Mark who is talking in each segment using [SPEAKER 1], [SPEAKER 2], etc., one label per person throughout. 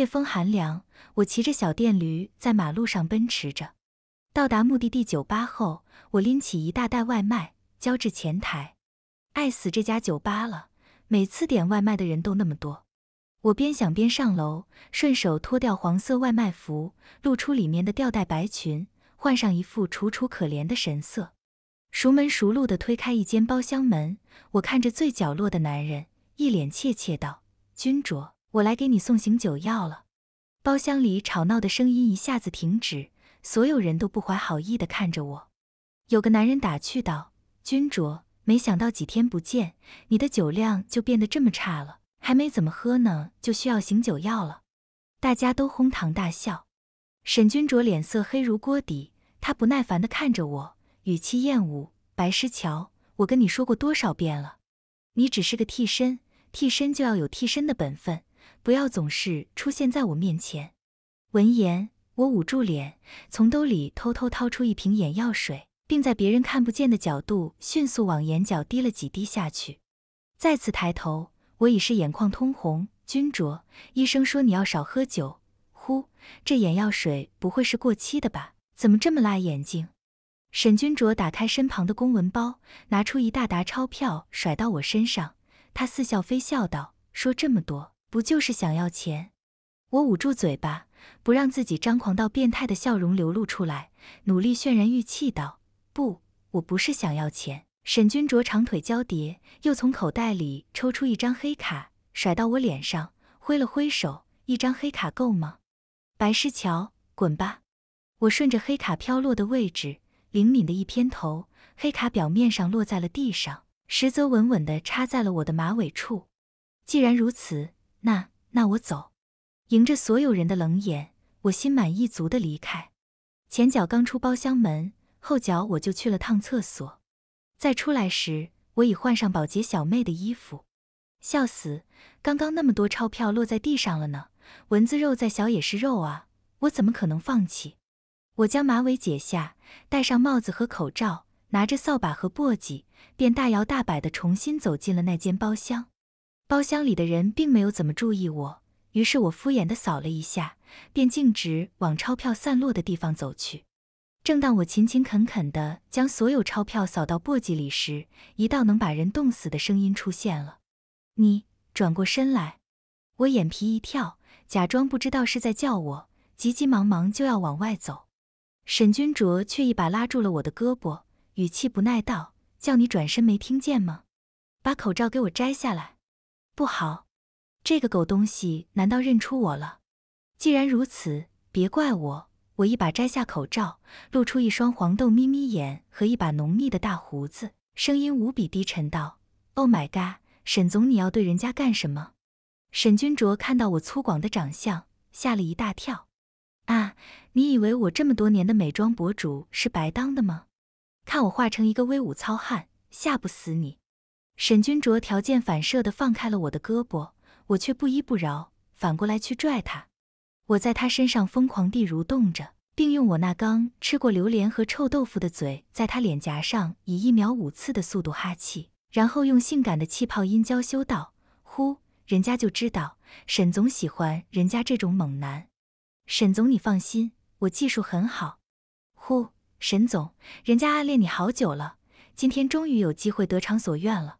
[SPEAKER 1] 夜风寒凉，我骑着小电驴在马路上奔驰着。到达目的地酒吧后，我拎起一大袋外卖交至前台。爱死这家酒吧了，每次点外卖的人都那么多。我边想边上楼，顺手脱掉黄色外卖服，露出里面的吊带白裙，换上一副楚楚可怜的神色。熟门熟路的推开一间包厢门，我看着最角落的男人，一脸怯怯道：“君卓。”我来给你送醒酒药了。包厢里吵闹的声音一下子停止，所有人都不怀好意地看着我。有个男人打趣道：“君卓，没想到几天不见，你的酒量就变得这么差了，还没怎么喝呢，就需要醒酒药了。”大家都哄堂大笑。沈君卓脸色黑如锅底，他不耐烦地看着我，语气厌恶：“白石桥，我跟你说过多少遍了，你只是个替身，替身就要有替身的本分。”不要总是出现在我面前。闻言，我捂住脸，从兜里偷偷掏出一瓶眼药水，并在别人看不见的角度迅速往眼角滴了几滴下去。再次抬头，我已是眼眶通红。君卓，医生说你要少喝酒。呼，这眼药水不会是过期的吧？怎么这么辣眼睛？沈君卓打开身旁的公文包，拿出一大沓钞票甩到我身上。他似笑非笑道：“说这么多。”不就是想要钱？我捂住嘴巴，不让自己张狂到变态的笑容流露出来，努力渲然欲气道：“不，我不是想要钱。”沈君卓长腿交叠，又从口袋里抽出一张黑卡，甩到我脸上，挥了挥手：“一张黑卡够吗？”白石桥，滚吧！我顺着黑卡飘落的位置，灵敏的一偏头，黑卡表面上落在了地上，实则稳稳的插在了我的马尾处。既然如此。那那我走，迎着所有人的冷眼，我心满意足的离开。前脚刚出包厢门，后脚我就去了趟厕所。再出来时，我已换上保洁小妹的衣服。笑死，刚刚那么多钞票落在地上了呢。蚊子肉再小也是肉啊，我怎么可能放弃？我将马尾解下，戴上帽子和口罩，拿着扫把和簸箕，便大摇大摆的重新走进了那间包厢。包厢里的人并没有怎么注意我，于是我敷衍地扫了一下，便径直往钞票散落的地方走去。正当我勤勤恳恳地将所有钞票扫到簸箕里时，一道能把人冻死的声音出现了。你转过身来，我眼皮一跳，假装不知道是在叫我，急急忙忙就要往外走。沈君卓却一把拉住了我的胳膊，语气不耐道：“叫你转身没听见吗？把口罩给我摘下来。”不好，这个狗东西难道认出我了？既然如此，别怪我。我一把摘下口罩，露出一双黄豆眯眯眼和一把浓密的大胡子，声音无比低沉道：“Oh my god，沈总，你要对人家干什么？”沈君卓看到我粗犷的长相，吓了一大跳。啊，你以为我这么多年的美妆博主是白当的吗？看我化成一个威武糙汉，吓不死你！沈君卓条件反射地放开了我的胳膊，我却不依不饶，反过来去拽他。我在他身上疯狂地蠕动着，并用我那刚吃过榴莲和臭豆腐的嘴，在他脸颊上以一秒五次的速度哈气，然后用性感的气泡音娇羞道：“呼，人家就知道沈总喜欢人家这种猛男。沈总，你放心，我技术很好。呼，沈总，人家暗恋你好久了，今天终于有机会得偿所愿了。”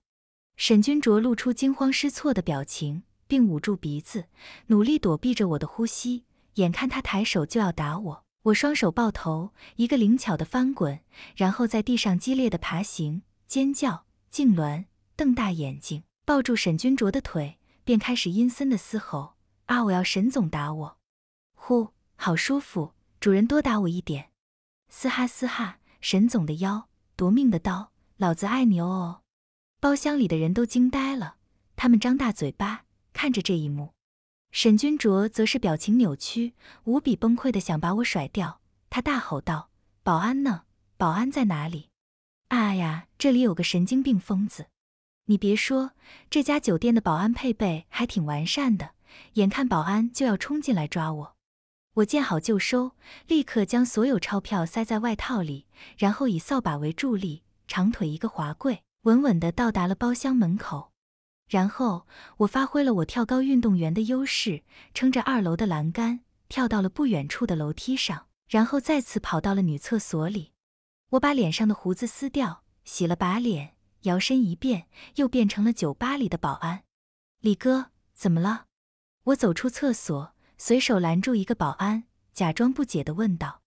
[SPEAKER 1] 沈君卓露出惊慌失措的表情，并捂住鼻子，努力躲避着我的呼吸。眼看他抬手就要打我，我双手抱头，一个灵巧的翻滚，然后在地上激烈的爬行、尖叫、痉挛、瞪大眼睛，抱住沈君卓的腿，便开始阴森的嘶吼：“啊，我要沈总打我！呼，好舒服，主人多打我一点！嘶哈嘶哈，沈总的腰，夺命的刀，老子爱你哦！”包厢里的人都惊呆了，他们张大嘴巴看着这一幕。沈君卓则是表情扭曲，无比崩溃的想把我甩掉。他大吼道：“保安呢？保安在哪里？”啊呀，这里有个神经病疯子！你别说，这家酒店的保安配备还挺完善的。眼看保安就要冲进来抓我，我见好就收，立刻将所有钞票塞在外套里，然后以扫把为助力，长腿一个滑跪。稳稳地到达了包厢门口，然后我发挥了我跳高运动员的优势，撑着二楼的栏杆跳到了不远处的楼梯上，然后再次跑到了女厕所里。我把脸上的胡子撕掉，洗了把脸，摇身一变又变成了酒吧里的保安。李哥，怎么了？我走出厕所，随手拦住一个保安，假装不解地问道：“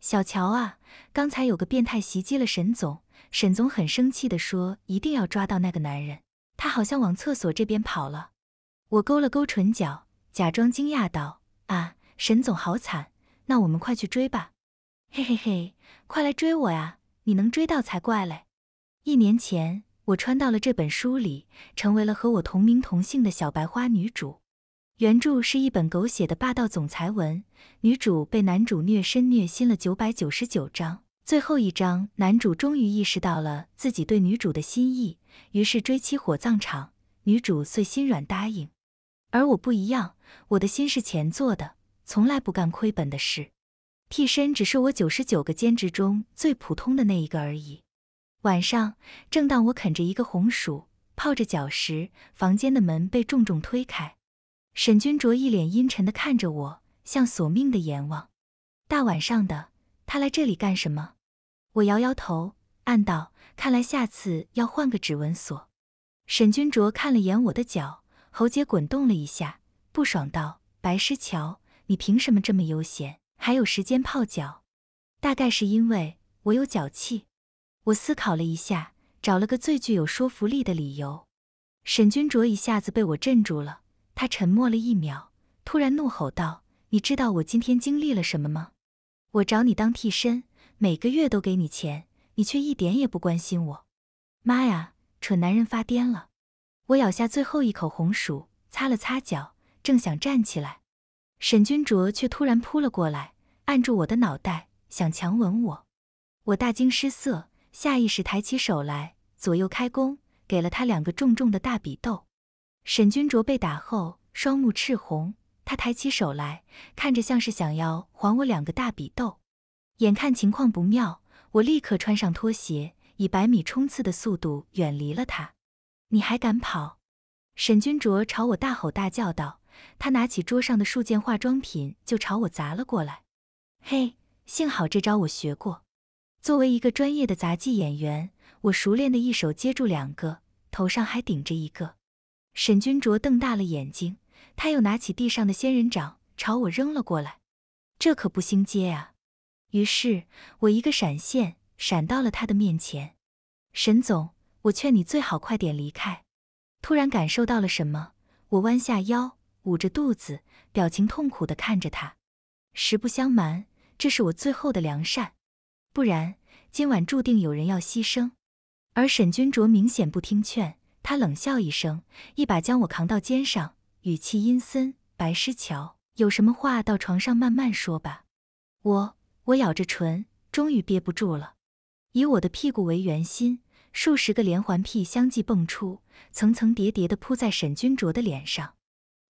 [SPEAKER 1] 小乔啊，刚才有个变态袭击了沈总。”沈总很生气地说：“一定要抓到那个男人，他好像往厕所这边跑了。”我勾了勾唇角，假装惊讶道：“啊，沈总好惨，那我们快去追吧！”嘿嘿嘿，快来追我呀！你能追到才怪嘞！一年前，我穿到了这本书里，成为了和我同名同姓的小白花女主。原著是一本狗血的霸道总裁文，女主被男主虐身虐心了九百九十九章。最后一章，男主终于意识到了自己对女主的心意，于是追妻火葬场，女主遂心软答应。而我不一样，我的心是钱做的，从来不干亏本的事。替身只是我九十九个兼职中最普通的那一个而已。晚上，正当我啃着一个红薯，泡着脚时，房间的门被重重推开，沈君卓一脸阴沉地看着我，像索命的阎王。大晚上的。他来这里干什么？我摇摇头，暗道：看来下次要换个指纹锁。沈君卓看了眼我的脚，喉结滚动了一下，不爽道：“白石桥，你凭什么这么悠闲，还有时间泡脚？”大概是因为我有脚气。我思考了一下，找了个最具有说服力的理由。沈君卓一下子被我镇住了，他沉默了一秒，突然怒吼道：“你知道我今天经历了什么吗？”我找你当替身，每个月都给你钱，你却一点也不关心我。妈呀，蠢男人发癫了！我咬下最后一口红薯，擦了擦脚，正想站起来，沈君卓却突然扑了过来，按住我的脑袋，想强吻我。我大惊失色，下意识抬起手来，左右开弓，给了他两个重重的大比斗。沈君卓被打后，双目赤红。他抬起手来，看着像是想要还我两个大比斗。眼看情况不妙，我立刻穿上拖鞋，以百米冲刺的速度远离了他。你还敢跑？沈君卓朝我大吼大叫道。他拿起桌上的数件化妆品就朝我砸了过来。嘿，幸好这招我学过。作为一个专业的杂技演员，我熟练的一手接住两个，头上还顶着一个。沈君卓瞪大了眼睛。他又拿起地上的仙人掌朝我扔了过来，这可不兴接啊！于是，我一个闪现，闪到了他的面前。沈总，我劝你最好快点离开。突然感受到了什么，我弯下腰，捂着肚子，表情痛苦地看着他。实不相瞒，这是我最后的良善，不然今晚注定有人要牺牲。而沈君卓明显不听劝，他冷笑一声，一把将我扛到肩上。语气阴森，白诗桥有什么话到床上慢慢说吧。我我咬着唇，终于憋不住了。以我的屁股为圆心，数十个连环屁相继蹦出，层层叠叠地扑在沈君卓的脸上。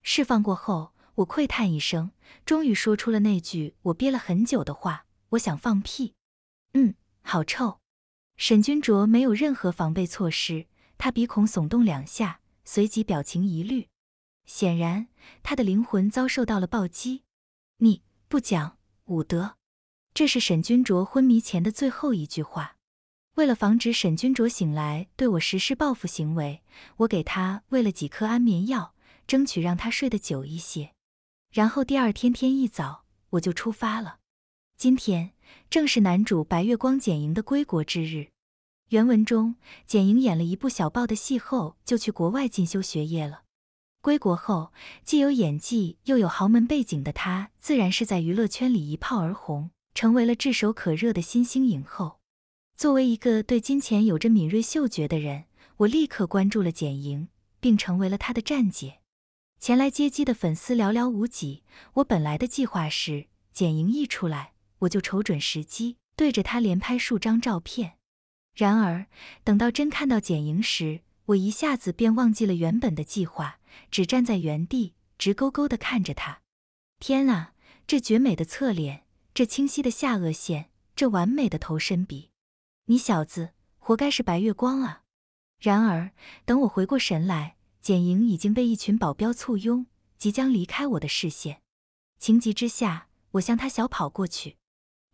[SPEAKER 1] 释放过后，我喟叹一声，终于说出了那句我憋了很久的话：我想放屁。嗯，好臭。沈君卓没有任何防备措施，他鼻孔耸动两下，随即表情疑虑。显然，他的灵魂遭受到了暴击。你不讲武德，这是沈君卓昏迷前的最后一句话。为了防止沈君卓醒来对我实施报复行为，我给他喂了几颗安眠药，争取让他睡得久一些。然后第二天天一早，我就出发了。今天正是男主白月光简莹的归国之日。原文中，简莹演了一部小报的戏后，就去国外进修学业了。归国后，既有演技又有豪门背景的她，自然是在娱乐圈里一炮而红，成为了炙手可热的新星影后。作为一个对金钱有着敏锐嗅觉的人，我立刻关注了简莹，并成为了她的站姐。前来接机的粉丝寥寥无几，我本来的计划是，简莹一出来，我就瞅准时机，对着她连拍数张照片。然而，等到真看到简莹时，我一下子便忘记了原本的计划，只站在原地直勾勾地看着他。天啊，这绝美的侧脸，这清晰的下颚线，这完美的头身比，你小子活该是白月光啊！然而，等我回过神来，简莹已经被一群保镖簇拥，即将离开我的视线。情急之下，我向他小跑过去，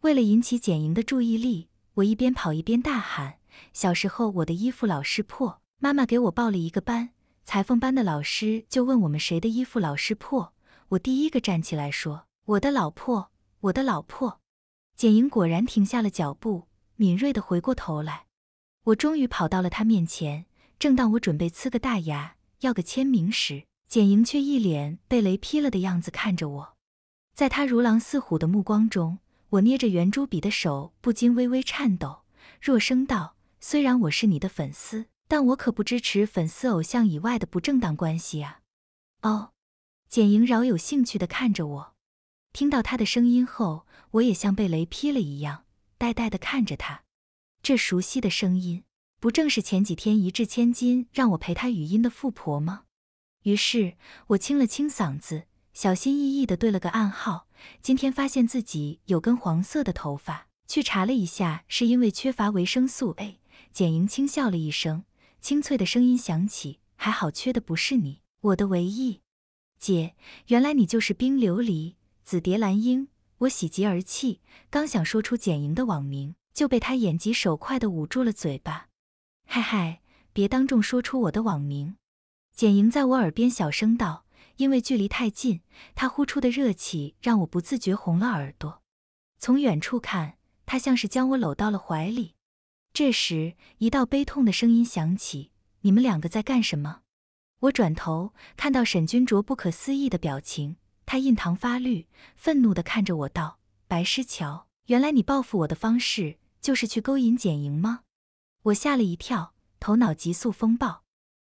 [SPEAKER 1] 为了引起简莹的注意力，我一边跑一边大喊：“小时候我的衣服老是破。”妈妈给我报了一个班，裁缝班的老师就问我们谁的衣服老是破。我第一个站起来说：“我的老破，我的老破。”简莹果然停下了脚步，敏锐地回过头来。我终于跑到了她面前。正当我准备呲个大牙要个签名时，简莹却一脸被雷劈了的样子看着我。在她如狼似虎的目光中，我捏着圆珠笔的手不禁微微颤抖，弱声道：“虽然我是你的粉丝。”但我可不支持粉丝、偶像以外的不正当关系啊！哦，简莹饶有兴趣地看着我。听到她的声音后，我也像被雷劈了一样，呆呆地看着她。这熟悉的声音，不正是前几天一掷千金让我陪她语音的富婆吗？于是，我清了清嗓子，小心翼翼地对了个暗号：“今天发现自己有根黄色的头发，去查了一下，是因为缺乏维生素 A。”简莹轻笑了一声。清脆的声音响起，还好缺的不是你，我的唯一姐。原来你就是冰琉璃、紫蝶、兰英。”我喜极而泣。刚想说出简莹的网名，就被她眼疾手快地捂住了嘴巴。嗨嗨，别当众说出我的网名。简莹在我耳边小声道，因为距离太近，她呼出的热气让我不自觉红了耳朵。从远处看，他像是将我搂到了怀里。这时，一道悲痛的声音响起：“你们两个在干什么？”我转头看到沈君卓不可思议的表情，他印堂发绿，愤怒地看着我道：“白诗桥，原来你报复我的方式就是去勾引简莹吗？”我吓了一跳，头脑急速风暴。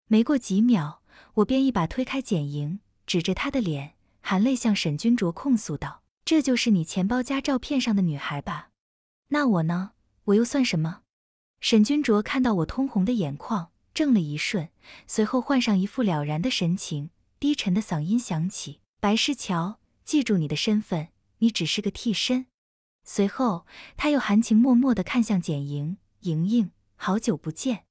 [SPEAKER 1] 没过几秒，我便一把推开简莹，指着她的脸，含泪向沈君卓控诉道：“这就是你钱包夹照片上的女孩吧？那我呢？我又算什么？”沈君卓看到我通红的眼眶，怔了一瞬，随后换上一副了然的神情，低沉的嗓音响起：“白诗桥，记住你的身份，你只是个替身。”随后，他又含情脉脉地看向简莹：“莹莹，好久不见，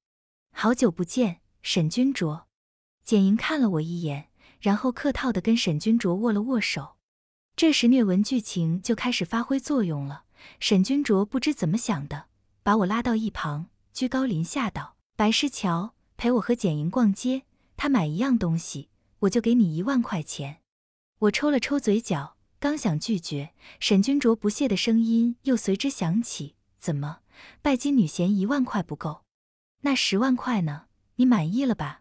[SPEAKER 1] 好久不见。”沈君卓，简莹看了我一眼，然后客套地跟沈君卓握了握手。这时，虐文剧情就开始发挥作用了。沈君卓不知怎么想的。把我拉到一旁，居高临下道：“白石桥陪我和简莹逛街，他买一样东西，我就给你一万块钱。”我抽了抽嘴角，刚想拒绝，沈君卓不屑的声音又随之响起：“怎么，拜金女嫌一万块不够？那十万块呢？你满意了吧？”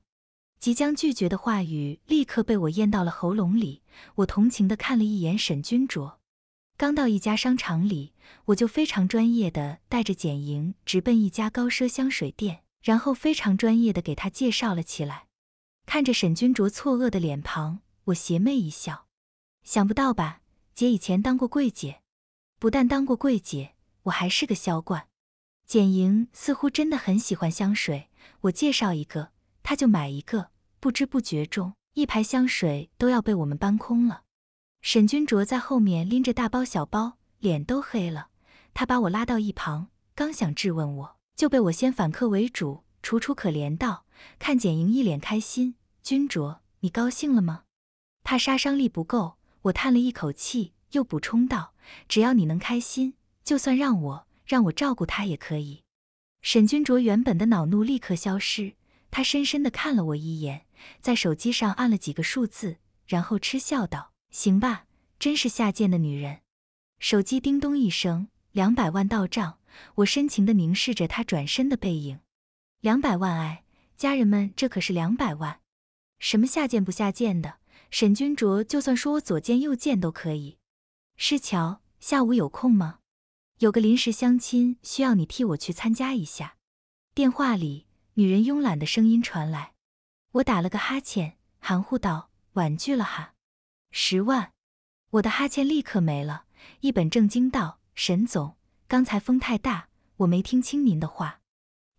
[SPEAKER 1] 即将拒绝的话语立刻被我咽到了喉咙里。我同情地看了一眼沈君卓。刚到一家商场里，我就非常专业的带着简莹直奔一家高奢香水店，然后非常专业的给她介绍了起来。看着沈君卓错愕的脸庞，我邪魅一笑：“想不到吧，姐以前当过柜姐，不但当过柜姐，我还是个销冠。”简莹似乎真的很喜欢香水，我介绍一个，她就买一个。不知不觉中，一排香水都要被我们搬空了。沈君卓在后面拎着大包小包，脸都黑了。他把我拉到一旁，刚想质问我，就被我先反客为主，楚楚可怜道：“看简莹一脸开心，君卓，你高兴了吗？”怕杀伤力不够，我叹了一口气，又补充道：“只要你能开心，就算让我让我照顾她也可以。”沈君卓原本的恼怒立刻消失，他深深地看了我一眼，在手机上按了几个数字，然后嗤笑道。行吧，真是下贱的女人。手机叮咚一声，两百万到账。我深情地凝视着她转身的背影。两百万，哎，家人们，这可是两百万，什么下贱不下贱的？沈君卓，就算说我左贱右贱都可以。施乔，下午有空吗？有个临时相亲需要你替我去参加一下。电话里，女人慵懒的声音传来。我打了个哈欠，含糊道：“婉拒了哈。”十万，我的哈欠立刻没了，一本正经道：“沈总，刚才风太大，我没听清您的话。”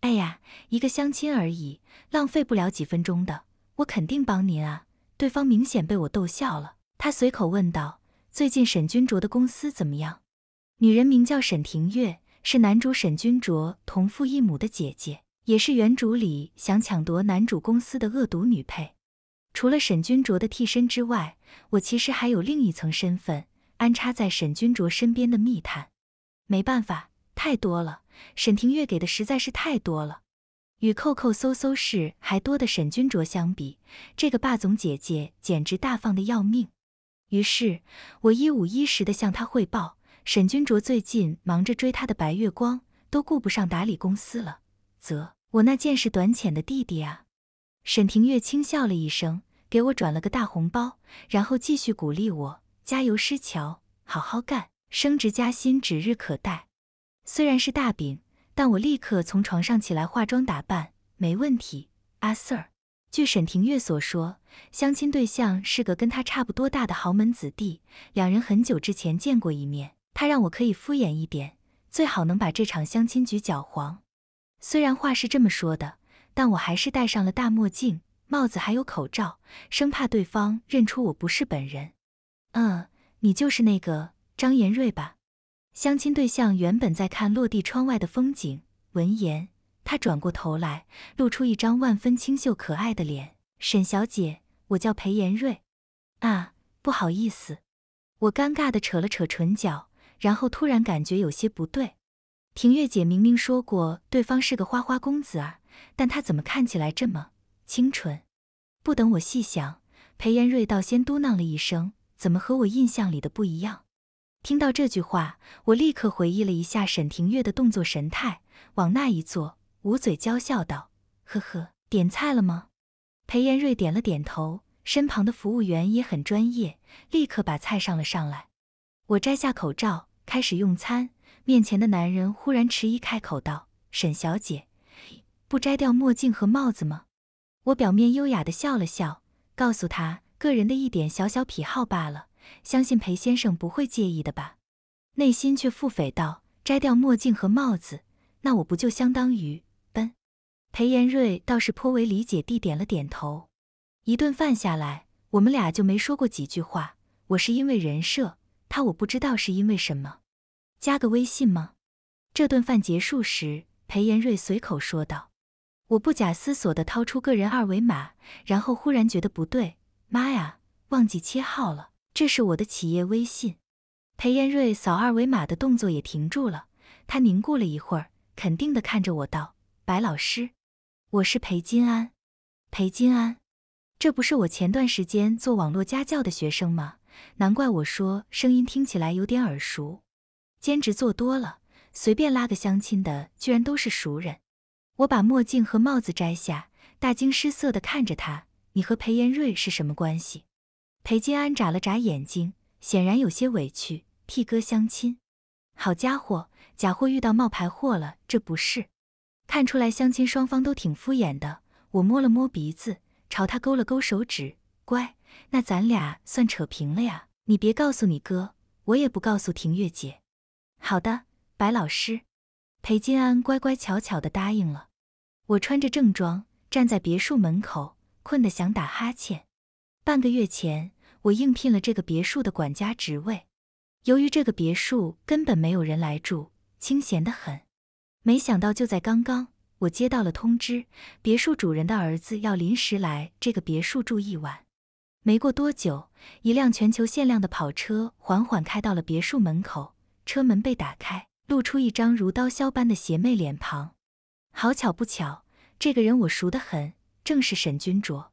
[SPEAKER 1] 哎呀，一个相亲而已，浪费不了几分钟的，我肯定帮您啊！对方明显被我逗笑了，他随口问道：“最近沈君卓的公司怎么样？”女人名叫沈庭月，是男主沈君卓同父异母的姐姐，也是原主里想抢夺男主公司的恶毒女配。除了沈君卓的替身之外，我其实还有另一层身份，安插在沈君卓身边的密探。没办法，太多了。沈庭月给的实在是太多了，与扣扣搜搜事还多的沈君卓相比，这个霸总姐姐简直大方的要命。于是，我一五一十的向他汇报，沈君卓最近忙着追他的白月光，都顾不上打理公司了。啧，我那见识短浅的弟弟啊！沈庭月轻笑了一声。给我转了个大红包，然后继续鼓励我加油，施乔，好好干，升职加薪指日可待。虽然是大饼，但我立刻从床上起来化妆打扮，没问题。阿 Sir，据沈庭月所说，相亲对象是个跟他差不多大的豪门子弟，两人很久之前见过一面。他让我可以敷衍一点，最好能把这场相亲局搅黄。虽然话是这么说的，但我还是戴上了大墨镜。帽子还有口罩，生怕对方认出我不是本人。嗯，你就是那个张延瑞吧？相亲对象原本在看落地窗外的风景，闻言他转过头来，露出一张万分清秀可爱的脸。沈小姐，我叫裴延瑞。啊，不好意思，我尴尬地扯了扯唇角，然后突然感觉有些不对。庭月姐明明说过对方是个花花公子啊，但他怎么看起来这么……清纯，不等我细想，裴延瑞倒先嘟囔了一声：“怎么和我印象里的不一样？”听到这句话，我立刻回忆了一下沈庭月的动作神态，往那一坐，捂嘴娇笑道：“呵呵，点菜了吗？”裴延瑞点了点头，身旁的服务员也很专业，立刻把菜上了上来。我摘下口罩，开始用餐。面前的男人忽然迟疑，开口道：“沈小姐，不摘掉墨镜和帽子吗？”我表面优雅地笑了笑，告诉他个人的一点小小癖好罢了，相信裴先生不会介意的吧。内心却腹诽道：摘掉墨镜和帽子，那我不就相当于……嗯。裴延瑞倒是颇为理解地点了点头。一顿饭下来，我们俩就没说过几句话。我是因为人设，他我不知道是因为什么。加个微信吗？这顿饭结束时，裴延瑞随口说道。我不假思索地掏出个人二维码，然后忽然觉得不对，妈呀，忘记切号了，这是我的企业微信。裴延瑞扫二维码的动作也停住了，他凝固了一会儿，肯定地看着我道：“白老师，我是裴金安。裴金安，这不是我前段时间做网络家教的学生吗？难怪我说声音听起来有点耳熟，兼职做多了，随便拉个相亲的，居然都是熟人。”我把墨镜和帽子摘下，大惊失色地看着他：“你和裴延瑞是什么关系？”裴金安眨了眨眼睛，显然有些委屈：“替哥相亲，好家伙，假货遇到冒牌货了，这不是？看出来相亲双方都挺敷衍的。”我摸了摸鼻子，朝他勾了勾手指：“乖，那咱俩算扯平了呀。你别告诉你哥，我也不告诉庭月姐。”“好的，白老师。”裴金安乖乖巧巧地答应了。我穿着正装站在别墅门口，困得想打哈欠。半个月前，我应聘了这个别墅的管家职位。由于这个别墅根本没有人来住，清闲得很。没想到就在刚刚，我接到了通知，别墅主人的儿子要临时来这个别墅住一晚。没过多久，一辆全球限量的跑车缓缓开到了别墅门口，车门被打开，露出一张如刀削般的邪魅脸庞。好巧不巧，这个人我熟得很，正是沈君卓。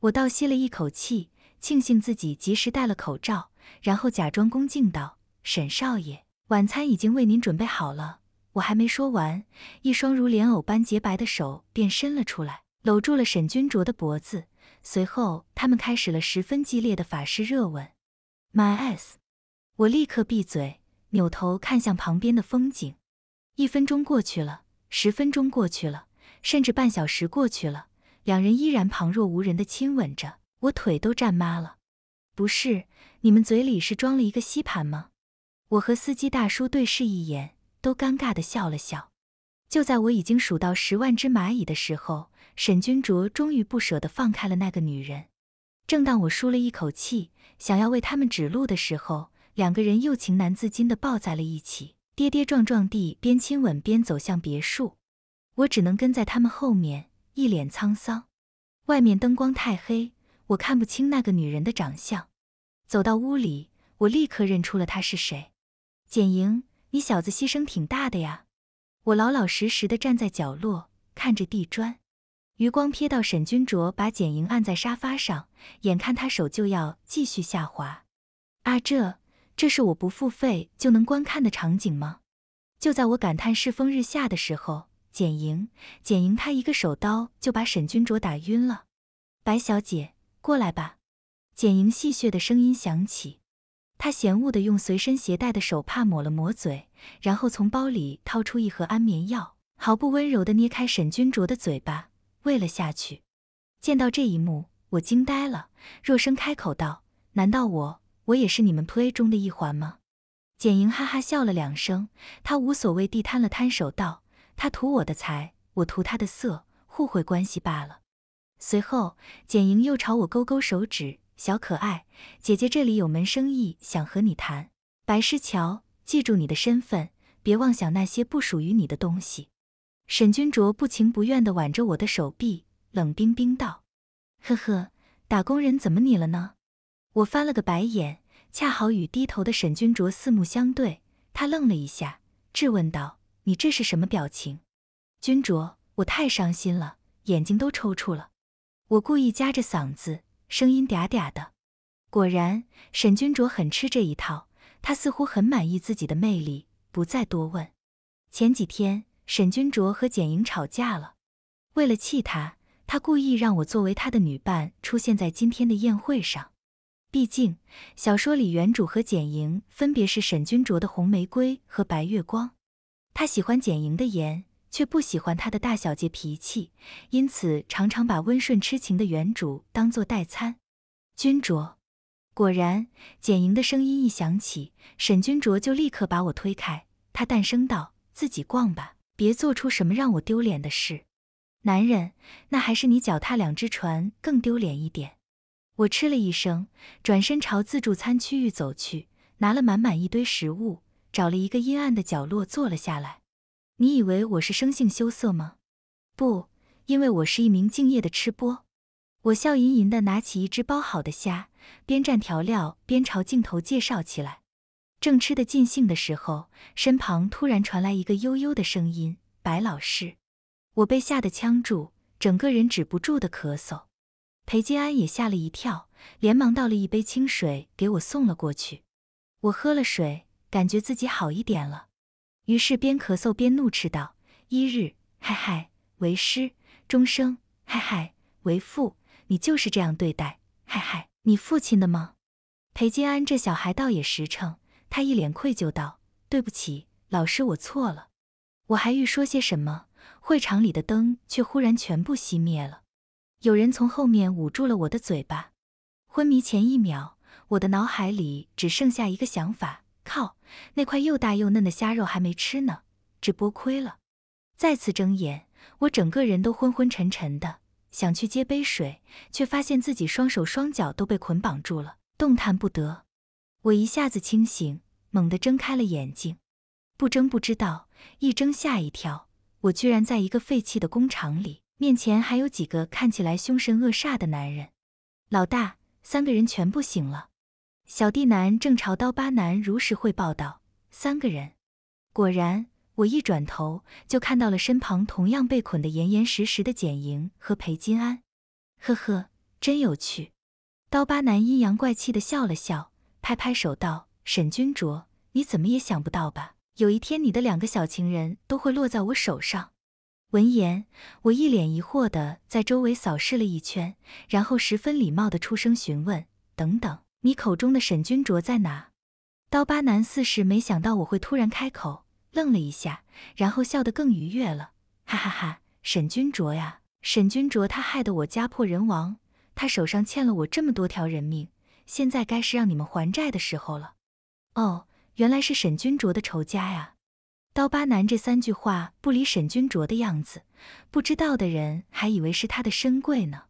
[SPEAKER 1] 我倒吸了一口气，庆幸自己及时戴了口罩，然后假装恭敬道：“沈少爷，晚餐已经为您准备好了。”我还没说完，一双如莲藕般洁白的手便伸了出来，搂住了沈君卓的脖子。随后，他们开始了十分激烈的法式热吻。My ass！我立刻闭嘴，扭头看向旁边的风景。一分钟过去了。十分钟过去了，甚至半小时过去了，两人依然旁若无人的亲吻着，我腿都站麻了。不是，你们嘴里是装了一个吸盘吗？我和司机大叔对视一眼，都尴尬的笑了笑。就在我已经数到十万只蚂蚁的时候，沈君卓终于不舍得放开了那个女人。正当我舒了一口气，想要为他们指路的时候，两个人又情难自禁的抱在了一起。跌跌撞撞地边亲吻边走向别墅，我只能跟在他们后面，一脸沧桑。外面灯光太黑，我看不清那个女人的长相。走到屋里，我立刻认出了她是谁。简莹，你小子牺牲挺大的呀！我老老实实的站在角落，看着地砖，余光瞥到沈君卓把简莹按在沙发上，眼看他手就要继续下滑。啊，这这是我不付费就能观看的场景吗？就在我感叹世风日下的时候，简莹，简莹，她一个手刀就把沈君卓打晕了。白小姐，过来吧。简莹戏谑的声音响起，她嫌恶的用随身携带的手帕抹了抹嘴，然后从包里掏出一盒安眠药，毫不温柔的捏开沈君卓的嘴巴喂了下去。见到这一幕，我惊呆了。若生开口道：“难道我？”我也是你们 P l A y 中的一环吗？简莹哈哈笑了两声，她无所谓地摊了摊手，道：“他图我的财，我图他的色，互惠关系罢了。”随后，简莹又朝我勾勾手指：“小可爱，姐姐这里有门生意想和你谈。”白诗桥，记住你的身份，别妄想那些不属于你的东西。沈君卓不情不愿地挽着我的手臂，冷冰冰道：“呵呵，打工人怎么你了呢？”我翻了个白眼，恰好与低头的沈君卓四目相对，他愣了一下，质问道：“你这是什么表情？”君卓，我太伤心了，眼睛都抽搐了。我故意夹着嗓子，声音嗲嗲的。果然，沈君卓很吃这一套，他似乎很满意自己的魅力，不再多问。前几天，沈君卓和简莹吵架了，为了气他，他故意让我作为他的女伴出现在今天的宴会上。毕竟，小说里原主和简莹分别是沈君卓的红玫瑰和白月光。他喜欢简莹的颜，却不喜欢她的大小姐脾气，因此常常把温顺痴情的原主当做代餐。君卓，果然，简莹的声音一响起，沈君卓就立刻把我推开。他淡声道：“自己逛吧，别做出什么让我丢脸的事。”男人，那还是你脚踏两只船更丢脸一点。我吃了一声，转身朝自助餐区域走去，拿了满满一堆食物，找了一个阴暗的角落坐了下来。你以为我是生性羞涩吗？不，因为我是一名敬业的吃播。我笑吟吟地拿起一只包好的虾，边蘸调料边朝镜头介绍起来。正吃得尽兴的时候，身旁突然传来一个悠悠的声音：“白老师。”我被吓得呛住，整个人止不住的咳嗽。裴金安也吓了一跳，连忙倒了一杯清水给我送了过去。我喝了水，感觉自己好一点了，于是边咳嗽边怒斥道：“一日，嗨嗨，为师；终生，嗨嗨，为父。你就是这样对待嗨嗨你父亲的吗？”裴金安这小孩倒也实诚，他一脸愧疚道：“对不起，老师，我错了。”我还欲说些什么，会场里的灯却忽然全部熄灭了。有人从后面捂住了我的嘴巴，昏迷前一秒，我的脑海里只剩下一个想法：靠，那块又大又嫩的虾肉还没吃呢，这波亏了。再次睁眼，我整个人都昏昏沉沉的，想去接杯水，却发现自己双手双脚都被捆绑住了，动弹不得。我一下子清醒，猛地睁开了眼睛，不睁不知道，一睁吓一跳，我居然在一个废弃的工厂里。面前还有几个看起来凶神恶煞的男人，老大三个人全部醒了。小弟男正朝刀疤男如实汇报道：“三个人。”果然，我一转头就看到了身旁同样被捆得严严实实的简莹和裴金安。呵呵，真有趣。刀疤男阴阳怪气的笑了笑，拍拍手道：“沈君卓，你怎么也想不到吧？有一天你的两个小情人都会落在我手上。”闻言，我一脸疑惑的在周围扫视了一圈，然后十分礼貌地出声询问：“等等，你口中的沈君卓在哪？”刀疤男似是没想到我会突然开口，愣了一下，然后笑得更愉悦了：“哈哈哈，沈君卓呀，沈君卓，他害得我家破人亡，他手上欠了我这么多条人命，现在该是让你们还债的时候了。”哦，原来是沈君卓的仇家呀。刀疤男这三句话不理沈君卓的样子，不知道的人还以为是他的身贵呢。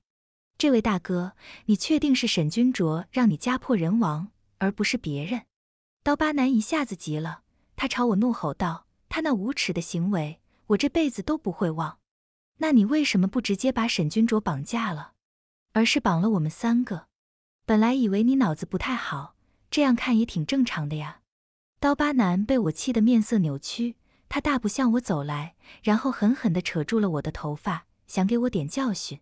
[SPEAKER 1] 这位大哥，你确定是沈君卓让你家破人亡，而不是别人？刀疤男一下子急了，他朝我怒吼道：“他那无耻的行为，我这辈子都不会忘。那你为什么不直接把沈君卓绑架了，而是绑了我们三个？本来以为你脑子不太好，这样看也挺正常的呀。”刀疤男被我气得面色扭曲。他大步向我走来，然后狠狠地扯住了我的头发，想给我点教训。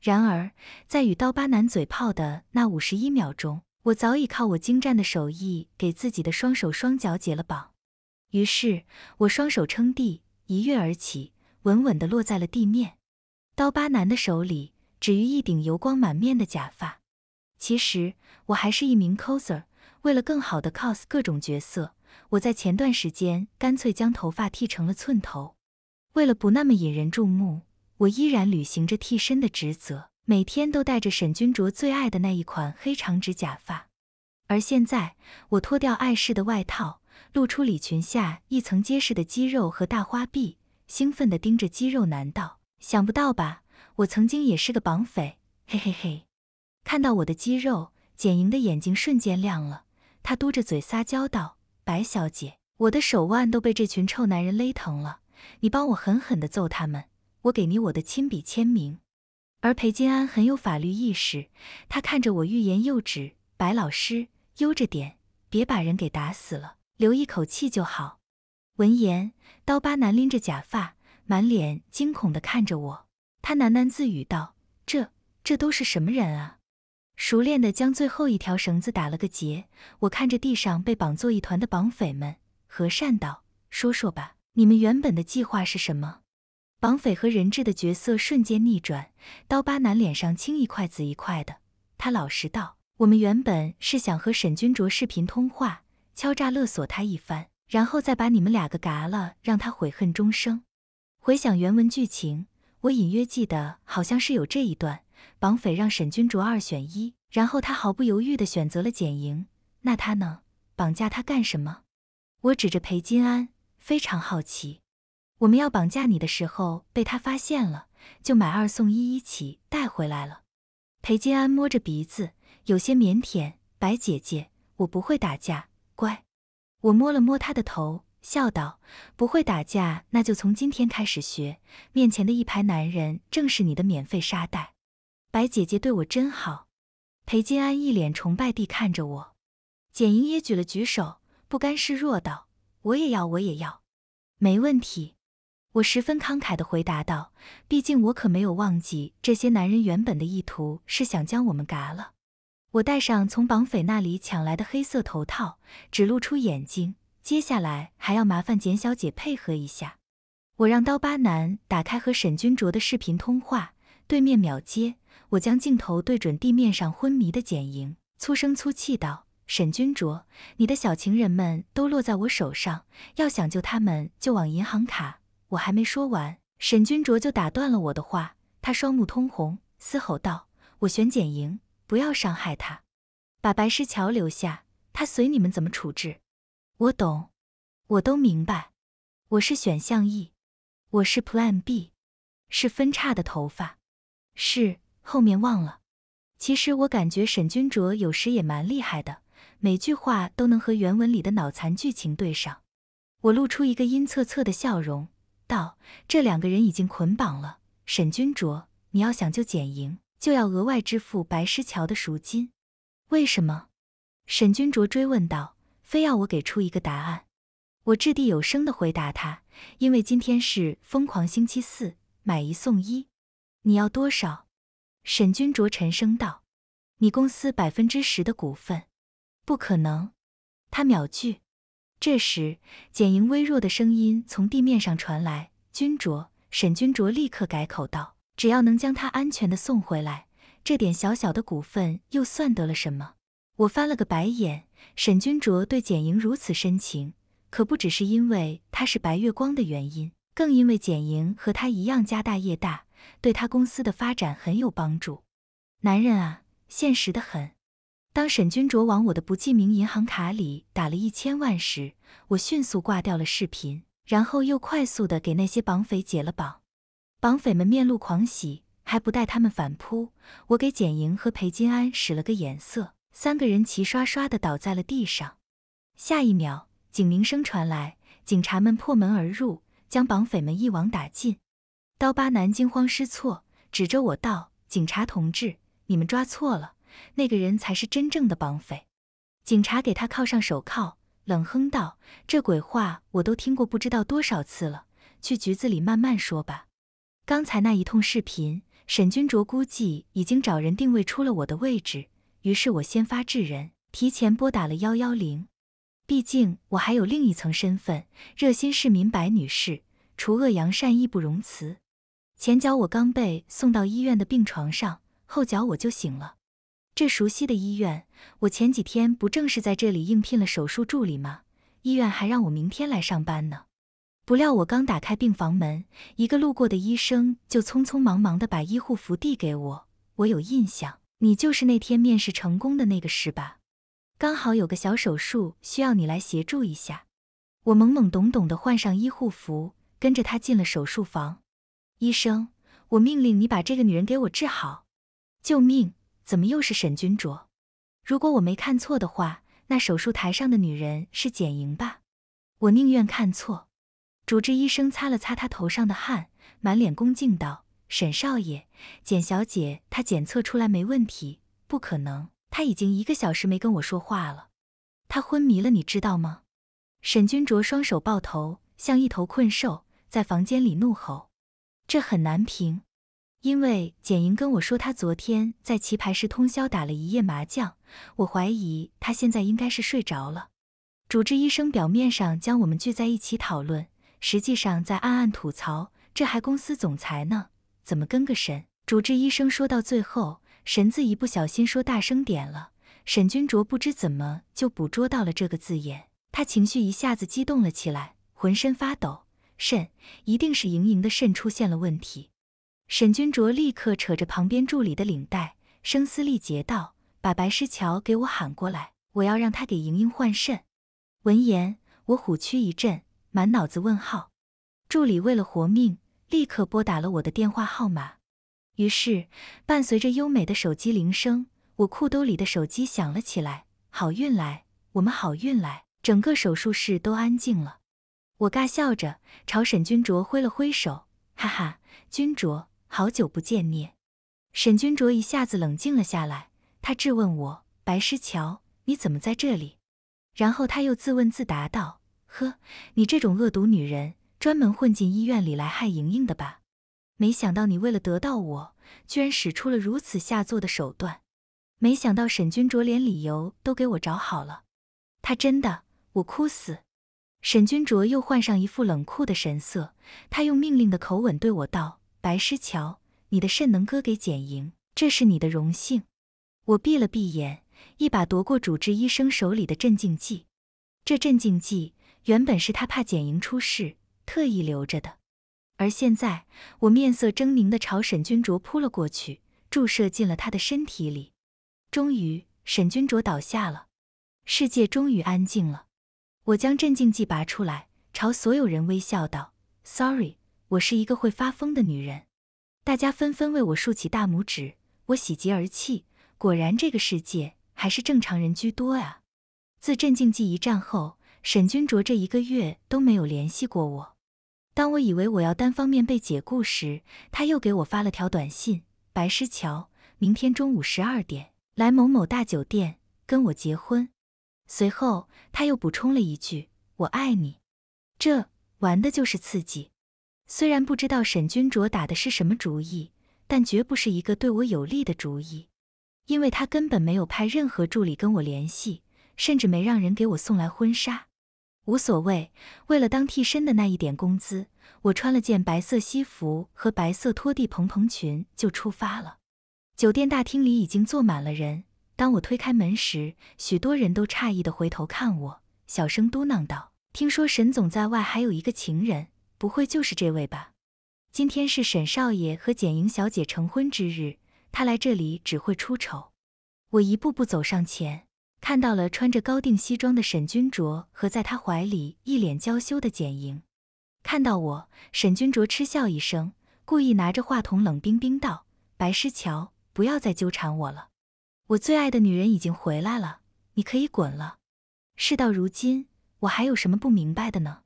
[SPEAKER 1] 然而，在与刀疤男嘴炮的那五十一秒钟，我早已靠我精湛的手艺给自己的双手双脚解了绑。于是，我双手撑地，一跃而起，稳稳的落在了地面。刀疤男的手里止于一顶油光满面的假发。其实，我还是一名 coser，为了更好的 cos 各种角色。我在前段时间干脆将头发剃成了寸头，为了不那么引人注目，我依然履行着替身的职责，每天都戴着沈君卓最爱的那一款黑长直假发。而现在，我脱掉碍事的外套，露出礼裙下一层结实的肌肉和大花臂，兴奋地盯着肌肉男道：“想不到吧？我曾经也是个绑匪！”嘿嘿嘿。看到我的肌肉，简莹的眼睛瞬间亮了，她嘟着嘴撒娇道。白小姐，我的手腕都被这群臭男人勒疼了，你帮我狠狠地揍他们，我给你我的亲笔签名。而裴金安很有法律意识，他看着我欲言又止。白老师，悠着点，别把人给打死了，留一口气就好。闻言，刀疤男拎着假发，满脸惊恐地看着我，他喃喃自语道：“这、这都是什么人啊？”熟练的将最后一条绳子打了个结，我看着地上被绑作一团的绑匪们，和善道：“说说吧，你们原本的计划是什么？”绑匪和人质的角色瞬间逆转，刀疤男脸上青一块紫一块的，他老实道：“我们原本是想和沈君卓视频通话，敲诈勒索他一番，然后再把你们两个嘎了，让他悔恨终生。”回想原文剧情，我隐约记得好像是有这一段。绑匪让沈君卓二选一，然后他毫不犹豫地选择了简莹。那他呢？绑架他干什么？我指着裴金安，非常好奇。我们要绑架你的时候，被他发现了，就买二送一一起带回来了。裴金安摸着鼻子，有些腼腆：“白姐姐，我不会打架，乖。”我摸了摸他的头，笑道：“不会打架，那就从今天开始学。”面前的一排男人，正是你的免费沙袋。白姐姐对我真好，裴金安一脸崇拜地看着我。简莹也举了举手，不甘示弱道：“我也要，我也要。”“没问题。”我十分慷慨地回答道。毕竟我可没有忘记，这些男人原本的意图是想将我们嘎了。我戴上从绑匪那里抢来的黑色头套，只露出眼睛。接下来还要麻烦简小姐配合一下。我让刀疤男打开和沈君卓的视频通话，对面秒接。我将镜头对准地面上昏迷的简莹，粗声粗气道：“沈君卓，你的小情人们都落在我手上，要想救他们，就往银行卡。”我还没说完，沈君卓就打断了我的话。他双目通红，嘶吼道：“我选简莹，不要伤害他，把白石桥留下，他随你们怎么处置。”我懂，我都明白。我是选项 E，我是 Plan B，是分叉的头发，是。后面忘了，其实我感觉沈君卓有时也蛮厉害的，每句话都能和原文里的脑残剧情对上。我露出一个阴恻恻的笑容，道：“这两个人已经捆绑了，沈君卓，你要想救简莹，就要额外支付白石桥的赎金。”为什么？沈君卓追问道，非要我给出一个答案。我掷地有声的回答他：“因为今天是疯狂星期四，买一送一，你要多少？”沈君卓沉声道：“你公司百分之十的股份，不可能。”他秒拒。这时，简莹微弱的声音从地面上传来：“君卓。”沈君卓立刻改口道：“只要能将他安全的送回来，这点小小的股份又算得了什么？”我翻了个白眼。沈君卓对简莹如此深情，可不只是因为他是白月光的原因，更因为简莹和他一样家大业大。对他公司的发展很有帮助。男人啊，现实的很。当沈君卓往我的不记名银行卡里打了一千万时，我迅速挂掉了视频，然后又快速的给那些绑匪解了绑。绑匪们面露狂喜，还不待他们反扑，我给简莹和裴金安使了个眼色，三个人齐刷刷的倒在了地上。下一秒，警铃声传来，警察们破门而入，将绑匪们一网打尽。刀疤男惊慌失措，指着我道：“警察同志，你们抓错了，那个人才是真正的绑匪。”警察给他铐上手铐，冷哼道：“这鬼话我都听过不知道多少次了，去局子里慢慢说吧。”刚才那一通视频，沈君卓估计已经找人定位出了我的位置，于是我先发制人，提前拨打了幺幺零。毕竟我还有另一层身份，热心市民白女士，除恶扬善，义不容辞。前脚我刚被送到医院的病床上，后脚我就醒了。这熟悉的医院，我前几天不正是在这里应聘了手术助理吗？医院还让我明天来上班呢。不料我刚打开病房门，一个路过的医生就匆匆忙忙地把医护服递给我。我有印象，你就是那天面试成功的那个是吧？刚好有个小手术需要你来协助一下。我懵懵懂懂地换上医护服，跟着他进了手术房。医生，我命令你把这个女人给我治好！救命！怎么又是沈君卓？如果我没看错的话，那手术台上的女人是简莹吧？我宁愿看错。主治医生擦了擦他头上的汗，满脸恭敬道：“沈少爷，简小姐，她检测出来没问题。不可能，她已经一个小时没跟我说话了，她昏迷了，你知道吗？”沈君卓双手抱头，像一头困兽，在房间里怒吼。这很难评，因为简莹跟我说，她昨天在棋牌室通宵打了一夜麻将。我怀疑她现在应该是睡着了。主治医生表面上将我们聚在一起讨论，实际上在暗暗吐槽：这还公司总裁呢，怎么跟个神？主治医生说到最后，神字一不小心说大声点了。沈君卓不知怎么就捕捉到了这个字眼，他情绪一下子激动了起来，浑身发抖。肾一定是莹莹的肾出现了问题，沈君卓立刻扯着旁边助理的领带，声嘶力竭道：“把白石桥给我喊过来，我要让他给莹莹换肾。”闻言，我虎躯一震，满脑子问号。助理为了活命，立刻拨打了我的电话号码。于是，伴随着优美的手机铃声，我裤兜里的手机响了起来。好运来，我们好运来！整个手术室都安静了。我尬笑着朝沈君卓挥了挥手，哈哈，君卓，好久不见面。沈君卓一下子冷静了下来，他质问我：“白诗桥，你怎么在这里？”然后他又自问自答道：“呵，你这种恶毒女人，专门混进医院里来害莹莹的吧？没想到你为了得到我，居然使出了如此下作的手段。没想到沈君卓连理由都给我找好了，他真的，我哭死。”沈君卓又换上一副冷酷的神色，他用命令的口吻对我道：“白诗桥，你的肾能割给简莹，这是你的荣幸。”我闭了闭眼，一把夺过主治医生手里的镇静剂。这镇静剂原本是他怕简莹出事特意留着的，而现在我面色狰狞地朝沈君卓扑了过去，注射进了他的身体里。终于，沈君卓倒下了，世界终于安静了。我将镇静剂拔出来，朝所有人微笑道：“Sorry，我是一个会发疯的女人。”大家纷纷为我竖起大拇指，我喜极而泣。果然，这个世界还是正常人居多啊！自镇静剂一战后，沈君卓这一个月都没有联系过我。当我以为我要单方面被解雇时，他又给我发了条短信：“白石桥，明天中午十二点来某某大酒店跟我结婚。”随后，他又补充了一句：“我爱你。”这玩的就是刺激。虽然不知道沈君卓打的是什么主意，但绝不是一个对我有利的主意，因为他根本没有派任何助理跟我联系，甚至没让人给我送来婚纱。无所谓，为了当替身的那一点工资，我穿了件白色西服和白色拖地蓬蓬裙就出发了。酒店大厅里已经坐满了人。当我推开门时，许多人都诧异地回头看我，小声嘟囔道：“听说沈总在外还有一个情人，不会就是这位吧？”今天是沈少爷和简莹小姐成婚之日，他来这里只会出丑。我一步步走上前，看到了穿着高定西装的沈君卓和在他怀里一脸娇羞的简莹。看到我，沈君卓嗤笑一声，故意拿着话筒冷冰冰道：“白诗乔，不要再纠缠我了。”我最爱的女人已经回来了，你可以滚了。事到如今，我还有什么不明白的呢？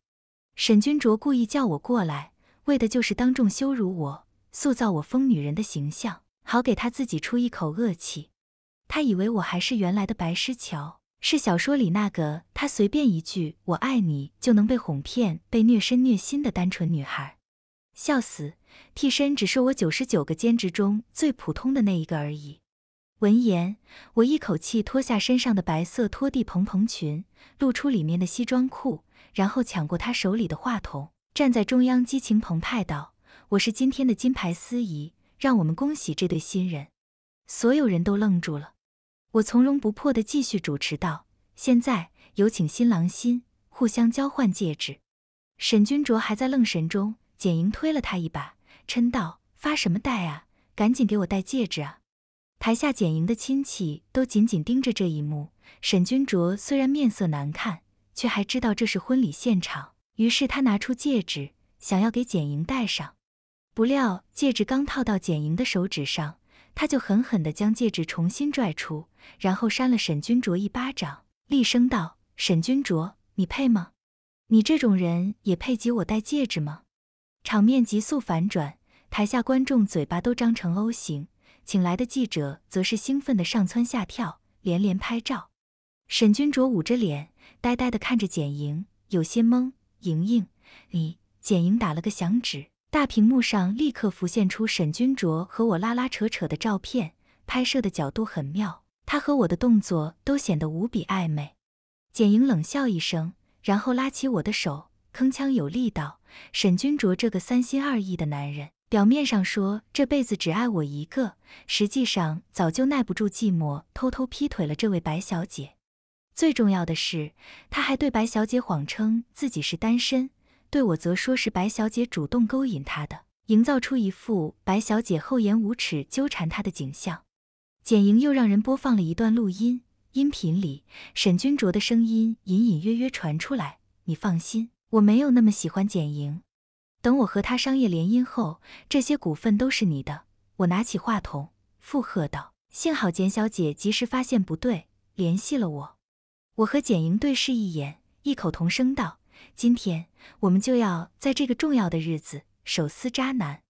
[SPEAKER 1] 沈君卓故意叫我过来，为的就是当众羞辱我，塑造我疯女人的形象，好给他自己出一口恶气。他以为我还是原来的白诗桥，是小说里那个他随便一句我爱你就能被哄骗、被虐身虐心的单纯女孩。笑死！替身只是我九十九个兼职中最普通的那一个而已。闻言，我一口气脱下身上的白色拖地蓬蓬裙，露出里面的西装裤，然后抢过他手里的话筒，站在中央，激情澎湃道：“我是今天的金牌司仪，让我们恭喜这对新人！”所有人都愣住了。我从容不迫地继续主持道：“现在有请新郎新互相交换戒指。”沈君卓还在愣神中，简莹推了他一把，嗔道：“发什么呆啊？赶紧给我戴戒指啊！”台下简莹的亲戚都紧紧盯着这一幕。沈君卓虽然面色难看，却还知道这是婚礼现场，于是他拿出戒指，想要给简莹戴上。不料戒指刚套到简莹的手指上，他就狠狠地将戒指重新拽出，然后扇了沈君卓一巴掌，厉声道：“沈君卓，你配吗？你这种人也配给我戴戒指吗？”场面急速反转，台下观众嘴巴都张成 O 型。请来的记者则是兴奋的上蹿下跳，连连拍照。沈君卓捂着脸，呆呆的看着简莹，有些懵。莹莹，你……简莹打了个响指，大屏幕上立刻浮现出沈君卓和我拉拉扯扯的照片。拍摄的角度很妙，他和我的动作都显得无比暧昧。简莹冷笑一声，然后拉起我的手，铿锵有力道：“沈君卓，这个三心二意的男人。”表面上说这辈子只爱我一个，实际上早就耐不住寂寞，偷偷劈腿了。这位白小姐，最重要的是，他还对白小姐谎称自己是单身，对我则说是白小姐主动勾引他的，营造出一副白小姐厚颜无耻纠缠他的景象。简莹又让人播放了一段录音，音频里沈君卓的声音隐隐约约传出来：“你放心，我没有那么喜欢简莹。”等我和他商业联姻后，这些股份都是你的。我拿起话筒附和道：“幸好简小姐及时发现不对，联系了我。”我和简莹对视一眼，异口同声道：“今天我们就要在这个重要的日子，手撕渣男！”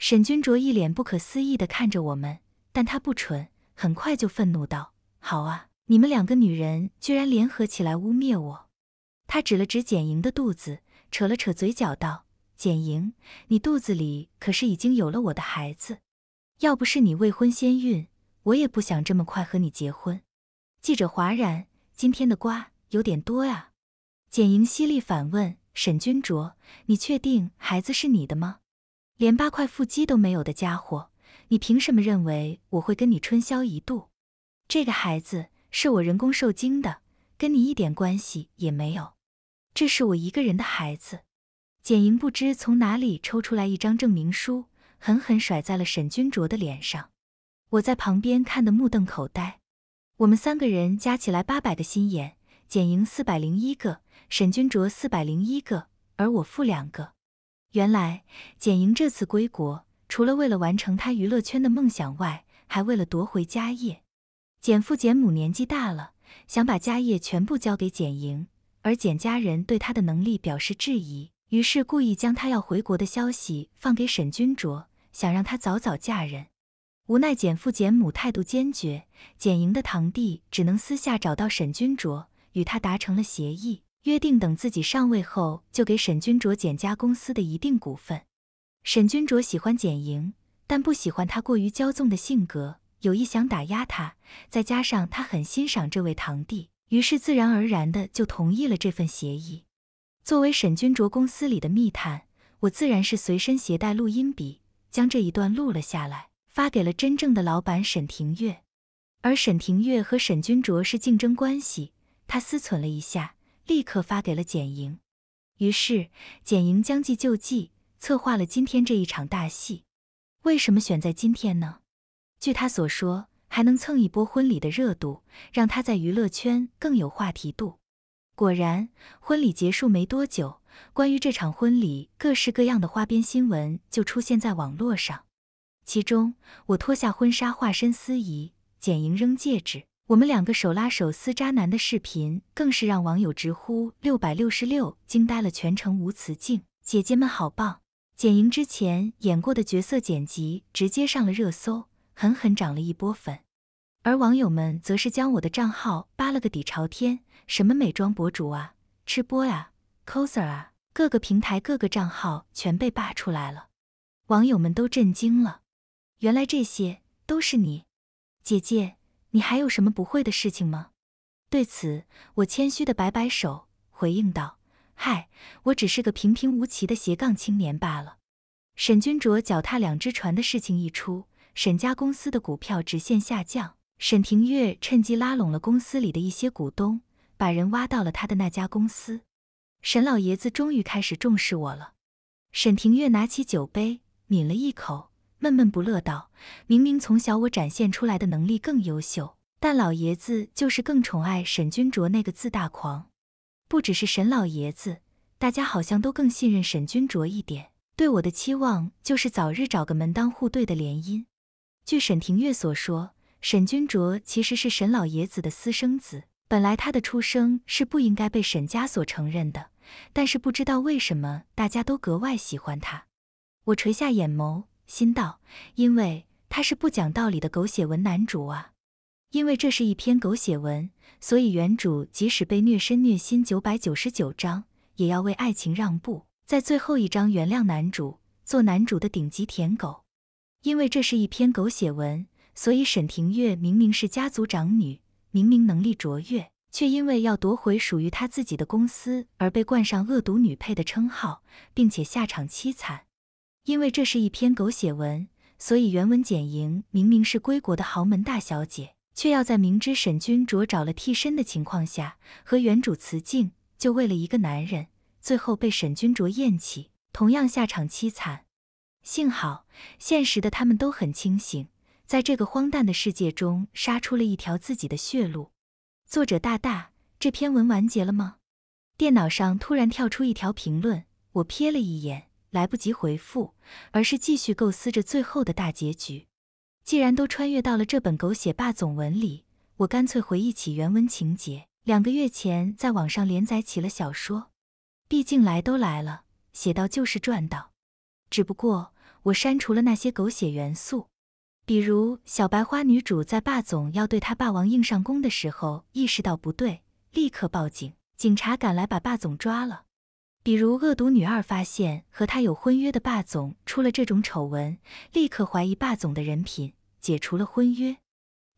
[SPEAKER 1] 沈君卓一脸不可思议的看着我们，但他不蠢，很快就愤怒道：“好啊，你们两个女人居然联合起来污蔑我！”他指了指简莹的肚子，扯了扯嘴角道。简莹，你肚子里可是已经有了我的孩子，要不是你未婚先孕，我也不想这么快和你结婚。记者哗然，今天的瓜有点多啊。简莹犀利反问沈君卓：“你确定孩子是你的吗？连八块腹肌都没有的家伙，你凭什么认为我会跟你春宵一度？这个孩子是我人工受精的，跟你一点关系也没有，这是我一个人的孩子。”简莹不知从哪里抽出来一张证明书，狠狠甩在了沈君卓的脸上。我在旁边看得目瞪口呆。我们三个人加起来八百个心眼，简莹四百零一个，沈君卓四百零一个，而我负两个。原来简莹这次归国，除了为了完成她娱乐圈的梦想外，还为了夺回家业。简父简母年纪大了，想把家业全部交给简莹，而简家人对她的能力表示质疑。于是故意将她要回国的消息放给沈君卓，想让她早早嫁人。无奈简父简母态度坚决，简莹的堂弟只能私下找到沈君卓，与他达成了协议，约定等自己上位后就给沈君卓简家公司的一定股份。沈君卓喜欢简莹，但不喜欢她过于骄纵的性格，有意想打压她。再加上他很欣赏这位堂弟，于是自然而然的就同意了这份协议。作为沈君卓公司里的密探，我自然是随身携带录音笔，将这一段录了下来，发给了真正的老板沈庭月。而沈庭月和沈君卓是竞争关系，他思忖了一下，立刻发给了简莹。于是，简莹将计就计，策划了今天这一场大戏。为什么选在今天呢？据他所说，还能蹭一波婚礼的热度，让他在娱乐圈更有话题度。果然，婚礼结束没多久，关于这场婚礼各式各样的花边新闻就出现在网络上。其中，我脱下婚纱化身司仪，简莹扔戒指，我们两个手拉手撕渣男的视频，更是让网友直呼“六百六十六”，惊呆了全程无词镜。姐姐们好棒！简莹之前演过的角色剪辑直接上了热搜，狠狠涨了一波粉。而网友们则是将我的账号扒了个底朝天，什么美妆博主啊、吃播啊、coser 啊，各个平台各个账号全被扒出来了，网友们都震惊了。原来这些都是你，姐姐，你还有什么不会的事情吗？对此，我谦虚的摆摆手，回应道：“嗨，我只是个平平无奇的斜杠青年罢了。”沈君卓脚踏两只船的事情一出，沈家公司的股票直线下降。沈廷月趁机拉拢了公司里的一些股东，把人挖到了他的那家公司。沈老爷子终于开始重视我了。沈廷月拿起酒杯抿了一口，闷闷不乐道：“明明从小我展现出来的能力更优秀，但老爷子就是更宠爱沈君卓那个自大狂。不只是沈老爷子，大家好像都更信任沈君卓一点，对我的期望就是早日找个门当户对的联姻。”据沈廷月所说。沈君卓其实是沈老爷子的私生子，本来他的出生是不应该被沈家所承认的，但是不知道为什么大家都格外喜欢他。我垂下眼眸，心道：因为他是不讲道理的狗血文男主啊！因为这是一篇狗血文，所以原主即使被虐身虐心九百九十九章，也要为爱情让步，在最后一章原谅男主，做男主的顶级舔狗。因为这是一篇狗血文。所以沈庭月明明是家族长女，明明能力卓越，却因为要夺回属于他自己的公司而被冠上恶毒女配的称号，并且下场凄惨。因为这是一篇狗血文，所以原文简莹明明是归国的豪门大小姐，却要在明知沈君卓找了替身的情况下和原主辞镜，就为了一个男人，最后被沈君卓厌弃，同样下场凄惨。幸好现实的他们都很清醒。在这个荒诞的世界中杀出了一条自己的血路。作者大大，这篇文完结了吗？电脑上突然跳出一条评论，我瞥了一眼，来不及回复，而是继续构思着最后的大结局。既然都穿越到了这本狗血霸总文里，我干脆回忆起原文情节。两个月前在网上连载起了小说，毕竟来都来了，写到就是赚到。只不过我删除了那些狗血元素。比如小白花女主在霸总要对她霸王硬上弓的时候，意识到不对，立刻报警，警察赶来把霸总抓了。比如恶毒女二发现和她有婚约的霸总出了这种丑闻，立刻怀疑霸总的人品，解除了婚约。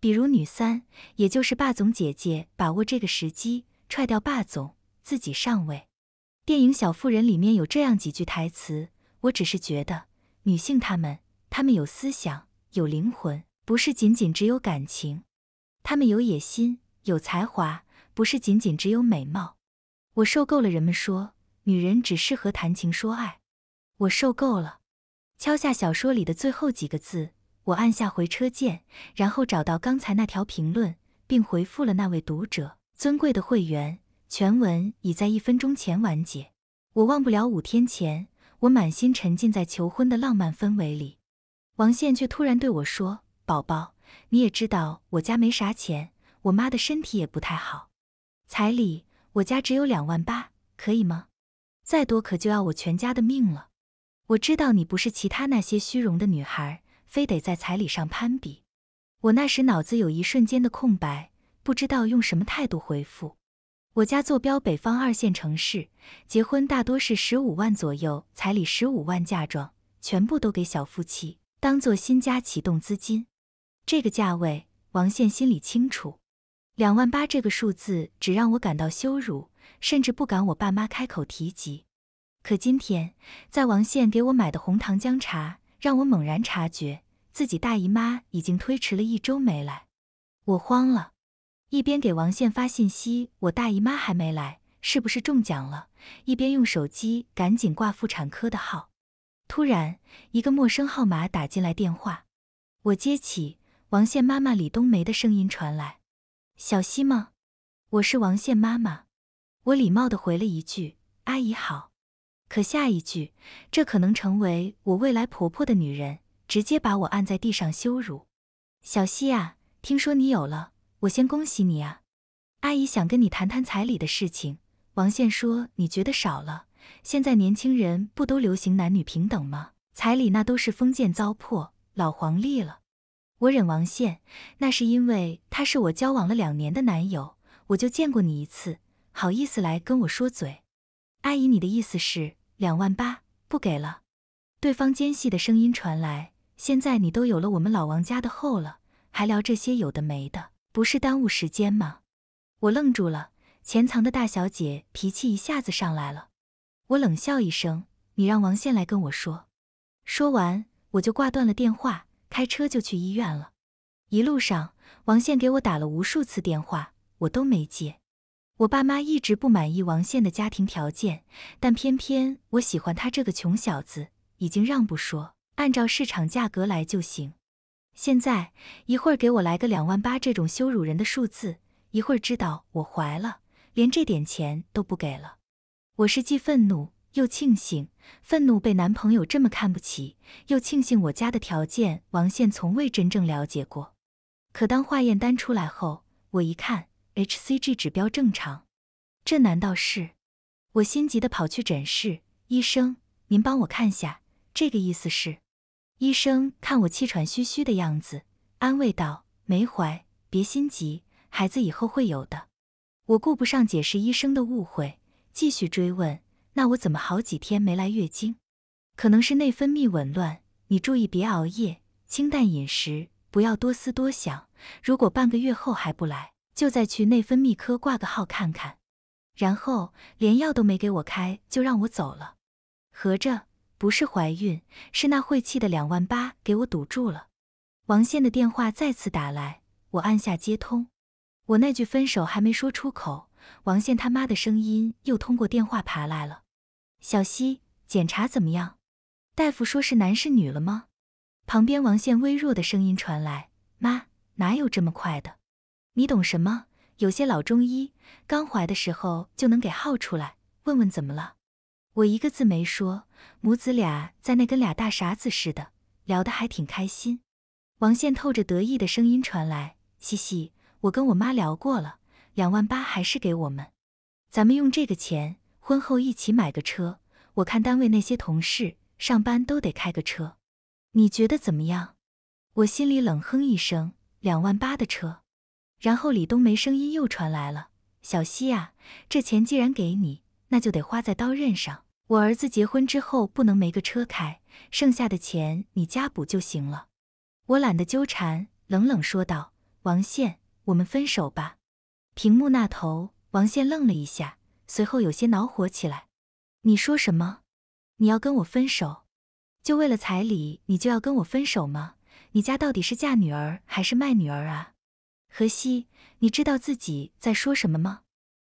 [SPEAKER 1] 比如女三，也就是霸总姐姐，把握这个时机，踹掉霸总，自己上位。电影《小妇人》里面有这样几句台词，我只是觉得女性她们，她们有思想。有灵魂，不是仅仅只有感情；他们有野心，有才华，不是仅仅只有美貌。我受够了人们说女人只适合谈情说爱，我受够了。敲下小说里的最后几个字，我按下回车键，然后找到刚才那条评论，并回复了那位读者：尊贵的会员，全文已在一分钟前完结。我忘不了五天前，我满心沉浸在求婚的浪漫氛围里。王宪却突然对我说：“宝宝，你也知道我家没啥钱，我妈的身体也不太好，彩礼我家只有两万八，可以吗？再多可就要我全家的命了。我知道你不是其他那些虚荣的女孩，非得在彩礼上攀比。我那时脑子有一瞬间的空白，不知道用什么态度回复。我家坐标北方二线城市，结婚大多是十五万左右，彩礼十五万，嫁妆全部都给小夫妻。”当做新家启动资金，这个价位王宪心里清楚。两万八这个数字只让我感到羞辱，甚至不敢我爸妈开口提及。可今天，在王宪给我买的红糖姜茶，让我猛然察觉自己大姨妈已经推迟了一周没来，我慌了，一边给王宪发信息，我大姨妈还没来，是不是中奖了？一边用手机赶紧挂妇产科的号。突然，一个陌生号码打进来电话，我接起，王羡妈妈李冬梅的声音传来：“小希吗？我是王羡妈妈。”我礼貌的回了一句：“阿姨好。”可下一句，这可能成为我未来婆婆的女人，直接把我按在地上羞辱：“小希啊，听说你有了，我先恭喜你啊。阿姨想跟你谈谈彩礼的事情。”王羡说：“你觉得少了。”现在年轻人不都流行男女平等吗？彩礼那都是封建糟粕，老黄历了。我忍王宪，那是因为他是我交往了两年的男友，我就见过你一次，好意思来跟我说嘴？阿姨，你的意思是两万八不给了？对方尖细的声音传来。现在你都有了我们老王家的后了，还聊这些有的没的，不是耽误时间吗？我愣住了，潜藏的大小姐脾气一下子上来了。我冷笑一声：“你让王宪来跟我说。”说完，我就挂断了电话，开车就去医院了。一路上，王宪给我打了无数次电话，我都没接。我爸妈一直不满意王宪的家庭条件，但偏偏我喜欢他这个穷小子，已经让不说，按照市场价格来就行。现在一会儿给我来个两万八这种羞辱人的数字，一会儿知道我怀了，连这点钱都不给了。我是既愤怒又庆幸，愤怒被男朋友这么看不起，又庆幸我家的条件王宪从未真正了解过。可当化验单出来后，我一看 HCG 指标正常，这难道是？我心急的跑去诊室，医生，您帮我看下，这个意思是？医生看我气喘吁吁的样子，安慰道：“没怀，别心急，孩子以后会有的。”我顾不上解释医生的误会。继续追问，那我怎么好几天没来月经？可能是内分泌紊乱，你注意别熬夜，清淡饮食，不要多思多想。如果半个月后还不来，就再去内分泌科挂个号看看。然后连药都没给我开，就让我走了。合着不是怀孕，是那晦气的两万八给我堵住了。王宪的电话再次打来，我按下接通，我那句分手还没说出口。王宪他妈的声音又通过电话爬来了，小希，检查怎么样？大夫说是男是女了吗？旁边王宪微弱的声音传来：“妈，哪有这么快的？你懂什么？有些老中医刚怀的时候就能给号出来。问问怎么了？我一个字没说，母子俩在那跟俩大傻子似的，聊得还挺开心。”王宪透着得意的声音传来：“嘻嘻，我跟我妈聊过了。”两万八还是给我们，咱们用这个钱婚后一起买个车。我看单位那些同事上班都得开个车，你觉得怎么样？我心里冷哼一声，两万八的车。然后李冬梅声音又传来了：“小西啊，这钱既然给你，那就得花在刀刃上。我儿子结婚之后不能没个车开，剩下的钱你家补就行了。”我懒得纠缠，冷冷说道：“王宪，我们分手吧。”屏幕那头，王宪愣了一下，随后有些恼火起来：“你说什么？你要跟我分手？就为了彩礼，你就要跟我分手吗？你家到底是嫁女儿还是卖女儿啊？何西，你知道自己在说什么吗？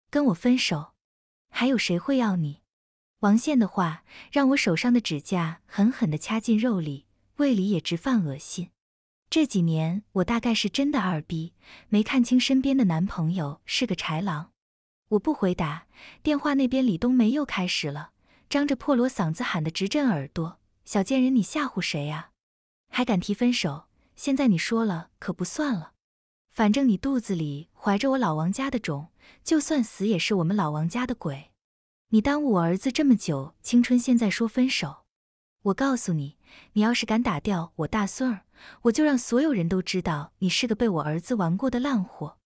[SPEAKER 1] 跟我分手？还有谁会要你？”王宪的话让我手上的指甲狠狠地掐进肉里，胃里也直犯恶心。这几年我大概是真的二逼，没看清身边的男朋友是个豺狼。我不回答，电话那边李冬梅又开始了，张着破锣嗓子喊得直震耳朵。小贱人，你吓唬谁呀？还敢提分手？现在你说了可不算了。反正你肚子里怀着我老王家的种，就算死也是我们老王家的鬼。你耽误我儿子这么久青春，现在说分手？我告诉你，你要是敢打掉我大孙儿！我就让所有人都知道你是个被我儿子玩过的烂货、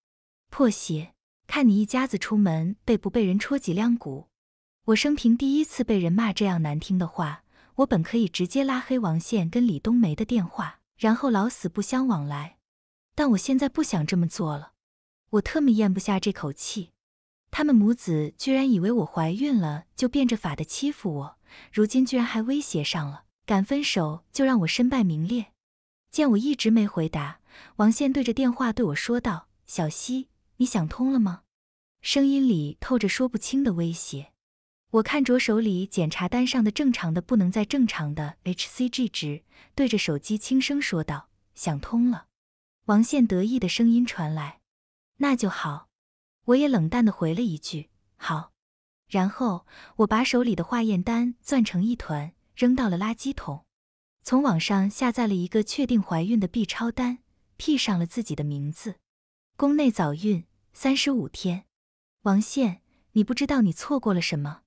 [SPEAKER 1] 破鞋，看你一家子出门被不被人戳脊梁骨。我生平第一次被人骂这样难听的话，我本可以直接拉黑王宪跟李冬梅的电话，然后老死不相往来。但我现在不想这么做了，我特么咽不下这口气。他们母子居然以为我怀孕了，就变着法的欺负我，如今居然还威胁上了，敢分手就让我身败名裂。见我一直没回答，王宪对着电话对我说道：“小溪，你想通了吗？”声音里透着说不清的威胁。我看着手里检查单上的正常的不能再正常的 HCG 值，对着手机轻声说道：“想通了。”王宪得意的声音传来：“那就好。”我也冷淡的回了一句：“好。”然后我把手里的化验单攥成一团，扔到了垃圾桶。从网上下载了一个确定怀孕的 B 超单，P 上了自己的名字。宫内早孕三十五天。王宪，你不知道你错过了什么，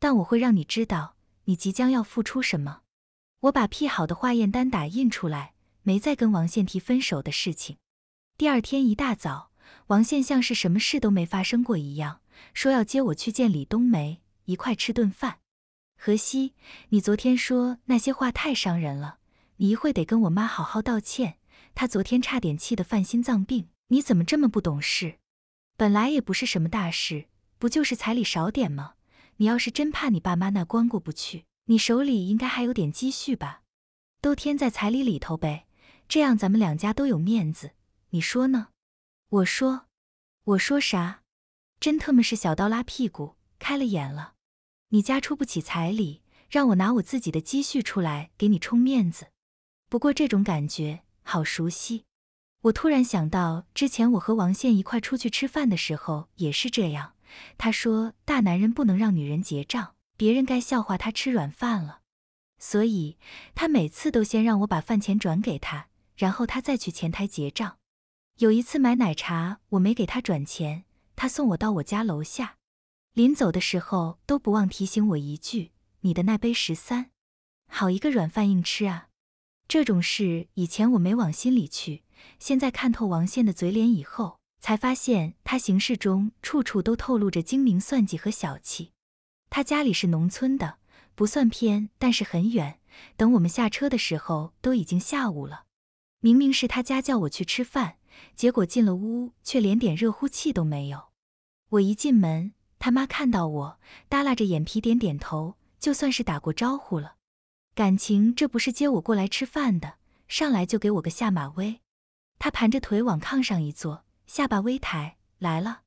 [SPEAKER 1] 但我会让你知道你即将要付出什么。我把 P 好的化验单打印出来，没再跟王宪提分手的事情。第二天一大早，王宪像是什么事都没发生过一样，说要接我去见李冬梅，一块吃顿饭。何西，你昨天说那些话太伤人了，你一会得跟我妈好好道歉。她昨天差点气得犯心脏病，你怎么这么不懂事？本来也不是什么大事，不就是彩礼少点吗？你要是真怕你爸妈那关过不去，你手里应该还有点积蓄吧？都添在彩礼里头呗，这样咱们两家都有面子，你说呢？我说，我说啥？真特么是小刀拉屁股，开了眼了。你家出不起彩礼，让我拿我自己的积蓄出来给你充面子。不过这种感觉好熟悉，我突然想到，之前我和王宪一块出去吃饭的时候也是这样。他说大男人不能让女人结账，别人该笑话他吃软饭了，所以他每次都先让我把饭钱转给他，然后他再去前台结账。有一次买奶茶我没给他转钱，他送我到我家楼下。临走的时候都不忘提醒我一句：“你的那杯十三，好一个软饭硬吃啊！”这种事以前我没往心里去，现在看透王宪的嘴脸以后，才发现他行事中处处都透露着精明算计和小气。他家里是农村的，不算偏，但是很远。等我们下车的时候，都已经下午了。明明是他家叫我去吃饭，结果进了屋却连点热乎气都没有。我一进门。他妈看到我，耷拉着眼皮，点点头，就算是打过招呼了。感情这不是接我过来吃饭的，上来就给我个下马威。他盘着腿往炕上一坐，下巴微抬，来了。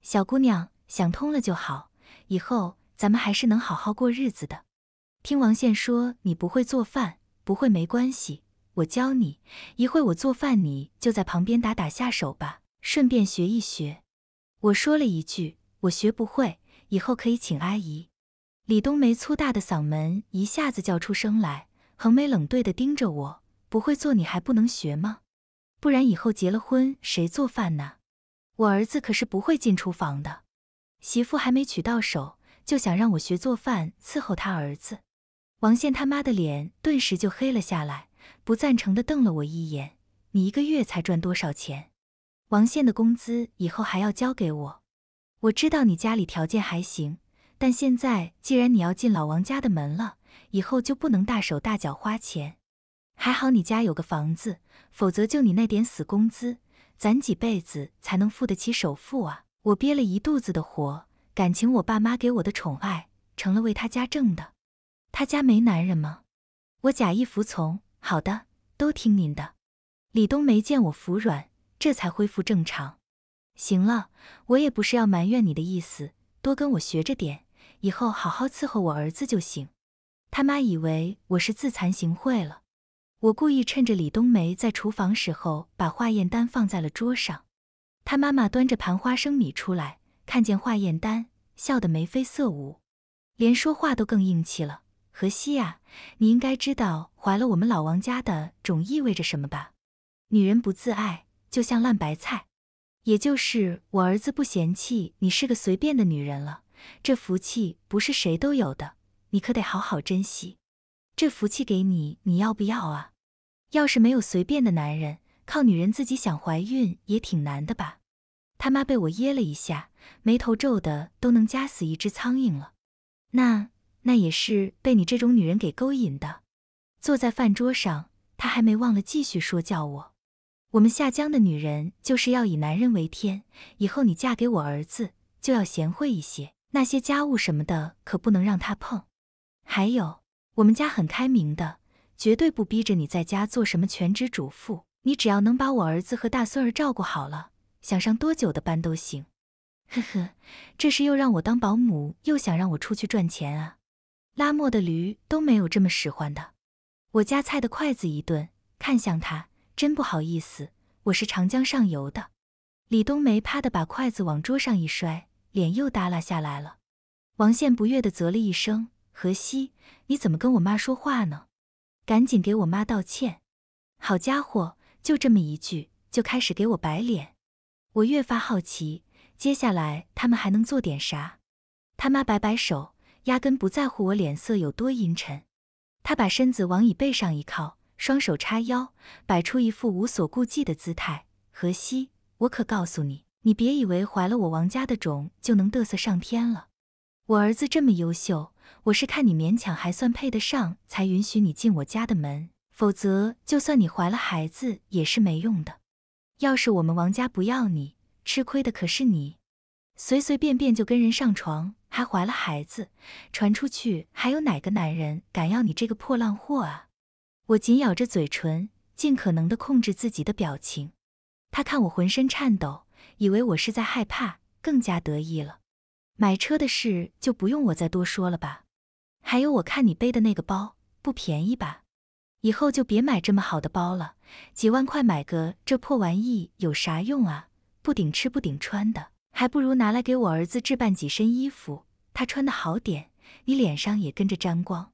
[SPEAKER 1] 小姑娘想通了就好，以后咱们还是能好好过日子的。听王宪说你不会做饭，不会没关系，我教你。一会我做饭，你就在旁边打打下手吧，顺便学一学。我说了一句。我学不会，以后可以请阿姨。李冬梅粗大的嗓门一下子叫出声来，横眉冷对地盯着我：“不会做你还不能学吗？不然以后结了婚谁做饭呢？我儿子可是不会进厨房的。媳妇还没娶到手，就想让我学做饭伺候他儿子。”王宪他妈的脸顿时就黑了下来，不赞成的瞪了我一眼：“你一个月才赚多少钱？王宪的工资以后还要交给我。”我知道你家里条件还行，但现在既然你要进老王家的门了，以后就不能大手大脚花钱。还好你家有个房子，否则就你那点死工资，攒几辈子才能付得起首付啊！我憋了一肚子的火，感情我爸妈给我的宠爱成了为他家挣的。他家没男人吗？我假意服从，好的，都听您的。李冬梅见我服软，这才恢复正常。行了，我也不是要埋怨你的意思，多跟我学着点，以后好好伺候我儿子就行。他妈以为我是自惭形秽了，我故意趁着李冬梅在厨房时候，把化验单放在了桌上。他妈妈端着盘花生米出来，看见化验单，笑得眉飞色舞，连说话都更硬气了。何西啊，你应该知道怀了我们老王家的种意味着什么吧？女人不自爱，就像烂白菜。也就是我儿子不嫌弃你是个随便的女人了，这福气不是谁都有的，你可得好好珍惜。这福气给你，你要不要啊？要是没有随便的男人，靠女人自己想怀孕也挺难的吧？他妈被我噎了一下，眉头皱的都能夹死一只苍蝇了。那那也是被你这种女人给勾引的。坐在饭桌上，他还没忘了继续说教我。我们下江的女人就是要以男人为天，以后你嫁给我儿子，就要贤惠一些，那些家务什么的可不能让他碰。还有，我们家很开明的，绝对不逼着你在家做什么全职主妇，你只要能把我儿子和大孙儿照顾好了，想上多久的班都行。呵呵，这是又让我当保姆，又想让我出去赚钱啊？拉磨的驴都没有这么使唤的。我夹菜的筷子一顿，看向他。真不好意思，我是长江上游的。李冬梅啪的把筷子往桌上一摔，脸又耷拉下来了。王宪不悦的啧了一声：“何西，你怎么跟我妈说话呢？赶紧给我妈道歉！”好家伙，就这么一句就开始给我摆脸。我越发好奇，接下来他们还能做点啥？他妈摆摆手，压根不在乎我脸色有多阴沉。他把身子往椅背上一靠。双手叉腰，摆出一副无所顾忌的姿态。何西，我可告诉你，你别以为怀了我王家的种就能嘚瑟上天了。我儿子这么优秀，我是看你勉强还算配得上，才允许你进我家的门。否则，就算你怀了孩子，也是没用的。要是我们王家不要你，吃亏的可是你。随随便便就跟人上床，还怀了孩子，传出去，还有哪个男人敢要你这个破烂货啊？我紧咬着嘴唇，尽可能地控制自己的表情。他看我浑身颤抖，以为我是在害怕，更加得意了。买车的事就不用我再多说了吧。还有，我看你背的那个包不便宜吧？以后就别买这么好的包了，几万块买个这破玩意有啥用啊？不顶吃不顶穿的，还不如拿来给我儿子置办几身衣服，他穿的好点，你脸上也跟着沾光。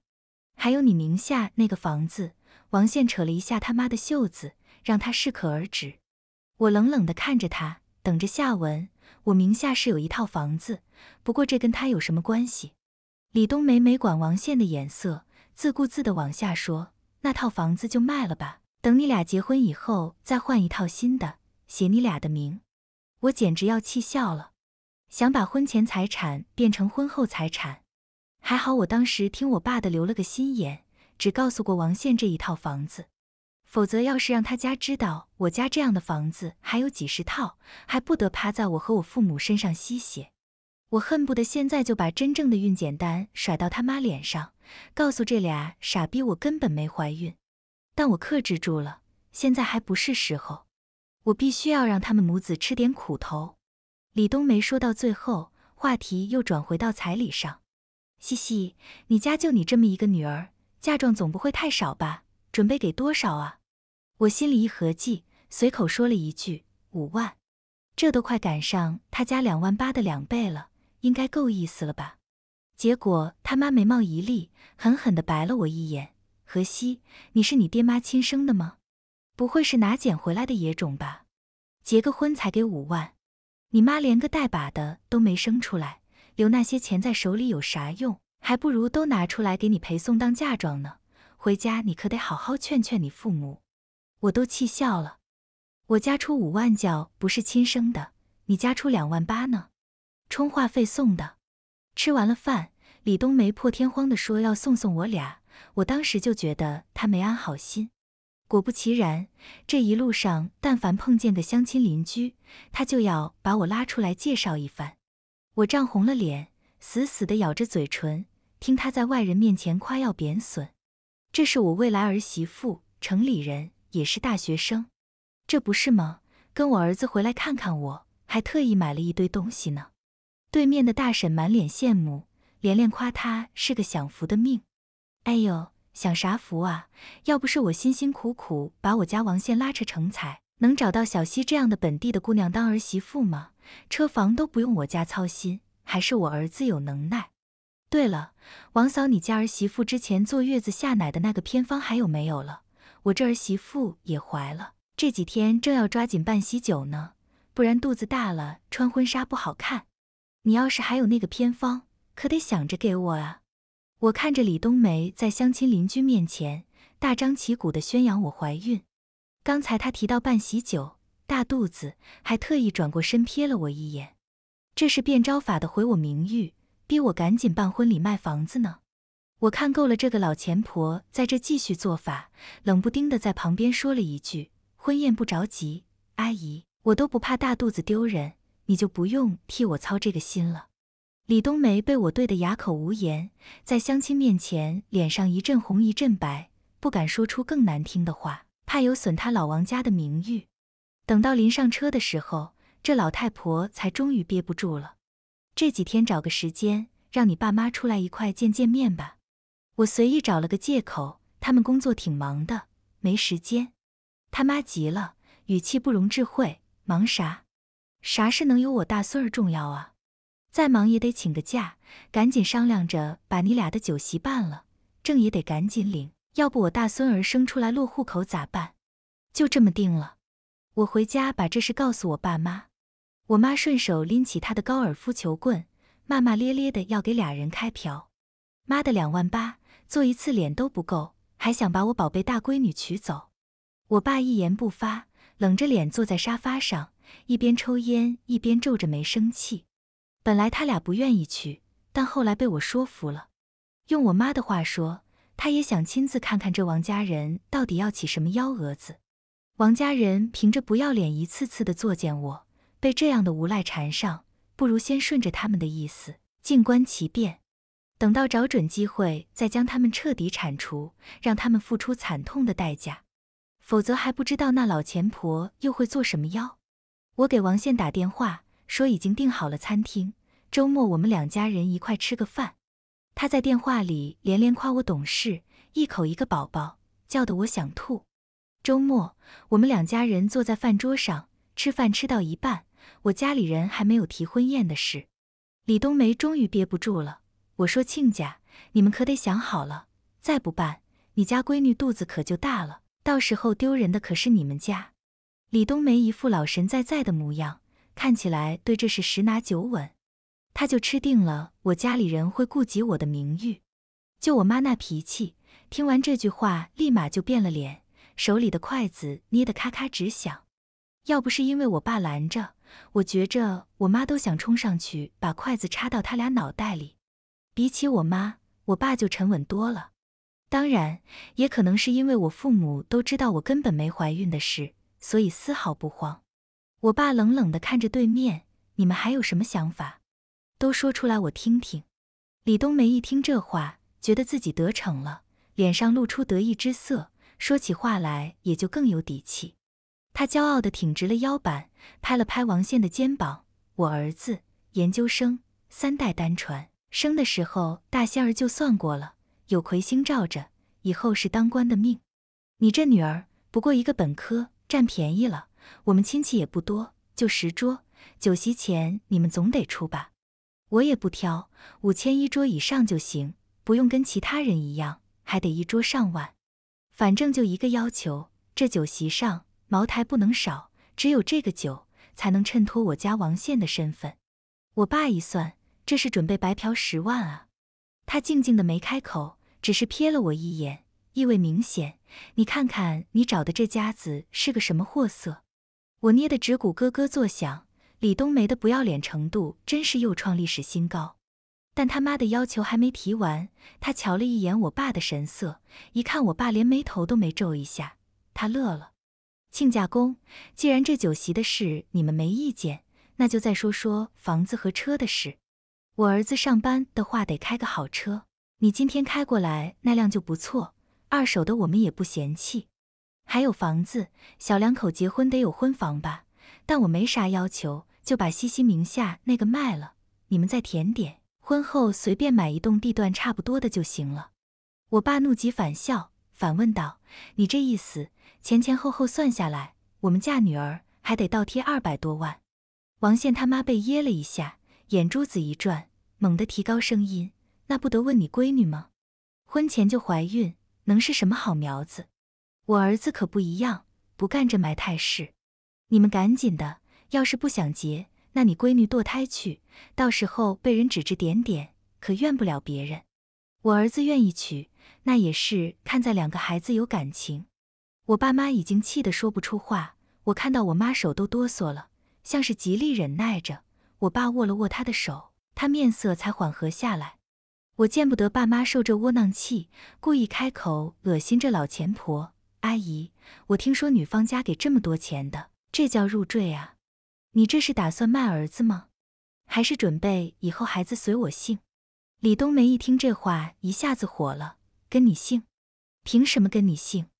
[SPEAKER 1] 还有你名下那个房子。王宪扯了一下他妈的袖子，让他适可而止。我冷冷地看着他，等着下文。我名下是有一套房子，不过这跟他有什么关系？李冬梅没管王宪的眼色，自顾自地往下说：“那套房子就卖了吧，等你俩结婚以后再换一套新的，写你俩的名。”我简直要气笑了，想把婚前财产变成婚后财产，还好我当时听我爸的，留了个心眼。只告诉过王宪这一套房子，否则要是让他家知道我家这样的房子还有几十套，还不得趴在我和我父母身上吸血？我恨不得现在就把真正的孕检单甩到他妈脸上，告诉这俩傻逼我根本没怀孕。但我克制住了，现在还不是时候，我必须要让他们母子吃点苦头。李冬梅说到最后，话题又转回到彩礼上。嘻嘻，你家就你这么一个女儿。嫁妆总不会太少吧？准备给多少啊？我心里一合计，随口说了一句五万，这都快赶上他家两万八的两倍了，应该够意思了吧？结果他妈眉毛一立，狠狠地白了我一眼：“何西，你是你爹妈亲生的吗？不会是拿捡回来的野种吧？结个婚才给五万，你妈连个带把的都没生出来，留那些钱在手里有啥用？”还不如都拿出来给你陪送当嫁妆呢，回家你可得好好劝劝你父母，我都气笑了。我家出五万，叫不是亲生的，你家出两万八呢，充话费送的。吃完了饭，李冬梅破天荒地说要送送我俩，我当时就觉得她没安好心，果不其然，这一路上但凡碰见个相亲邻居，她就要把我拉出来介绍一番，我涨红了脸，死死地咬着嘴唇。听他在外人面前夸耀贬损，这是我未来儿媳妇，城里人，也是大学生，这不是吗？跟我儿子回来看看，我还特意买了一堆东西呢。对面的大婶满脸羡慕，连连夸他是个享福的命。哎呦，享啥福啊？要不是我辛辛苦苦把我家王现拉扯成才，能找到小溪这样的本地的姑娘当儿媳妇吗？车房都不用我家操心，还是我儿子有能耐。对了，王嫂，你家儿媳妇之前坐月子下奶的那个偏方还有没有了？我这儿媳妇也怀了，这几天正要抓紧办喜酒呢，不然肚子大了穿婚纱不好看。你要是还有那个偏方，可得想着给我啊。我看着李冬梅在相亲邻居面前大张旗鼓地宣扬我怀孕，刚才她提到办喜酒、大肚子，还特意转过身瞥了我一眼，这是变招法的毁我名誉。逼我赶紧办婚礼卖房子呢！我看够了这个老钱婆在这继续做法，冷不丁的在旁边说了一句：“婚宴不着急，阿姨，我都不怕大肚子丢人，你就不用替我操这个心了。”李冬梅被我怼得哑口无言，在相亲面前脸上一阵红一阵白，不敢说出更难听的话，怕有损她老王家的名誉。等到临上车的时候，这老太婆才终于憋不住了。这几天找个时间，让你爸妈出来一块见见面吧。我随意找了个借口，他们工作挺忙的，没时间。他妈急了，语气不容置喙：忙啥？啥事能有我大孙儿重要啊？再忙也得请个假，赶紧商量着把你俩的酒席办了，证也得赶紧领，要不我大孙儿生出来落户口咋办？就这么定了，我回家把这事告诉我爸妈。我妈顺手拎起她的高尔夫球棍，骂骂咧咧的要给俩人开瓢。妈的，两万八做一次脸都不够，还想把我宝贝大闺女娶走？我爸一言不发，冷着脸坐在沙发上，一边抽烟一边皱着眉生气。本来他俩不愿意去，但后来被我说服了。用我妈的话说，她也想亲自看看这王家人到底要起什么幺蛾子。王家人凭着不要脸，一次次的作践我。被这样的无赖缠上，不如先顺着他们的意思，静观其变，等到找准机会再将他们彻底铲除，让他们付出惨痛的代价。否则还不知道那老钱婆又会做什么妖。我给王宪打电话说已经订好了餐厅，周末我们两家人一块吃个饭。他在电话里连连夸我懂事，一口一个宝宝，叫得我想吐。周末我们两家人坐在饭桌上吃饭，吃到一半。我家里人还没有提婚宴的事，李冬梅终于憋不住了。我说：“亲家，你们可得想好了，再不办，你家闺女肚子可就大了，到时候丢人的可是你们家。”李冬梅一副老神在在的模样，看起来对这事十拿九稳，她就吃定了我家里人会顾及我的名誉。就我妈那脾气，听完这句话立马就变了脸，手里的筷子捏得咔咔直响。要不是因为我爸拦着。我觉着我妈都想冲上去把筷子插到他俩脑袋里，比起我妈，我爸就沉稳多了。当然，也可能是因为我父母都知道我根本没怀孕的事，所以丝毫不慌。我爸冷冷的看着对面，你们还有什么想法？都说出来我听听。李冬梅一听这话，觉得自己得逞了，脸上露出得意之色，说起话来也就更有底气。他骄傲地挺直了腰板，拍了拍王宪的肩膀：“我儿子研究生，三代单传，生的时候大仙儿就算过了，有魁星罩着，以后是当官的命。你这女儿不过一个本科，占便宜了。我们亲戚也不多，就十桌，酒席钱你们总得出吧？我也不挑，五千一桌以上就行，不用跟其他人一样，还得一桌上万。反正就一个要求，这酒席上。”茅台不能少，只有这个酒才能衬托我家王宪的身份。我爸一算，这是准备白嫖十万啊！他静静的没开口，只是瞥了我一眼，意味明显。你看看，你找的这家子是个什么货色？我捏的指骨咯咯作响。李冬梅的不要脸程度真是又创历史新高。但他妈的要求还没提完，他瞧了一眼我爸的神色，一看我爸连眉头都没皱一下，他乐了。亲家公，既然这酒席的事你们没意见，那就再说说房子和车的事。我儿子上班的话得开个好车，你今天开过来那辆就不错，二手的我们也不嫌弃。还有房子，小两口结婚得有婚房吧？但我没啥要求，就把西西名下那个卖了，你们再填点，婚后随便买一栋地段差不多的就行了。我爸怒极反笑。反问道：“你这意思，前前后后算下来，我们嫁女儿还得倒贴二百多万。”王宪他妈被噎了一下，眼珠子一转，猛地提高声音：“那不得问你闺女吗？婚前就怀孕，能是什么好苗子？我儿子可不一样，不干这埋汰事。你们赶紧的，要是不想结，那你闺女堕胎去，到时候被人指指点点，可怨不了别人。”我儿子愿意娶，那也是看在两个孩子有感情。我爸妈已经气得说不出话，我看到我妈手都哆嗦了，像是极力忍耐着。我爸握了握她的手，她面色才缓和下来。我见不得爸妈受这窝囊气，故意开口恶心这老钱婆阿姨。我听说女方家给这么多钱的，这叫入赘啊？你这是打算卖儿子吗？还是准备以后孩子随我姓？李冬梅一听这话，一下子火了：“跟你姓？凭什么跟你姓？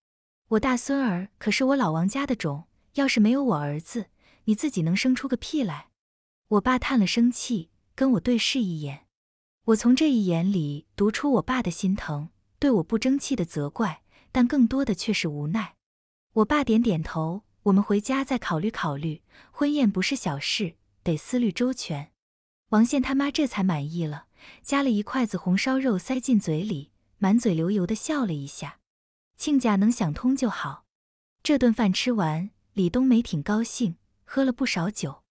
[SPEAKER 1] 我大孙儿可是我老王家的种，要是没有我儿子，你自己能生出个屁来？”我爸叹了声气，跟我对视一眼，我从这一眼里读出我爸的心疼，对我不争气的责怪，但更多的却是无奈。我爸点点头：“我们回家再考虑考虑，婚宴不是小事，得思虑周全。”王宪他妈这才满意了。夹了一筷子红烧肉塞进嘴里，满嘴流油地笑了一下。亲家能想通就好。这顿饭吃完，李冬梅挺高兴，喝了不少酒。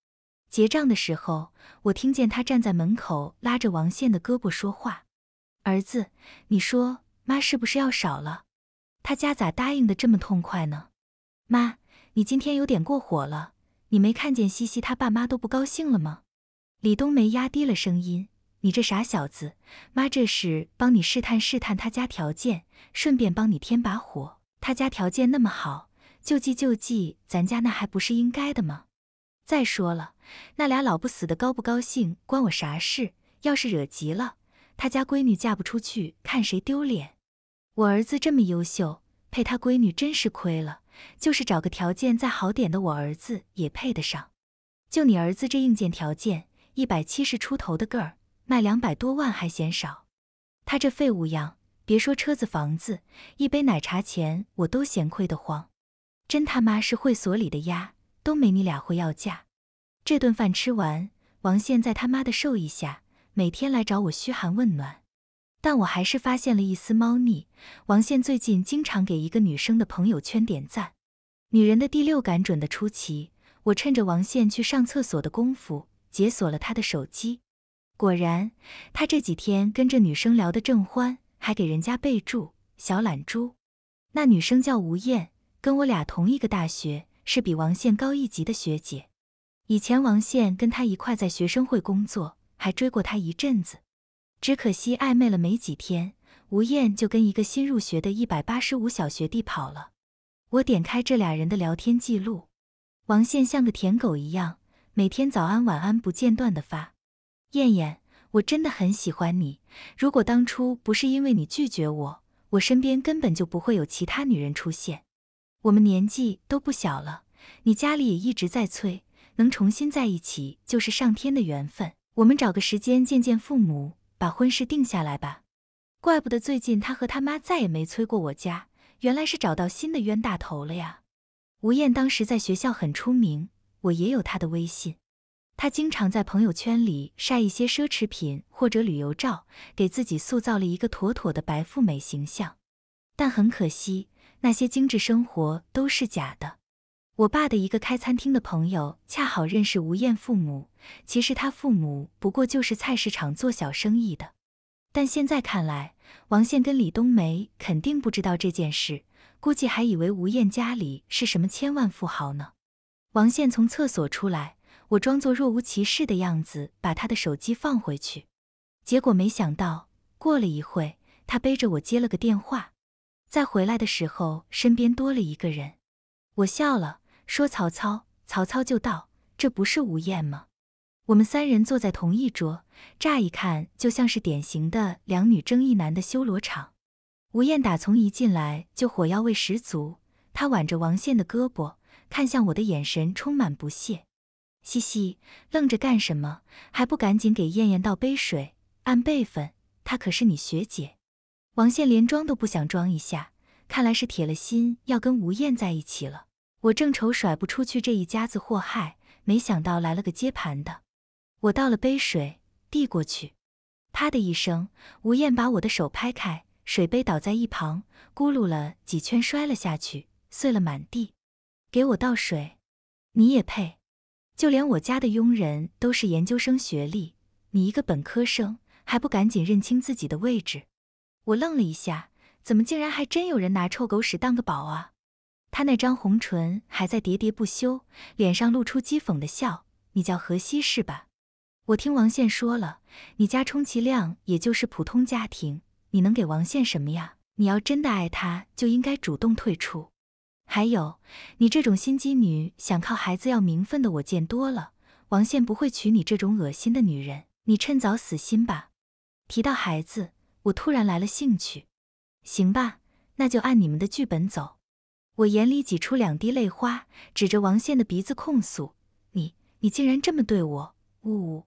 [SPEAKER 1] 结账的时候，我听见她站在门口拉着王宪的胳膊说话：“儿子，你说妈是不是要少了？他家咋答应的这么痛快呢？”“妈，你今天有点过火了。你没看见西西他爸妈都不高兴了吗？”李冬梅压低了声音。你这傻小子，妈这是帮你试探试探他家条件，顺便帮你添把火。他家条件那么好，救济救济咱家那还不是应该的吗？再说了，那俩老不死的高不高兴关我啥事？要是惹急了，他家闺女嫁不出去，看谁丢脸！我儿子这么优秀，配他闺女真是亏了。就是找个条件再好点的，我儿子也配得上。就你儿子这硬件条件，一百七十出头的个儿。卖两百多万还嫌少，他这废物样，别说车子房子，一杯奶茶钱我都嫌亏得慌。真他妈是会所里的鸭，都没你俩会要价。这顿饭吃完，王宪在他妈的授意下，每天来找我嘘寒问暖，但我还是发现了一丝猫腻。王宪最近经常给一个女生的朋友圈点赞，女人的第六感准得出奇。我趁着王宪去上厕所的功夫，解锁了他的手机。果然，他这几天跟着女生聊得正欢，还给人家备注“小懒猪”。那女生叫吴艳，跟我俩同一个大学，是比王宪高一级的学姐。以前王宪跟她一块在学生会工作，还追过她一阵子。只可惜暧昧了没几天，吴艳就跟一个新入学的一百八十五小学弟跑了。我点开这俩人的聊天记录，王宪像个舔狗一样，每天早安晚安不间断的发。燕燕，我真的很喜欢你。如果当初不是因为你拒绝我，我身边根本就不会有其他女人出现。我们年纪都不小了，你家里也一直在催，能重新在一起就是上天的缘分。我们找个时间见见父母，把婚事定下来吧。怪不得最近他和他妈再也没催过我家，原来是找到新的冤大头了呀。吴燕当时在学校很出名，我也有她的微信。他经常在朋友圈里晒一些奢侈品或者旅游照，给自己塑造了一个妥妥的白富美形象。但很可惜，那些精致生活都是假的。我爸的一个开餐厅的朋友恰好认识吴艳父母，其实他父母不过就是菜市场做小生意的。但现在看来，王宪跟李冬梅肯定不知道这件事，估计还以为吴艳家里是什么千万富豪呢。王宪从厕所出来。我装作若无其事的样子，把他的手机放回去。结果没想到，过了一会，他背着我接了个电话。再回来的时候，身边多了一个人。我笑了，说：“曹操，曹操就到。”这不是吴燕吗？我们三人坐在同一桌，乍一看就像是典型的两女争一男的修罗场。吴燕打从一进来就火药味十足，她挽着王宪的胳膊，看向我的眼神充满不屑。嘻嘻，愣着干什么？还不赶紧给燕燕倒杯水？按辈分，她可是你学姐。王宪连装都不想装一下，看来是铁了心要跟吴燕在一起了。我正愁甩不出去这一家子祸害，没想到来了个接盘的。我倒了杯水，递过去，啪的一声，吴燕把我的手拍开，水杯倒在一旁，咕噜了几圈，摔了下去，碎了满地。给我倒水，你也配？就连我家的佣人都是研究生学历，你一个本科生还不赶紧认清自己的位置？我愣了一下，怎么竟然还真有人拿臭狗屎当个宝啊？他那张红唇还在喋喋不休，脸上露出讥讽的笑。你叫何西是吧？我听王宪说了，你家充其量也就是普通家庭，你能给王宪什么呀？你要真的爱他，就应该主动退出。还有，你这种心机女，想靠孩子要名分的，我见多了。王宪不会娶你这种恶心的女人，你趁早死心吧。提到孩子，我突然来了兴趣。行吧，那就按你们的剧本走。我眼里挤出两滴泪花，指着王宪的鼻子控诉：“你，你竟然这么对我！”呜呜，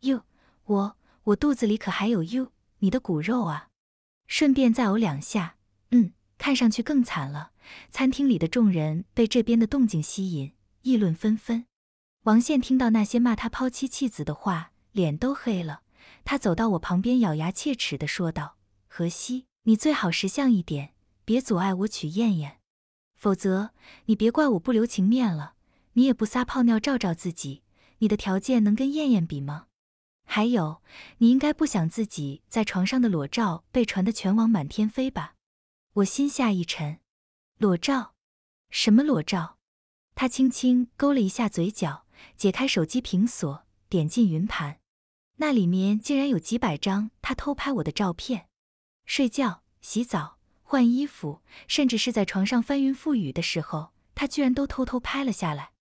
[SPEAKER 1] 哟，我，我肚子里可还有哟，你的骨肉啊！顺便再呕两下，嗯。看上去更惨了。餐厅里的众人被这边的动静吸引，议论纷纷。王宪听到那些骂他抛妻弃子的话，脸都黑了。他走到我旁边，咬牙切齿的说道：“何西，你最好识相一点，别阻碍我娶燕燕，否则你别怪我不留情面了。你也不撒泡尿照照自己，你的条件能跟燕燕比吗？还有，你应该不想自己在床上的裸照被传的全网满天飞吧？”我心下一沉，裸照？什么裸照？他轻轻勾了一下嘴角，解开手机屏锁，点进云盘，那里面竟然有几百张他偷拍我的照片，睡觉、洗澡、换衣服，甚至是在床上翻云覆雨的时候，他居然都偷偷拍了下来。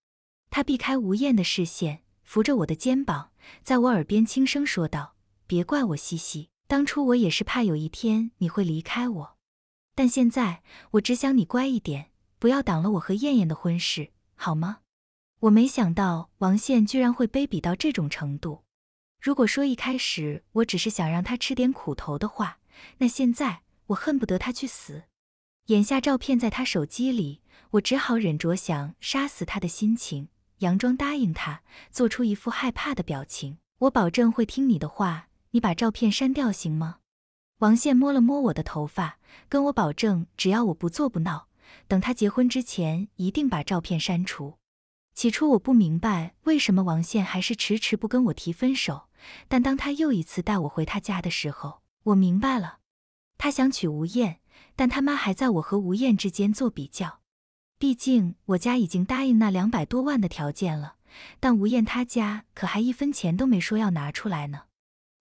[SPEAKER 1] 他避开吴艳的视线，扶着我的肩膀，在我耳边轻声说道：“别怪我，嘻嘻，当初我也是怕有一天你会离开我。”但现在我只想你乖一点，不要挡了我和燕燕的婚事，好吗？我没想到王宪居然会卑鄙到这种程度。如果说一开始我只是想让他吃点苦头的话，那现在我恨不得他去死。眼下照片在他手机里，我只好忍着想杀死他的心情，佯装答应他，做出一副害怕的表情。我保证会听你的话，你把照片删掉行吗？王宪摸了摸我的头发，跟我保证，只要我不做不闹，等他结婚之前一定把照片删除。起初我不明白为什么王宪还是迟迟不跟我提分手，但当他又一次带我回他家的时候，我明白了，他想娶吴艳，但他妈还在我和吴艳之间做比较。毕竟我家已经答应那两百多万的条件了，但吴艳他家可还一分钱都没说要拿出来呢。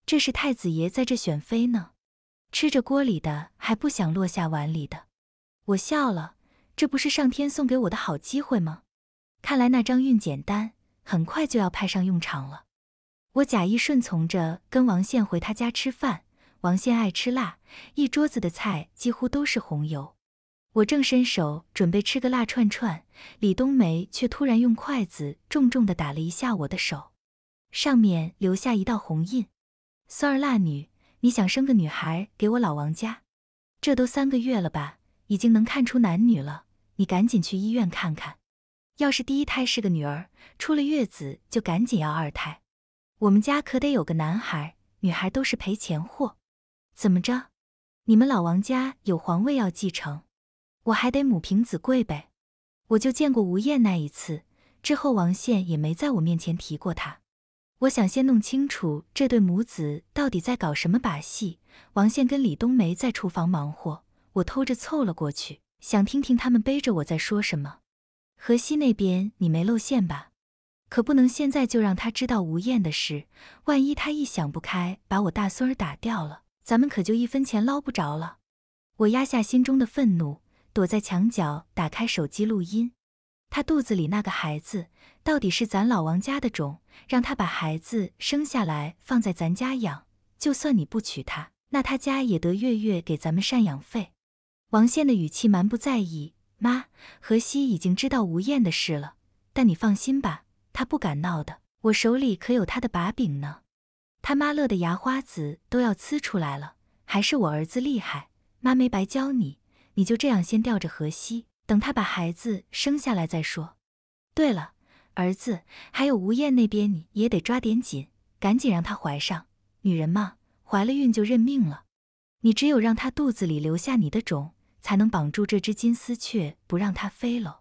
[SPEAKER 1] 这是太子爷在这选妃呢。吃着锅里的还不想落下碗里的，我笑了，这不是上天送给我的好机会吗？看来那张运检单很快就要派上用场了。我假意顺从着跟王宪回他家吃饭。王宪爱吃辣，一桌子的菜几乎都是红油。我正伸手准备吃个辣串串，李冬梅却突然用筷子重重地打了一下我的手，上面留下一道红印。酸儿辣女。你想生个女孩给我老王家，这都三个月了吧，已经能看出男女了。你赶紧去医院看看，要是第一胎是个女儿，出了月子就赶紧要二胎。我们家可得有个男孩，女孩都是赔钱货。怎么着？你们老王家有皇位要继承，我还得母凭子贵呗。我就见过吴艳那一次，之后王宪也没在我面前提过她。我想先弄清楚这对母子到底在搞什么把戏。王宪跟李冬梅在厨房忙活，我偷着凑了过去，想听听他们背着我在说什么。河西那边你没露馅吧？可不能现在就让他知道吴艳的事，万一他一想不开把我大孙儿打掉了，咱们可就一分钱捞不着了。我压下心中的愤怒，躲在墙角，打开手机录音。他肚子里那个孩子到底是咱老王家的种，让他把孩子生下来放在咱家养。就算你不娶她，那他家也得月月给咱们赡养费。王宪的语气蛮不在意。妈，荷西已经知道吴艳的事了，但你放心吧，他不敢闹的。我手里可有他的把柄呢。他妈乐得牙花子都要呲出来了，还是我儿子厉害，妈没白教你。你就这样先吊着荷西。等他把孩子生下来再说。对了，儿子，还有吴艳那边你也得抓点紧，赶紧让她怀上。女人嘛，怀了孕就认命了。你只有让她肚子里留下你的种，才能绑住这只金丝雀，不让它飞喽。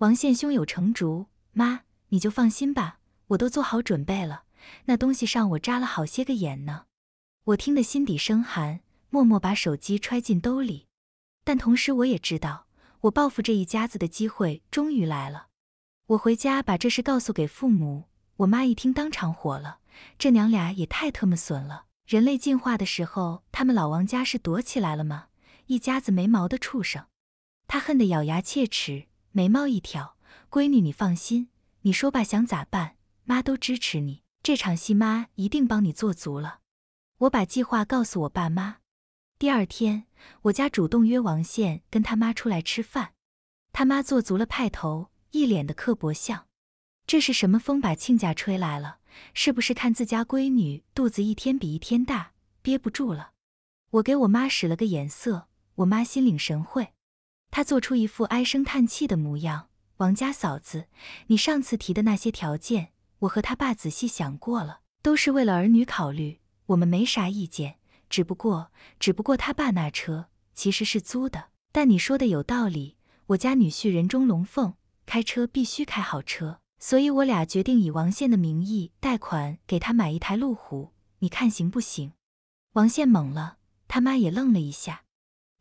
[SPEAKER 1] 王宪胸有成竹，妈，你就放心吧，我都做好准备了。那东西上我扎了好些个眼呢。我听得心底生寒，默默把手机揣进兜里。但同时我也知道。我报复这一家子的机会终于来了，我回家把这事告诉给父母。我妈一听，当场火了，这娘俩也太特么损了！人类进化的时候，他们老王家是躲起来了吗？一家子没毛的畜生！她恨得咬牙切齿，眉毛一挑：“闺女，你放心，你说吧，想咋办，妈都支持你。这场戏，妈一定帮你做足了。”我把计划告诉我爸妈。第二天，我家主动约王宪跟他妈出来吃饭。他妈做足了派头，一脸的刻薄相。这是什么风把亲家吹来了？是不是看自家闺女肚子一天比一天大，憋不住了？我给我妈使了个眼色，我妈心领神会，她做出一副唉声叹气的模样。王家嫂子，你上次提的那些条件，我和他爸仔细想过了，都是为了儿女考虑，我们没啥意见。只不过，只不过他爸那车其实是租的。但你说的有道理，我家女婿人中龙凤，开车必须开好车，所以我俩决定以王宪的名义贷款给他买一台路虎，你看行不行？王宪懵了，他妈也愣了一下，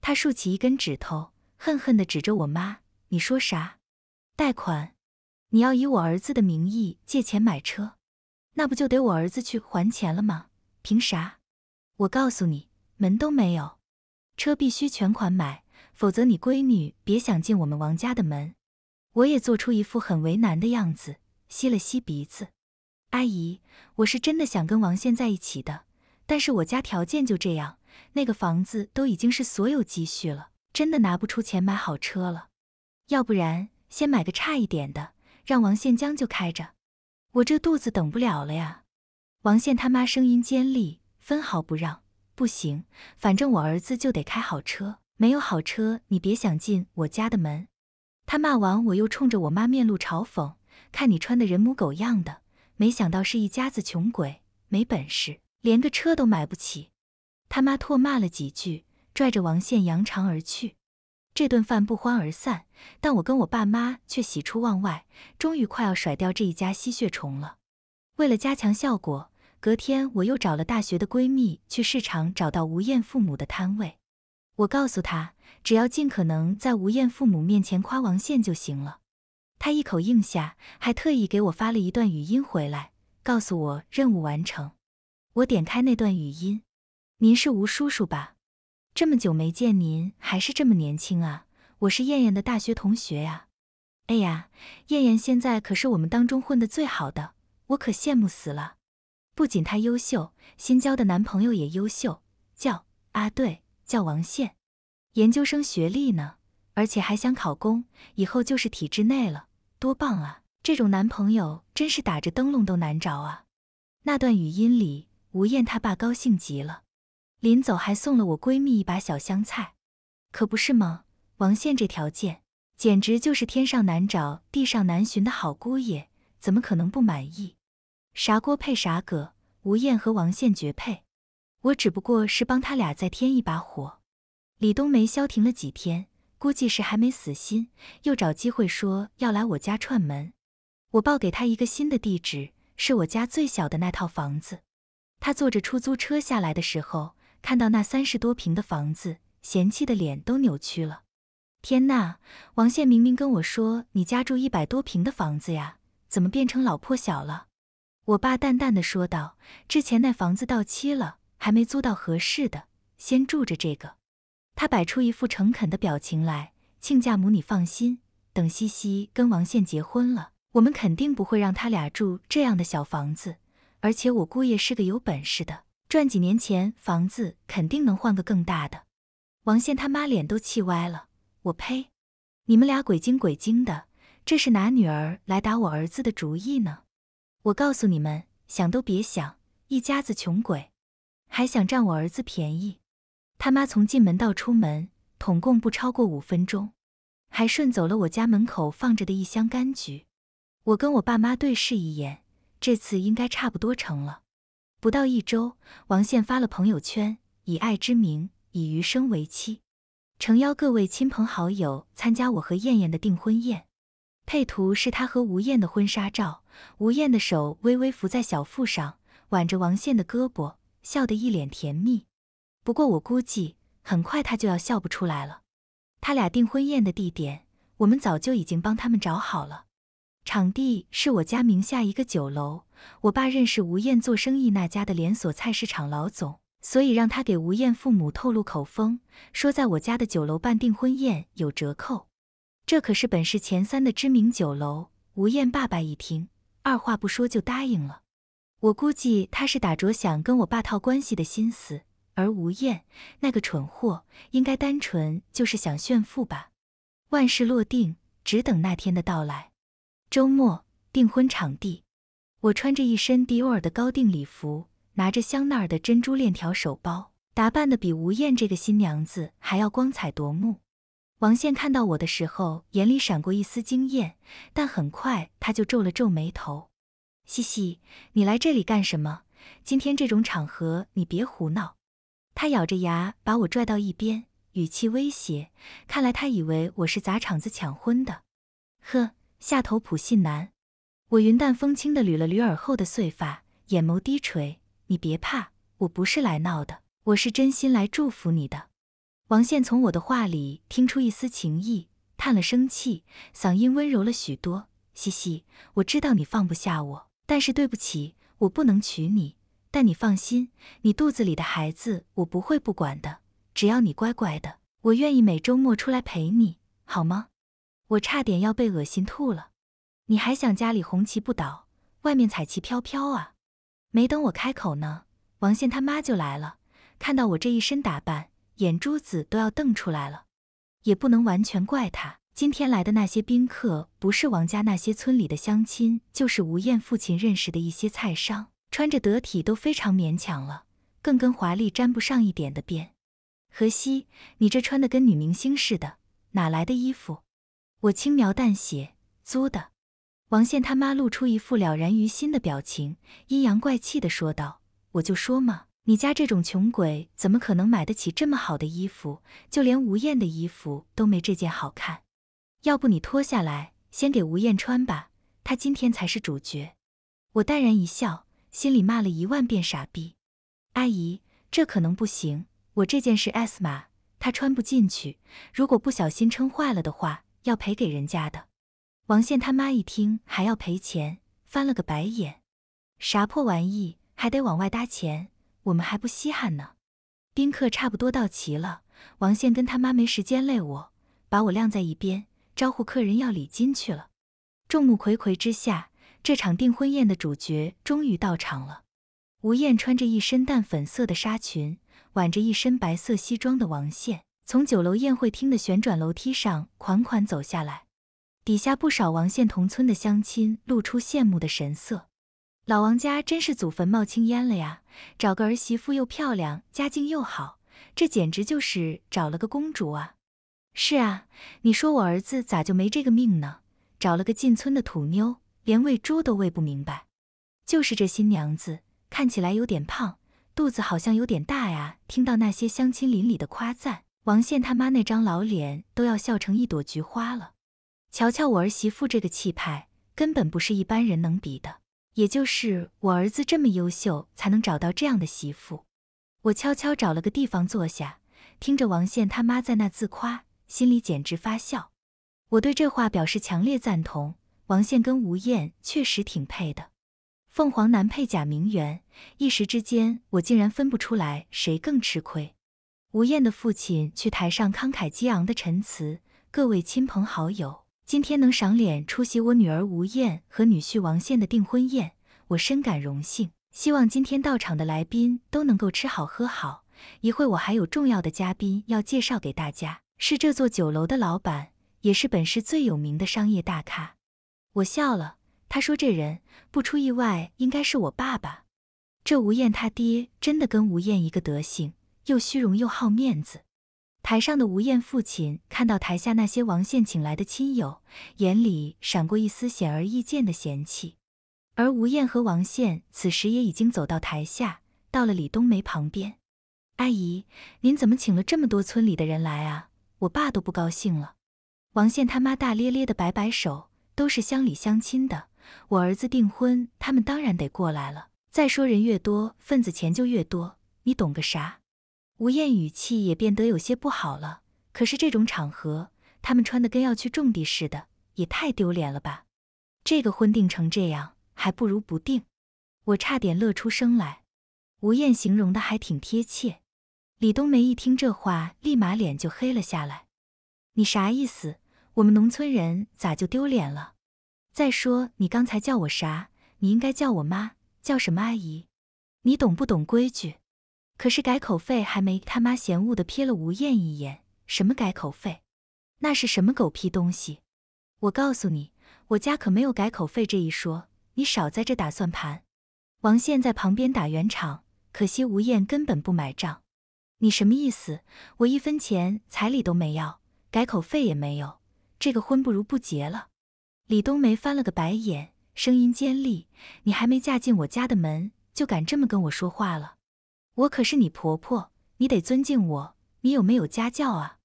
[SPEAKER 1] 他竖起一根指头，恨恨的指着我妈：“你说啥？贷款？你要以我儿子的名义借钱买车？那不就得我儿子去还钱了吗？凭啥？”我告诉你，门都没有，车必须全款买，否则你闺女别想进我们王家的门。我也做出一副很为难的样子，吸了吸鼻子。阿姨，我是真的想跟王宪在一起的，但是我家条件就这样，那个房子都已经是所有积蓄了，真的拿不出钱买好车了。要不然先买个差一点的，让王宪将就开着，我这肚子等不了了呀。王宪他妈声音尖利。分毫不让，不行，反正我儿子就得开好车，没有好车，你别想进我家的门。他骂完，我又冲着我妈面露嘲讽：“看你穿的人模狗样的，没想到是一家子穷鬼，没本事，连个车都买不起。”他妈唾骂了几句，拽着王宪扬长而去。这顿饭不欢而散，但我跟我爸妈却喜出望外，终于快要甩掉这一家吸血虫了。为了加强效果。隔天，我又找了大学的闺蜜去市场，找到吴艳父母的摊位。我告诉她，只要尽可能在吴艳父母面前夸王倩就行了。她一口应下，还特意给我发了一段语音回来，告诉我任务完成。我点开那段语音：“您是吴叔叔吧？这么久没见，您还是这么年轻啊！我是燕燕的大学同学呀。哎呀，燕燕现在可是我们当中混得最好的，我可羡慕死了。”不仅她优秀，新交的男朋友也优秀，叫啊对，叫王宪，研究生学历呢，而且还想考公，以后就是体制内了，多棒啊！这种男朋友真是打着灯笼都难找啊。那段语音里，吴艳她爸高兴极了，临走还送了我闺蜜一把小香菜，可不是吗？王宪这条件，简直就是天上难找、地上难寻的好姑爷，怎么可能不满意？啥锅配啥葛，吴艳和王宪绝配。我只不过是帮他俩再添一把火。李冬梅消停了几天，估计是还没死心，又找机会说要来我家串门。我报给他一个新的地址，是我家最小的那套房子。他坐着出租车下来的时候，看到那三十多平的房子，嫌弃的脸都扭曲了。天呐，王宪明明跟我说你家住一百多平的房子呀，怎么变成老破小了？我爸淡淡的说道：“之前那房子到期了，还没租到合适的，先住着这个。”他摆出一副诚恳的表情来：“亲家母，你放心，等西西跟王宪结婚了，我们肯定不会让他俩住这样的小房子。而且我姑爷是个有本事的，赚几年钱，房子肯定能换个更大的。”王宪他妈脸都气歪了：“我呸！你们俩鬼精鬼精的，这是拿女儿来打我儿子的主意呢！”我告诉你们，想都别想，一家子穷鬼，还想占我儿子便宜，他妈从进门到出门，统共不超过五分钟，还顺走了我家门口放着的一箱柑橘。我跟我爸妈对视一眼，这次应该差不多成了。不到一周，王宪发了朋友圈，以爱之名，以余生为期，诚邀各位亲朋好友参加我和燕燕的订婚宴。配图是他和吴艳的婚纱照，吴艳的手微微扶在小腹上，挽着王宪的胳膊，笑得一脸甜蜜。不过我估计很快他就要笑不出来了。他俩订婚宴的地点，我们早就已经帮他们找好了，场地是我家名下一个酒楼。我爸认识吴艳做生意那家的连锁菜市场老总，所以让他给吴艳父母透露口风，说在我家的酒楼办订婚宴有折扣。这可是本市前三的知名酒楼，吴艳爸爸一听，二话不说就答应了。我估计他是打着想跟我爸套关系的心思，而吴艳那个蠢货，应该单纯就是想炫富吧。万事落定，只等那天的到来。周末，订婚场地，我穿着一身迪奥的高定礼服，拿着香奈儿的珍珠链条手包，打扮的比吴艳这个新娘子还要光彩夺目。王宪看到我的时候，眼里闪过一丝惊艳，但很快他就皱了皱眉头。嘻嘻，你来这里干什么？今天这种场合，你别胡闹。他咬着牙把我拽到一边，语气威胁。看来他以为我是砸场子抢婚的。呵，下头普信男。我云淡风轻地捋了捋耳后的碎发，眼眸低垂。你别怕，我不是来闹的，我是真心来祝福你的。王宪从我的话里听出一丝情意，叹了声气，嗓音温柔了许多。嘻嘻，我知道你放不下我，但是对不起，我不能娶你。但你放心，你肚子里的孩子我不会不管的，只要你乖乖的，我愿意每周末出来陪你，好吗？我差点要被恶心吐了，你还想家里红旗不倒，外面彩旗飘飘啊？没等我开口呢，王宪他妈就来了，看到我这一身打扮。眼珠子都要瞪出来了，也不能完全怪他。今天来的那些宾客，不是王家那些村里的乡亲，就是吴艳父亲认识的一些菜商，穿着得体都非常勉强了，更跟华丽沾不上一点的边。何西，你这穿的跟女明星似的，哪来的衣服？我轻描淡写，租的。王宪他妈露出一副了然于心的表情，阴阳怪气地说道：“我就说嘛。”你家这种穷鬼怎么可能买得起这么好的衣服？就连吴艳的衣服都没这件好看。要不你脱下来先给吴艳穿吧，她今天才是主角。我淡然一笑，心里骂了一万遍傻逼。阿姨，这可能不行，我这件是 S 码，她穿不进去。如果不小心撑坏了的话，要赔给人家的。王宪他妈一听还要赔钱，翻了个白眼，啥破玩意，还得往外搭钱？我们还不稀罕呢，宾客差不多到齐了。王宪跟他妈没时间累我，把我晾在一边，招呼客人要礼金去了。众目睽睽之下，这场订婚宴的主角终于到场了。吴艳穿着一身淡粉色的纱裙，挽着一身白色西装的王宪，从酒楼宴会厅的旋转楼梯上款款走下来。底下不少王宪同村的乡亲露出羡慕的神色。老王家真是祖坟冒青烟了呀！找个儿媳妇又漂亮，家境又好，这简直就是找了个公主啊！是啊，你说我儿子咋就没这个命呢？找了个进村的土妞，连喂猪都喂不明白。就是这新娘子看起来有点胖，肚子好像有点大呀。听到那些乡亲邻里的夸赞，王宪他妈那张老脸都要笑成一朵菊花了。瞧瞧我儿媳妇这个气派，根本不是一般人能比的。也就是我儿子这么优秀，才能找到这样的媳妇。我悄悄找了个地方坐下，听着王宪他妈在那自夸，心里简直发笑。我对这话表示强烈赞同。王宪跟吴艳确实挺配的，凤凰男配假名媛，一时之间我竟然分不出来谁更吃亏。吴艳的父亲去台上慷慨激昂的陈词，各位亲朋好友。今天能赏脸出席我女儿吴艳和女婿王宪的订婚宴，我深感荣幸。希望今天到场的来宾都能够吃好喝好。一会我还有重要的嘉宾要介绍给大家，是这座酒楼的老板，也是本市最有名的商业大咖。我笑了，他说这人不出意外应该是我爸爸。这吴艳他爹真的跟吴艳一个德行，又虚荣又好面子。台上的吴艳父亲看到台下那些王宪请来的亲友，眼里闪过一丝显而易见的嫌弃。而吴艳和王宪此时也已经走到台下，到了李冬梅旁边。阿姨，您怎么请了这么多村里的人来啊？我爸都不高兴了。王宪他妈大咧咧的摆摆手：“都是乡里乡亲的，我儿子订婚，他们当然得过来了。再说人越多，份子钱就越多，你懂个啥？”吴艳语气也变得有些不好了。可是这种场合，他们穿得跟要去种地似的，也太丢脸了吧？这个婚定成这样，还不如不定。我差点乐出声来。吴艳形容的还挺贴切。李冬梅一听这话，立马脸就黑了下来。你啥意思？我们农村人咋就丢脸了？再说你刚才叫我啥？你应该叫我妈，叫什么阿姨？你懂不懂规矩？可是改口费还没他妈嫌恶的瞥了吴艳一眼，什么改口费？那是什么狗屁东西？我告诉你，我家可没有改口费这一说，你少在这打算盘。王宪在旁边打圆场，可惜吴艳根本不买账。你什么意思？我一分钱彩礼都没要，改口费也没有，这个婚不如不结了。李冬梅翻了个白眼，声音尖利：“你还没嫁进我家的门，就敢这么跟我说话了？”我可是你婆婆，你得尊敬我。你有没有家教啊？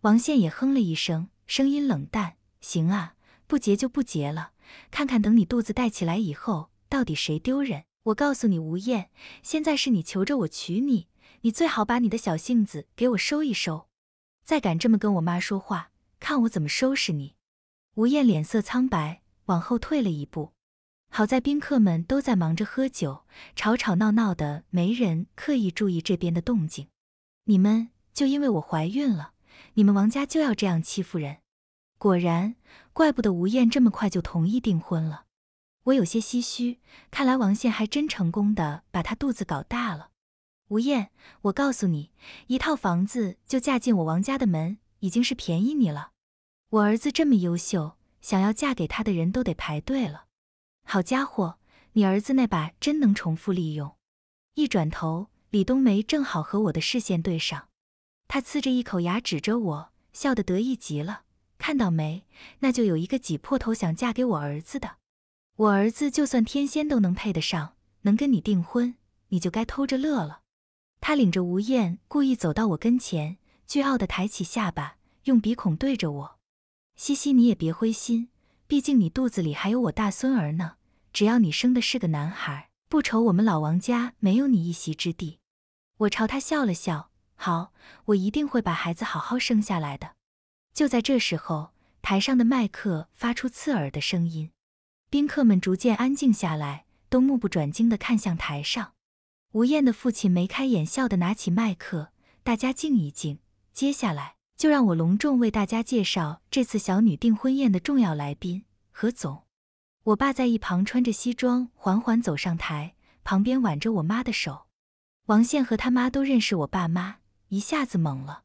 [SPEAKER 1] 王宪也哼了一声，声音冷淡。行啊，不结就不结了。看看等你肚子带起来以后，到底谁丢人？我告诉你，吴艳，现在是你求着我娶你，你最好把你的小性子给我收一收。再敢这么跟我妈说话，看我怎么收拾你！吴艳脸色苍白，往后退了一步。好在宾客们都在忙着喝酒，吵吵闹闹的，没人刻意注意这边的动静。你们就因为我怀孕了，你们王家就要这样欺负人？果然，怪不得吴艳这么快就同意订婚了。我有些唏嘘，看来王宪还真成功的把他肚子搞大了。吴艳，我告诉你，一套房子就嫁进我王家的门，已经是便宜你了。我儿子这么优秀，想要嫁给他的人都得排队了。好家伙，你儿子那把真能重复利用！一转头，李冬梅正好和我的视线对上，她呲着一口牙指着我，笑得得意极了。看到没？那就有一个挤破头想嫁给我儿子的，我儿子就算天仙都能配得上，能跟你订婚，你就该偷着乐了。她领着吴艳故意走到我跟前，倨傲的抬起下巴，用鼻孔对着我：“西西，你也别灰心。”毕竟你肚子里还有我大孙儿呢，只要你生的是个男孩，不愁我们老王家没有你一席之地。我朝他笑了笑，好，我一定会把孩子好好生下来的。就在这时候，台上的麦克发出刺耳的声音，宾客们逐渐安静下来，都目不转睛地看向台上。吴艳的父亲眉开眼笑地拿起麦克，大家静一静，接下来。就让我隆重为大家介绍这次小女订婚宴的重要来宾何总。我爸在一旁穿着西装缓缓走上台，旁边挽着我妈的手。王宪和他妈都认识我爸妈，一下子懵了，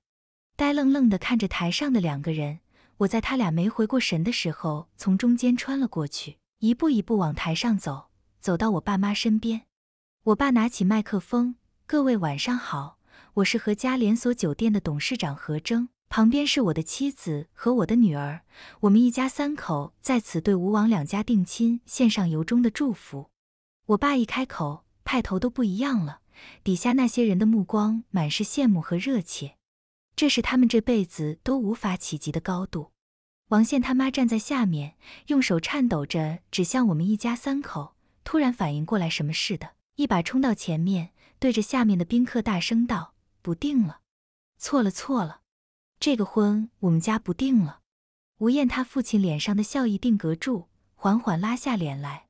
[SPEAKER 1] 呆愣愣地看着台上的两个人。我在他俩没回过神的时候，从中间穿了过去，一步一步往台上走，走到我爸妈身边。我爸拿起麦克风：“各位晚上好，我是何家连锁酒店的董事长何征，旁边是我的妻子和我的女儿，我们一家三口在此对吴王两家定亲献上由衷的祝福。我爸一开口，派头都不一样了。底下那些人的目光满是羡慕和热切，这是他们这辈子都无法企及的高度。王宪他妈站在下面，用手颤抖着指向我们一家三口，突然反应过来什么似的，一把冲到前面，对着下面的宾客大声道：“不定了，错了，错了。”这个婚我们家不定了。吴艳她父亲脸上的笑意定格住，缓缓拉下脸来：“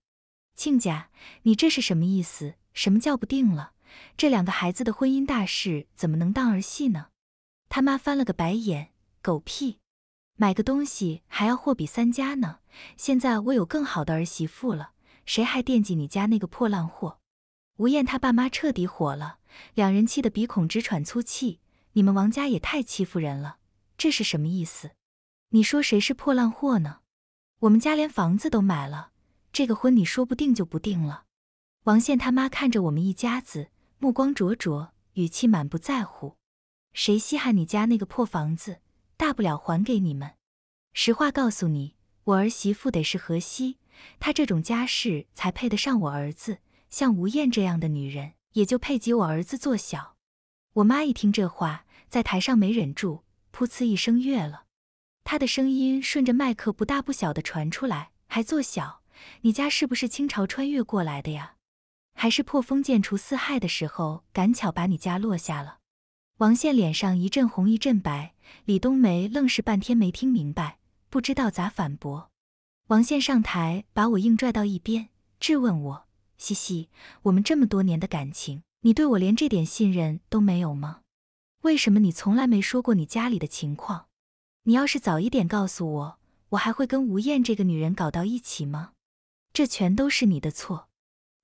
[SPEAKER 1] 亲家，你这是什么意思？什么叫不定了？这两个孩子的婚姻大事怎么能当儿戏呢？”他妈翻了个白眼：“狗屁！买个东西还要货比三家呢。现在我有更好的儿媳妇了，谁还惦记你家那个破烂货？”吴艳她爸妈彻底火了，两人气得鼻孔直喘粗气。你们王家也太欺负人了，这是什么意思？你说谁是破烂货呢？我们家连房子都买了，这个婚你说不定就不定了。王宪他妈看着我们一家子，目光灼灼，语气满不在乎。谁稀罕你家那个破房子？大不了还给你们。实话告诉你，我儿媳妇得是河西，她这种家世才配得上我儿子。像吴艳这样的女人，也就配及我儿子做小。我妈一听这话。在台上没忍住，噗呲一声乐了。他的声音顺着麦克不大不小的传出来，还做小：“你家是不是清朝穿越过来的呀？还是破封建除四害的时候赶巧把你家落下了？”王宪脸上一阵红一阵白，李冬梅愣是半天没听明白，不知道咋反驳。王宪上台把我硬拽到一边，质问我：“嘻嘻，我们这么多年的感情，你对我连这点信任都没有吗？”为什么你从来没说过你家里的情况？你要是早一点告诉我，我还会跟吴艳这个女人搞到一起吗？这全都是你的错。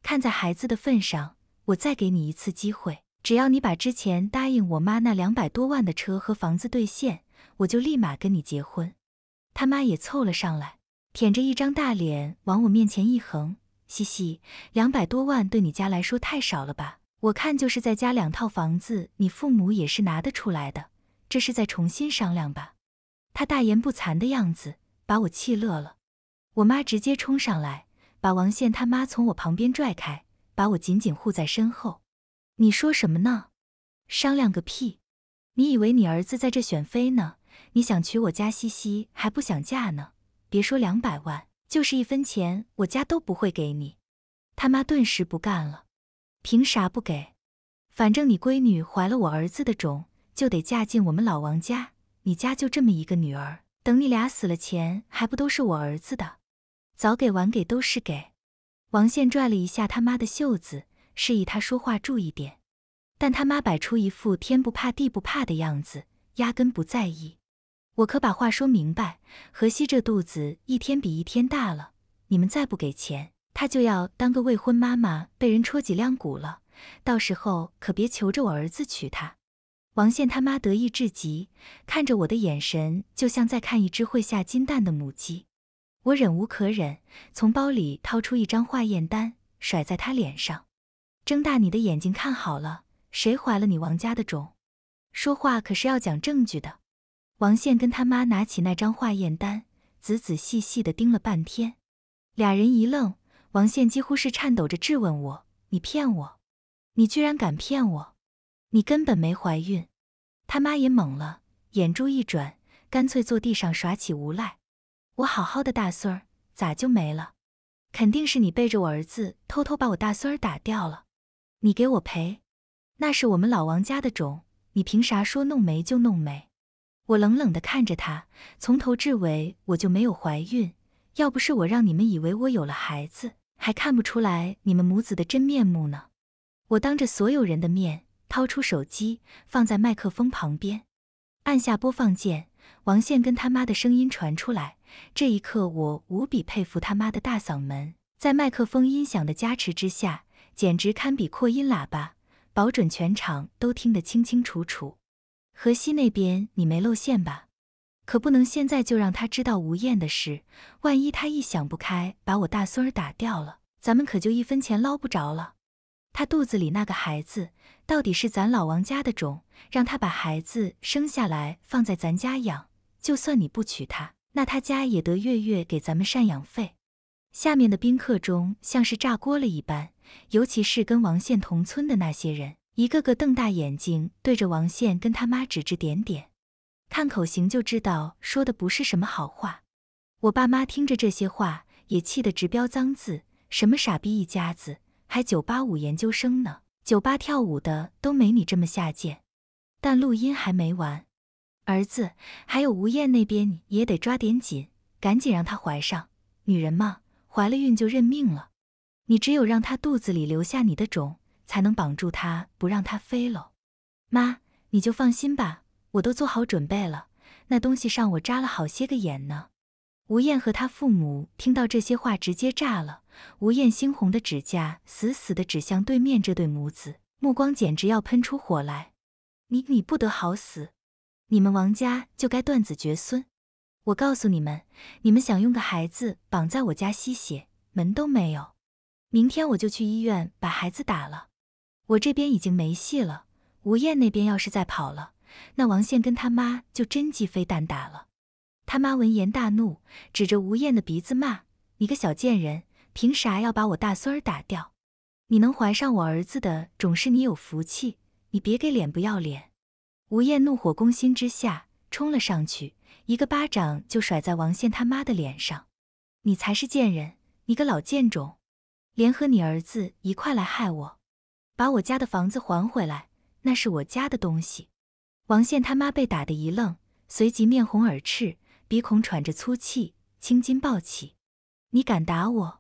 [SPEAKER 1] 看在孩子的份上，我再给你一次机会，只要你把之前答应我妈那两百多万的车和房子兑现，我就立马跟你结婚。他妈也凑了上来，舔着一张大脸往我面前一横，嘻嘻，两百多万对你家来说太少了吧？我看就是再加两套房子，你父母也是拿得出来的。这是在重新商量吧？他大言不惭的样子把我气乐了。我妈直接冲上来，把王宪他妈从我旁边拽开，把我紧紧护在身后。你说什么呢？商量个屁！你以为你儿子在这选妃呢？你想娶我家西西还不想嫁呢？别说两百万，就是一分钱我家都不会给你。他妈顿时不干了。凭啥不给？反正你闺女怀了我儿子的种，就得嫁进我们老王家。你家就这么一个女儿，等你俩死了钱还不都是我儿子的？早给晚给都是给。王宪拽了一下他妈的袖子，示意他说话注意点，但他妈摆出一副天不怕地不怕的样子，压根不在意。我可把话说明白，何西这肚子一天比一天大了，你们再不给钱。她就要当个未婚妈妈，被人戳脊梁骨了，到时候可别求着我儿子娶她。王宪他妈得意至极，看着我的眼神就像在看一只会下金蛋的母鸡。我忍无可忍，从包里掏出一张化验单，甩在他脸上，睁大你的眼睛看好了，谁怀了你王家的种？说话可是要讲证据的。王宪跟他妈拿起那张化验单，仔仔细细地盯了半天，俩人一愣。王宪几乎是颤抖着质问我：“你骗我！你居然敢骗我！你根本没怀孕！”他妈也懵了，眼珠一转，干脆坐地上耍起无赖：“我好好的大孙儿咋就没了？肯定是你背着我儿子偷偷把我大孙儿打掉了！你给我赔！那是我们老王家的种，你凭啥说弄没就弄没？”我冷冷地看着他，从头至尾我就没有怀孕，要不是我让你们以为我有了孩子。还看不出来你们母子的真面目呢！我当着所有人的面掏出手机，放在麦克风旁边，按下播放键。王宪跟他妈的声音传出来。这一刻，我无比佩服他妈的大嗓门，在麦克风音响的加持之下，简直堪比扩音喇叭，保准全场都听得清清楚楚。河西那边，你没露馅吧？可不能现在就让他知道吴艳的事，万一他一想不开，把我大孙儿打掉了，咱们可就一分钱捞不着了。他肚子里那个孩子，到底是咱老王家的种，让他把孩子生下来，放在咱家养。就算你不娶她，那他家也得月月给咱们赡养费。下面的宾客中像是炸锅了一般，尤其是跟王宪同村的那些人，一个个瞪大眼睛，对着王宪跟他妈指指点点。看口型就知道说的不是什么好话，我爸妈听着这些话也气得直飙脏字，什么傻逼一家子，还九八五研究生呢，酒吧跳舞的都没你这么下贱。但录音还没完，儿子，还有吴艳那边也得抓点紧，赶紧让她怀上，女人嘛，怀了孕就认命了，你只有让她肚子里留下你的种，才能绑住她，不让她飞了。妈，你就放心吧。我都做好准备了，那东西上我扎了好些个眼呢。吴艳和她父母听到这些话，直接炸了。吴艳猩红的指甲死死的指向对面这对母子，目光简直要喷出火来。你你不得好死！你们王家就该断子绝孙！我告诉你们，你们想用个孩子绑在我家吸血，门都没有！明天我就去医院把孩子打了。我这边已经没戏了，吴艳那边要是再跑了。那王宪跟他妈就真鸡飞蛋打了。他妈闻言大怒，指着吴艳的鼻子骂：“你个小贱人，凭啥要把我大孙儿打掉？你能怀上我儿子的种是你有福气，你别给脸不要脸！”吴艳怒火攻心之下，冲了上去，一个巴掌就甩在王宪他妈的脸上：“你才是贱人，你个老贱种，联合你儿子一块来害我，把我家的房子还回来，那是我家的东西！”王宪他妈被打得一愣，随即面红耳赤，鼻孔喘着粗气，青筋暴起。“你敢打我？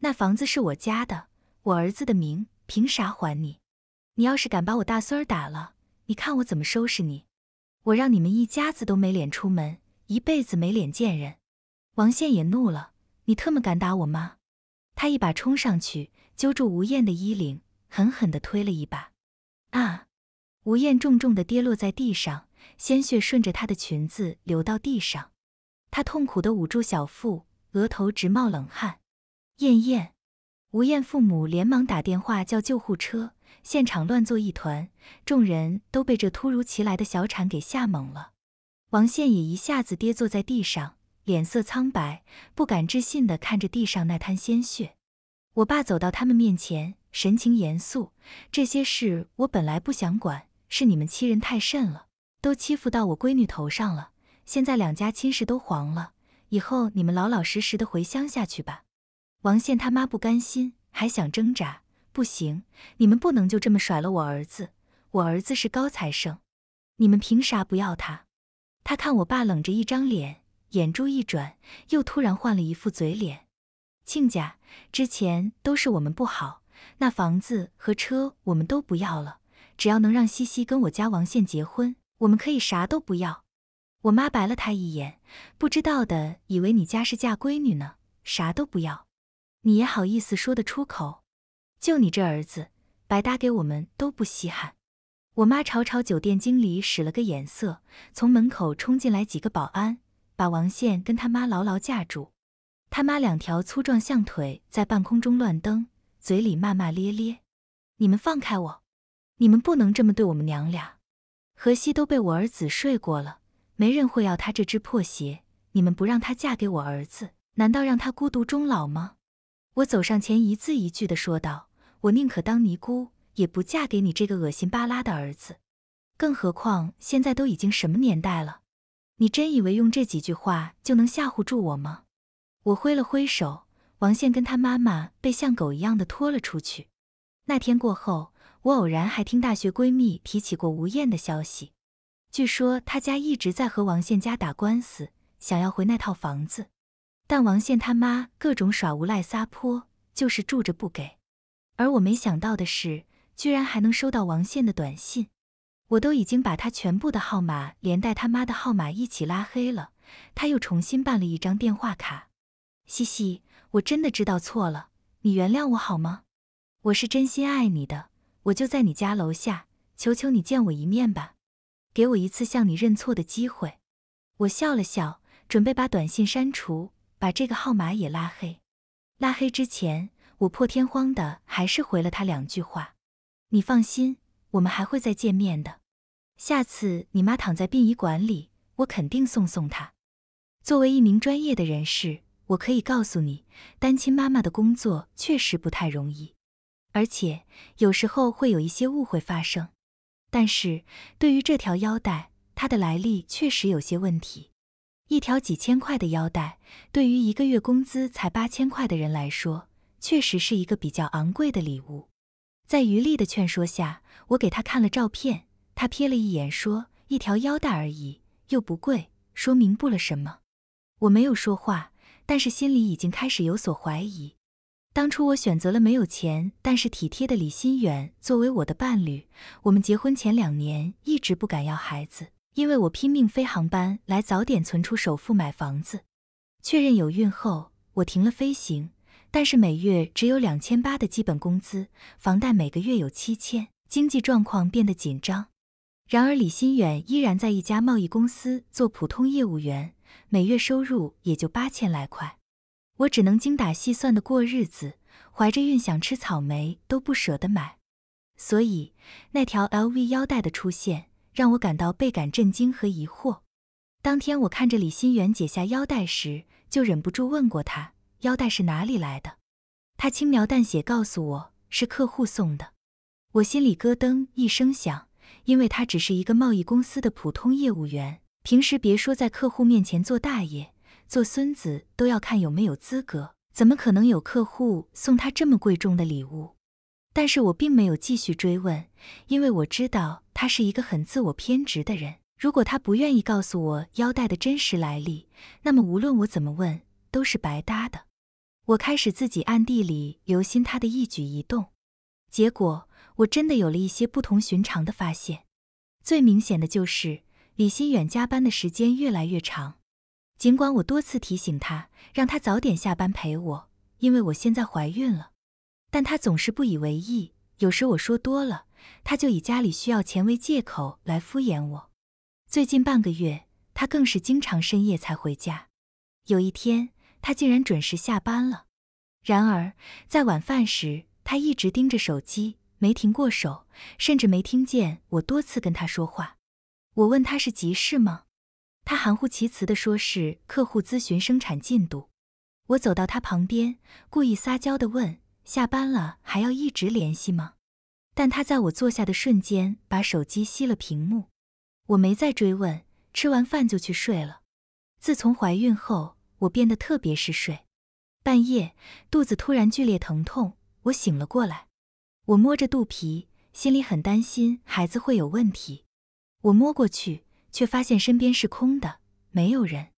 [SPEAKER 1] 那房子是我家的，我儿子的名，凭啥还你？你要是敢把我大孙儿打了，你看我怎么收拾你！我让你们一家子都没脸出门，一辈子没脸见人！”王宪也怒了，“你特么敢打我妈？”他一把冲上去，揪住吴艳的衣领，狠狠地推了一把。啊！吴艳重重的跌落在地上，鲜血顺着她的裙子流到地上，她痛苦的捂住小腹，额头直冒冷汗。燕燕，吴艳父母连忙打电话叫救护车，现场乱作一团，众人都被这突如其来的小产给吓懵了。王宪也一下子跌坐在地上，脸色苍白，不敢置信地看着地上那滩鲜血。我爸走到他们面前，神情严肃：“这些事我本来不想管。”是你们欺人太甚了，都欺负到我闺女头上了。现在两家亲事都黄了，以后你们老老实实的回乡下去吧。王宪他妈不甘心，还想挣扎。不行，你们不能就这么甩了我儿子。我儿子是高材生，你们凭啥不要他？他看我爸冷着一张脸，眼珠一转，又突然换了一副嘴脸。亲家，之前都是我们不好，那房子和车我们都不要了。只要能让西西跟我家王宪结婚，我们可以啥都不要。我妈白了他一眼，不知道的以为你家是嫁闺女呢，啥都不要，你也好意思说得出口？就你这儿子，白搭给我们都不稀罕。我妈朝朝酒店经理使了个眼色，从门口冲进来几个保安，把王宪跟他妈牢牢架住。他妈两条粗壮象腿在半空中乱蹬，嘴里骂骂咧咧：“你们放开我！”你们不能这么对我们娘俩，荷西都被我儿子睡过了，没人会要她这只破鞋。你们不让她嫁给我儿子，难道让她孤独终老吗？我走上前，一字一句地说道：“我宁可当尼姑，也不嫁给你这个恶心巴拉的儿子。更何况现在都已经什么年代了，你真以为用这几句话就能吓唬住我吗？”我挥了挥手，王宪跟他妈妈被像狗一样的拖了出去。那天过后。我偶然还听大学闺蜜提起过吴艳的消息，据说她家一直在和王宪家打官司，想要回那套房子，但王宪他妈各种耍无赖撒泼，就是住着不给。而我没想到的是，居然还能收到王宪的短信。我都已经把他全部的号码连带他妈的号码一起拉黑了，他又重新办了一张电话卡。嘻嘻，我真的知道错了，你原谅我好吗？我是真心爱你的。我就在你家楼下，求求你见我一面吧，给我一次向你认错的机会。我笑了笑，准备把短信删除，把这个号码也拉黑。拉黑之前，我破天荒的还是回了他两句话。你放心，我们还会再见面的。下次你妈躺在殡仪馆里，我肯定送送她。作为一名专业的人士，我可以告诉你，单亲妈妈的工作确实不太容易。而且有时候会有一些误会发生，但是对于这条腰带，它的来历确实有些问题。一条几千块的腰带，对于一个月工资才八千块的人来说，确实是一个比较昂贵的礼物。在余力的劝说下，我给他看了照片，他瞥了一眼，说：“一条腰带而已，又不贵，说明不了什么。”我没有说话，但是心里已经开始有所怀疑。当初我选择了没有钱但是体贴的李新远作为我的伴侣。我们结婚前两年一直不敢要孩子，因为我拼命飞航班来早点存出首付买房子。确认有孕后，我停了飞行，但是每月只有两千八的基本工资，房贷每个月有七千，经济状况变得紧张。然而李新远依然在一家贸易公司做普通业务员，每月收入也就八千来块。我只能精打细算的过日子，怀着孕想吃草莓都不舍得买。所以那条 LV 腰带的出现，让我感到倍感震惊和疑惑。当天我看着李新元解下腰带时，就忍不住问过他：“腰带是哪里来的？”他轻描淡写告诉我是客户送的。我心里咯噔一声响，因为他只是一个贸易公司的普通业务员，平时别说在客户面前做大爷。做孙子都要看有没有资格，怎么可能有客户送他这么贵重的礼物？但是我并没有继续追问，因为我知道他是一个很自我偏执的人。如果他不愿意告诉我腰带的真实来历，那么无论我怎么问都是白搭的。我开始自己暗地里留心他的一举一动，结果我真的有了一些不同寻常的发现。最明显的就是李新远加班的时间越来越长。尽管我多次提醒他，让他早点下班陪我，因为我现在怀孕了，但他总是不以为意。有时我说多了，他就以家里需要钱为借口来敷衍我。最近半个月，他更是经常深夜才回家。有一天，他竟然准时下班了。然而，在晚饭时，他一直盯着手机，没停过手，甚至没听见我多次跟他说话。我问他是急事吗？他含糊其辞地说是客户咨询生产进度，我走到他旁边，故意撒娇地问：“下班了还要一直联系吗？”但他在我坐下的瞬间，把手机熄了屏幕。我没再追问，吃完饭就去睡了。自从怀孕后，我变得特别嗜睡。半夜肚子突然剧烈疼痛，我醒了过来。我摸着肚皮，心里很担心孩子会有问题。我摸过去。却发现身边是空的，没有人。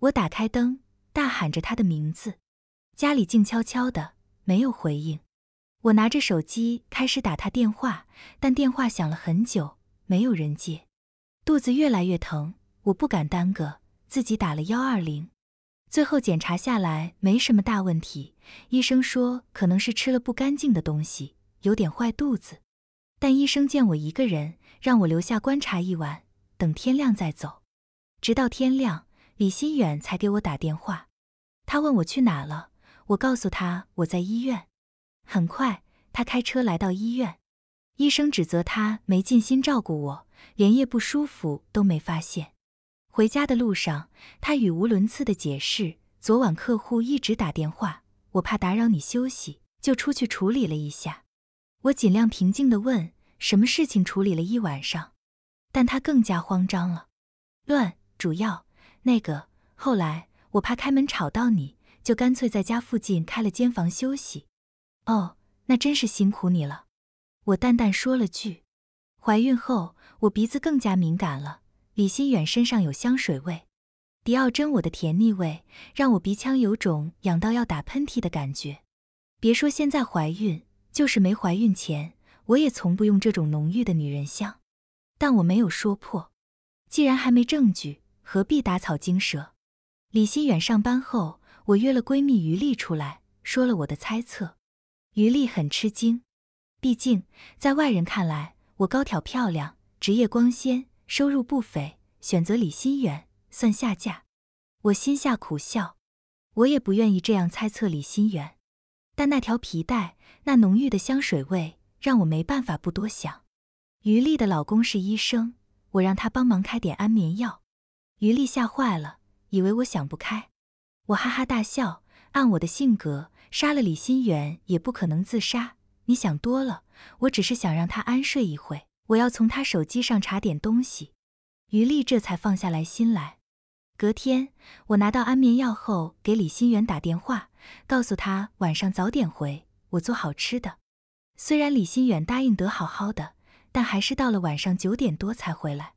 [SPEAKER 1] 我打开灯，大喊着他的名字，家里静悄悄的，没有回应。我拿着手机开始打他电话，但电话响了很久，没有人接。肚子越来越疼，我不敢耽搁，自己打了幺二零。最后检查下来没什么大问题，医生说可能是吃了不干净的东西，有点坏肚子。但医生见我一个人，让我留下观察一晚。等天亮再走。直到天亮，李新远才给我打电话。他问我去哪了，我告诉他我在医院。很快，他开车来到医院。医生指责他没尽心照顾我，连夜不舒服都没发现。回家的路上，他语无伦次的解释：昨晚客户一直打电话，我怕打扰你休息，就出去处理了一下。我尽量平静的问：什么事情处理了一晚上？但他更加慌张了，乱主要那个。后来我怕开门吵到你，就干脆在家附近开了间房休息。哦，那真是辛苦你了。我淡淡说了句。怀孕后，我鼻子更加敏感了。李新远身上有香水味，迪奥真我的甜腻味，让我鼻腔有种痒到要打喷嚏的感觉。别说现在怀孕，就是没怀孕前，我也从不用这种浓郁的女人香。但我没有说破，既然还没证据，何必打草惊蛇？李新远上班后，我约了闺蜜于丽出来，说了我的猜测。于丽很吃惊，毕竟在外人看来，我高挑漂亮，职业光鲜，收入不菲，选择李新远算下嫁。我心下苦笑，我也不愿意这样猜测李新远，但那条皮带，那浓郁的香水味，让我没办法不多想。于丽的老公是医生，我让他帮忙开点安眠药。于丽吓坏了，以为我想不开。我哈哈大笑，按我的性格，杀了李新远也不可能自杀。你想多了，我只是想让他安睡一会。我要从他手机上查点东西。于丽这才放下来心来。隔天，我拿到安眠药后，给李新远打电话，告诉他晚上早点回，我做好吃的。虽然李新远答应得好好的。但还是到了晚上九点多才回来，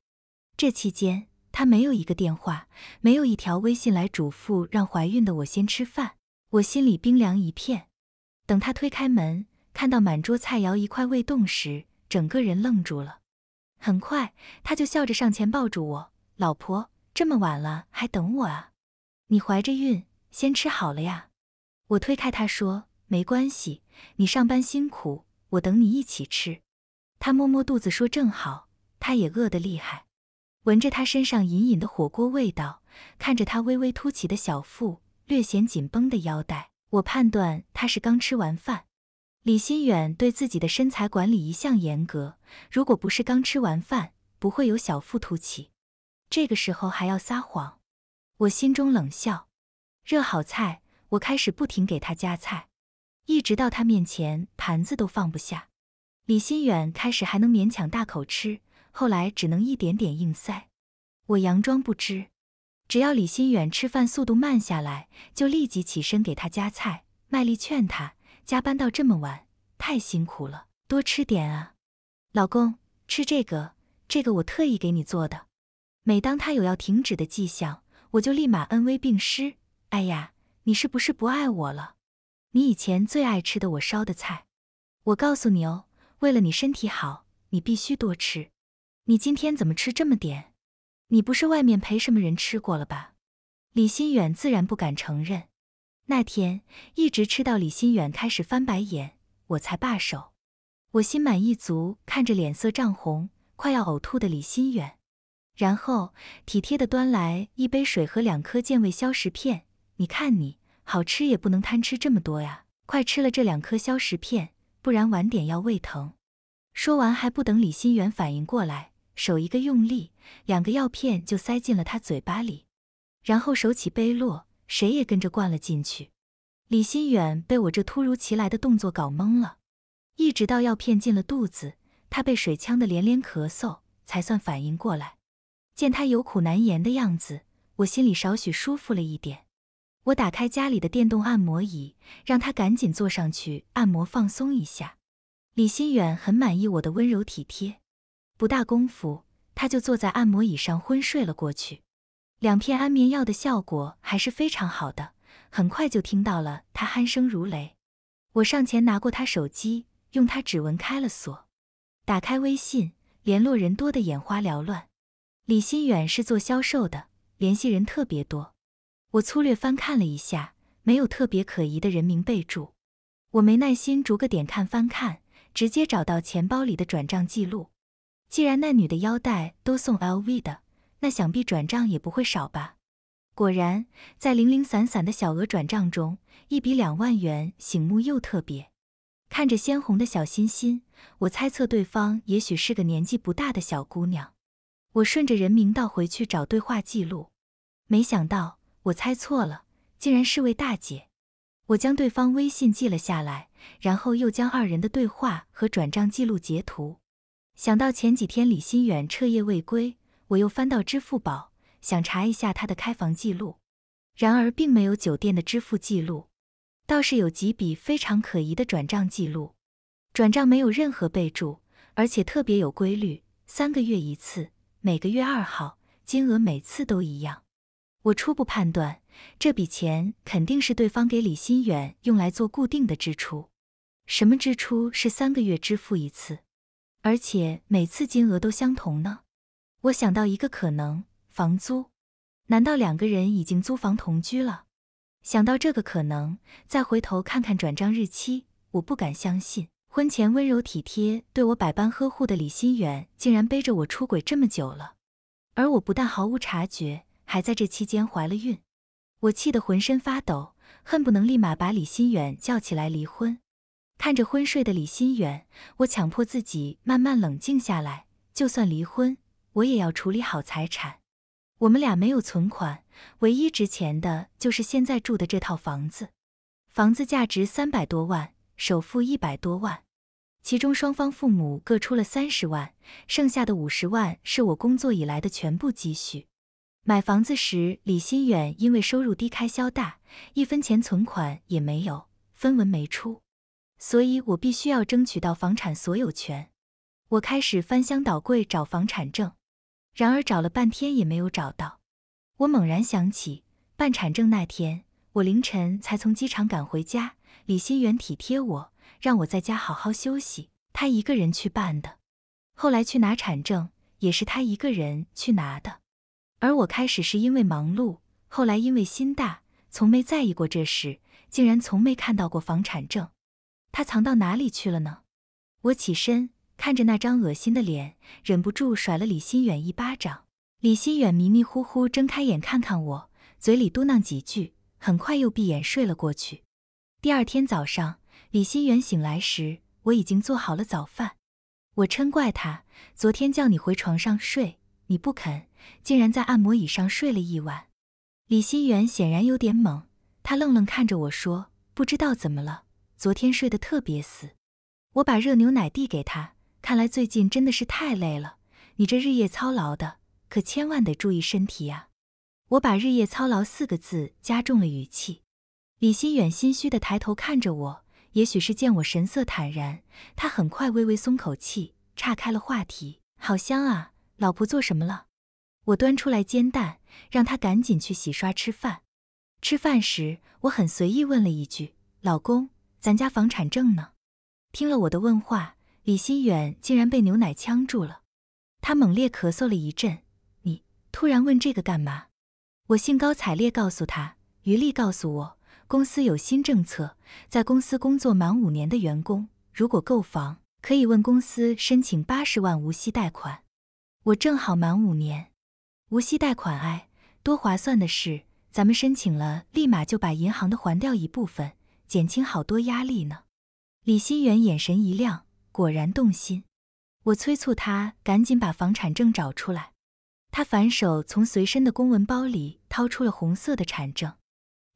[SPEAKER 1] 这期间他没有一个电话，没有一条微信来嘱咐让怀孕的我先吃饭，我心里冰凉一片。等他推开门，看到满桌菜肴一块未动时，整个人愣住了。很快，他就笑着上前抱住我：“老婆，这么晚了还等我啊？你怀着孕，先吃好了呀。”我推开他说：“没关系，你上班辛苦，我等你一起吃。”他摸摸肚子说：“正好，他也饿得厉害。”闻着他身上隐隐的火锅味道，看着他微微凸起的小腹，略显紧绷的腰带，我判断他是刚吃完饭。李新远对自己的身材管理一向严格，如果不是刚吃完饭，不会有小腹凸起。这个时候还要撒谎，我心中冷笑。热好菜，我开始不停给他夹菜，一直到他面前盘子都放不下。李新远开始还能勉强大口吃，后来只能一点点硬塞。我佯装不知，只要李新远吃饭速度慢下来，就立即起身给他夹菜，卖力劝他：加班到这么晚，太辛苦了，多吃点啊。老公，吃这个，这个我特意给你做的。每当他有要停止的迹象，我就立马恩威并施：哎呀，你是不是不爱我了？你以前最爱吃的我烧的菜，我告诉你哦。为了你身体好，你必须多吃。你今天怎么吃这么点？你不是外面陪什么人吃过了吧？李新远自然不敢承认。那天一直吃到李新远开始翻白眼，我才罢手。我心满意足看着脸色涨红、快要呕吐的李新远，然后体贴的端来一杯水和两颗健胃消食片。你看你，好吃也不能贪吃这么多呀！快吃了这两颗消食片。不然晚点要胃疼。说完还不等李新远反应过来，手一个用力，两个药片就塞进了他嘴巴里，然后手起杯落，谁也跟着灌了进去。李新远被我这突如其来的动作搞懵了，一直到药片进了肚子，他被水呛得连连咳嗽，才算反应过来。见他有苦难言的样子，我心里少许舒服了一点。我打开家里的电动按摩椅，让他赶紧坐上去按摩放松一下。李新远很满意我的温柔体贴，不大功夫，他就坐在按摩椅上昏睡了过去。两片安眠药的效果还是非常好的，很快就听到了他鼾声如雷。我上前拿过他手机，用他指纹开了锁，打开微信，联络人多得眼花缭乱。李新远是做销售的，联系人特别多。我粗略翻看了一下，没有特别可疑的人名备注。我没耐心逐个点看翻看，直接找到钱包里的转账记录。既然那女的腰带都送 LV 的，那想必转账也不会少吧。果然，在零零散散的小额转账中，一笔两万元醒目又特别。看着鲜红的小心心，我猜测对方也许是个年纪不大的小姑娘。我顺着人名倒回去找对话记录，没想到。我猜错了，竟然是位大姐。我将对方微信记了下来，然后又将二人的对话和转账记录截图。想到前几天李新远彻夜未归，我又翻到支付宝，想查一下他的开房记录。然而，并没有酒店的支付记录，倒是有几笔非常可疑的转账记录。转账没有任何备注，而且特别有规律：三个月一次，每个月二号，金额每次都一样。我初步判断，这笔钱肯定是对方给李新远用来做固定的支出。什么支出是三个月支付一次，而且每次金额都相同呢？我想到一个可能，房租。难道两个人已经租房同居了？想到这个可能，再回头看看转账日期，我不敢相信，婚前温柔体贴、对我百般呵护的李新远，竟然背着我出轨这么久了，而我不但毫无察觉。还在这期间怀了孕，我气得浑身发抖，恨不能立马把李新远叫起来离婚。看着昏睡的李新远，我强迫自己慢慢冷静下来。就算离婚，我也要处理好财产。我们俩没有存款，唯一值钱的就是现在住的这套房子，房子价值三百多万，首付一百多万，其中双方父母各出了三十万，剩下的五十万是我工作以来的全部积蓄。买房子时，李新远因为收入低、开销大，一分钱存款也没有，分文没出，所以我必须要争取到房产所有权。我开始翻箱倒柜找房产证，然而找了半天也没有找到。我猛然想起办产证那天，我凌晨才从机场赶回家，李新远体贴我，让我在家好好休息，他一个人去办的。后来去拿产证也是他一个人去拿的。而我开始是因为忙碌，后来因为心大，从没在意过这事，竟然从没看到过房产证，他藏到哪里去了呢？我起身看着那张恶心的脸，忍不住甩了李新远一巴掌。李新远迷迷糊糊睁开眼看看我，嘴里嘟囔几句，很快又闭眼睡了过去。第二天早上，李新远醒来时，我已经做好了早饭，我嗔怪他昨天叫你回床上睡。你不肯，竟然在按摩椅上睡了一晚。李新远显然有点懵，他愣愣看着我说：“不知道怎么了，昨天睡得特别死。”我把热牛奶递给他，看来最近真的是太累了。你这日夜操劳的，可千万得注意身体呀！我把“日夜操劳”四个字加重了语气。李新远心虚地抬头看着我，也许是见我神色坦然，他很快微微松口气，岔开了话题：“好香啊。”老婆做什么了？我端出来煎蛋，让他赶紧去洗刷吃饭。吃饭时，我很随意问了一句：“老公，咱家房产证呢？”听了我的问话，李新远竟然被牛奶呛住了，他猛烈咳嗽了一阵。你突然问这个干嘛？我兴高采烈告诉他：“余力告诉我，公司有新政策，在公司工作满五年的员工，如果购房，可以问公司申请八十万无息贷款。”我正好满五年，无息贷款，哎，多划算的事！咱们申请了，立马就把银行的还掉一部分，减轻好多压力呢。李新远眼神一亮，果然动心。我催促他赶紧把房产证找出来，他反手从随身的公文包里掏出了红色的产证。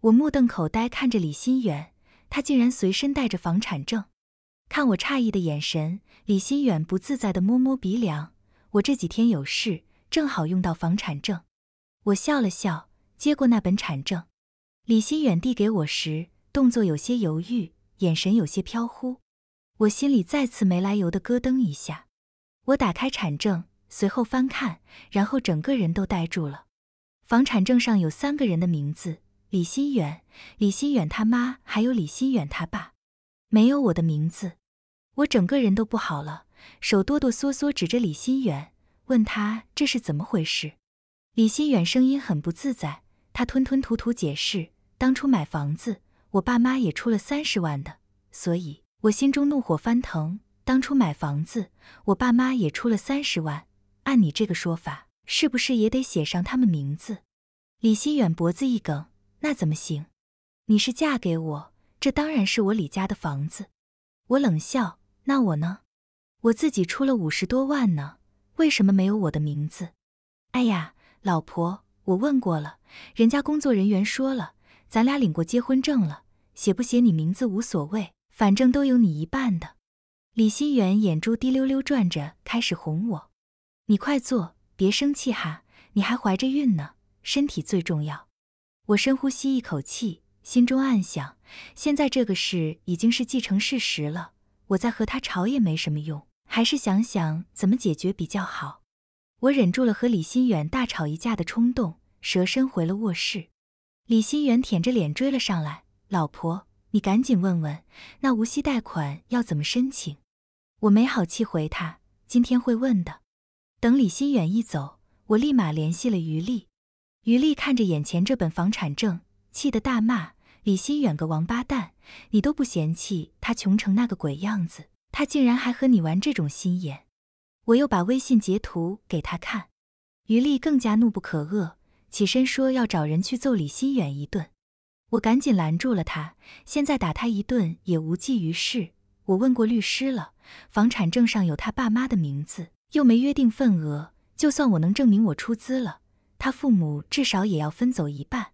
[SPEAKER 1] 我目瞪口呆看着李新远，他竟然随身带着房产证。看我诧异的眼神，李新远不自在地摸摸鼻梁。我这几天有事，正好用到房产证。我笑了笑，接过那本产证。李新远递给我时，动作有些犹豫，眼神有些飘忽。我心里再次没来由的咯噔一下。我打开产证，随后翻看，然后整个人都呆住了。房产证上有三个人的名字：李新远、李新远他妈，还有李新远他爸，没有我的名字。我整个人都不好了。手哆哆嗦嗦指着李新远，问他这是怎么回事。李新远声音很不自在，他吞吞吐吐解释：当初买房子，我爸妈也出了三十万的。所以，我心中怒火翻腾。当初买房子，我爸妈也出了三十万。按你这个说法，是不是也得写上他们名字？李新远脖子一梗：“那怎么行？你是嫁给我，这当然是我李家的房子。”我冷笑：“那我呢？”我自己出了五十多万呢，为什么没有我的名字？哎呀，老婆，我问过了，人家工作人员说了，咱俩领过结婚证了，写不写你名字无所谓，反正都有你一半的。李新元眼珠滴溜溜转着，开始哄我：“你快坐，别生气哈，你还怀着孕呢，身体最重要。”我深呼吸一口气，心中暗想：现在这个事已经是既成事实了，我再和他吵也没什么用。还是想想怎么解决比较好。我忍住了和李新远大吵一架的冲动，蛇身回了卧室。李新远舔着脸追了上来：“老婆，你赶紧问问那无息贷款要怎么申请。”我没好气回他：“今天会问的。”等李新远一走，我立马联系了于丽。于丽看着眼前这本房产证，气得大骂：“李新远个王八蛋，你都不嫌弃他穷成那个鬼样子！”他竟然还和你玩这种心眼！我又把微信截图给他看，于丽更加怒不可遏，起身说要找人去揍李心远一顿。我赶紧拦住了他，现在打他一顿也无济于事。我问过律师了，房产证上有他爸妈的名字，又没约定份额，就算我能证明我出资了，他父母至少也要分走一半。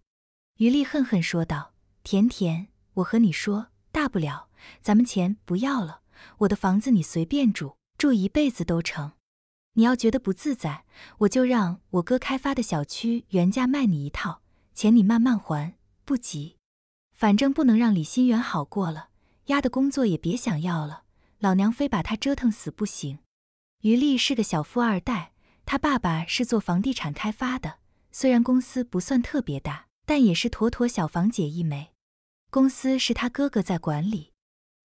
[SPEAKER 1] 于丽恨恨说道：“甜甜，我和你说，大不了咱们钱不要了。”我的房子你随便住，住一辈子都成。你要觉得不自在，我就让我哥开发的小区原价卖你一套，钱你慢慢还不急。反正不能让李新元好过了，丫的工作也别想要了，老娘非把他折腾死不行。于丽是个小富二代，他爸爸是做房地产开发的，虽然公司不算特别大，但也是妥妥小房姐一枚。公司是他哥哥在管理。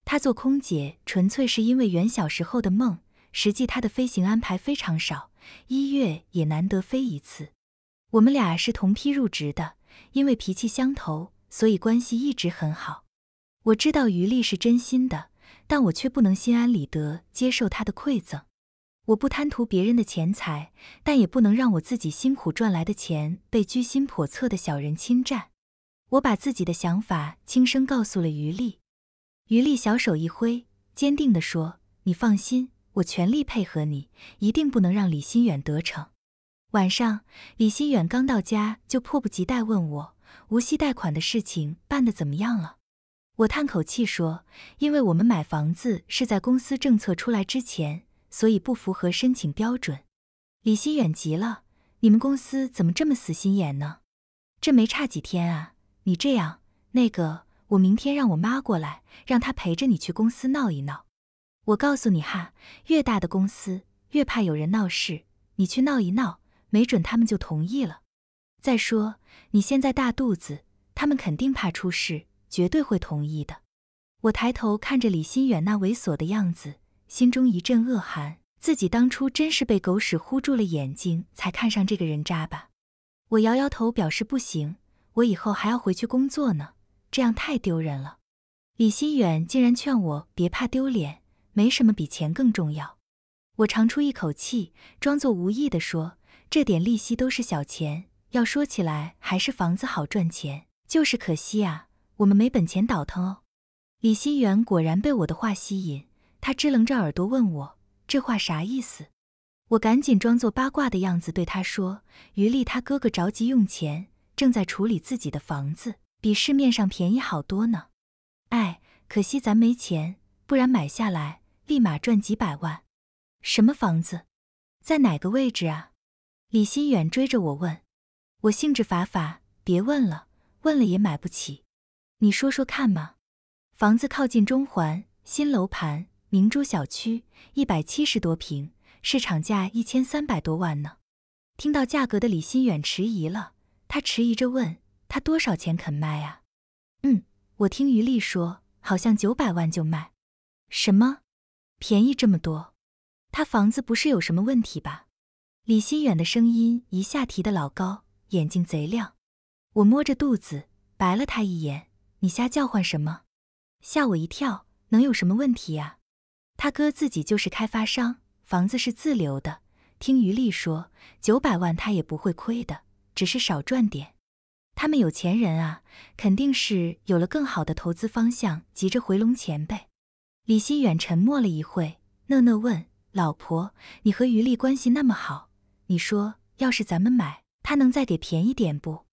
[SPEAKER 1] 他做空姐纯粹是因为原小时候的梦，实际他的飞行安排非常少，一月也难得飞一次。我们俩是同批入职的，因为脾气相投，所以关系一直很好。我知道余力是真心的，但我却不能心安理得接受他的馈赠。我不贪图别人的钱财，但也不能让我自己辛苦赚来的钱被居心叵测的小人侵占。我把自己的想法轻声告诉了余力。余丽小手一挥，坚定地说：“你放心，我全力配合你，一定不能让李新远得逞。”晚上，李新远刚到家，就迫不及待问我：“无息贷款的事情办得怎么样了？”我叹口气说：“因为我们买房子是在公司政策出来之前，所以不符合申请标准。”李新远急了：“你们公司怎么这么死心眼呢？这没差几天啊！你这样，那个……”我明天让我妈过来，让她陪着你去公司闹一闹。我告诉你哈，越大的公司越怕有人闹事，你去闹一闹，没准他们就同意了。再说你现在大肚子，他们肯定怕出事，绝对会同意的。我抬头看着李新远那猥琐的样子，心中一阵恶寒。自己当初真是被狗屎糊住了眼睛，才看上这个人渣吧？我摇摇头，表示不行，我以后还要回去工作呢。这样太丢人了，李希远竟然劝我别怕丢脸，没什么比钱更重要。我长出一口气，装作无意地说：“这点利息都是小钱，要说起来还是房子好赚钱，就是可惜啊，我们没本钱倒腾哦。”李希远果然被我的话吸引，他支棱着耳朵问我这话啥意思。我赶紧装作八卦的样子对他说：“于丽她哥哥着急用钱，正在处理自己的房子。”比市面上便宜好多呢，哎，可惜咱没钱，不然买下来立马赚几百万。什么房子，在哪个位置啊？李新远追着我问。我兴致乏乏，别问了，问了也买不起。你说说看嘛，房子靠近中环新楼盘明珠小区，一百七十多平，市场价一千三百多万呢。听到价格的李新远迟疑了，他迟疑着问。他多少钱肯卖啊？嗯，我听于丽说，好像九百万就卖。什么？便宜这么多？他房子不是有什么问题吧？李新远的声音一下提的老高，眼睛贼亮。我摸着肚子，白了他一眼：“你瞎叫唤什么？吓我一跳！能有什么问题呀？他哥自己就是开发商，房子是自留的。听于丽说，九百万他也不会亏的，只是少赚点。”他们有钱人啊，肯定是有了更好的投资方向，急着回笼钱呗。李新远沉默了一会，讷讷问：“老婆，你和余丽关系那么好，你说要是咱们买，他能再给便宜点不？”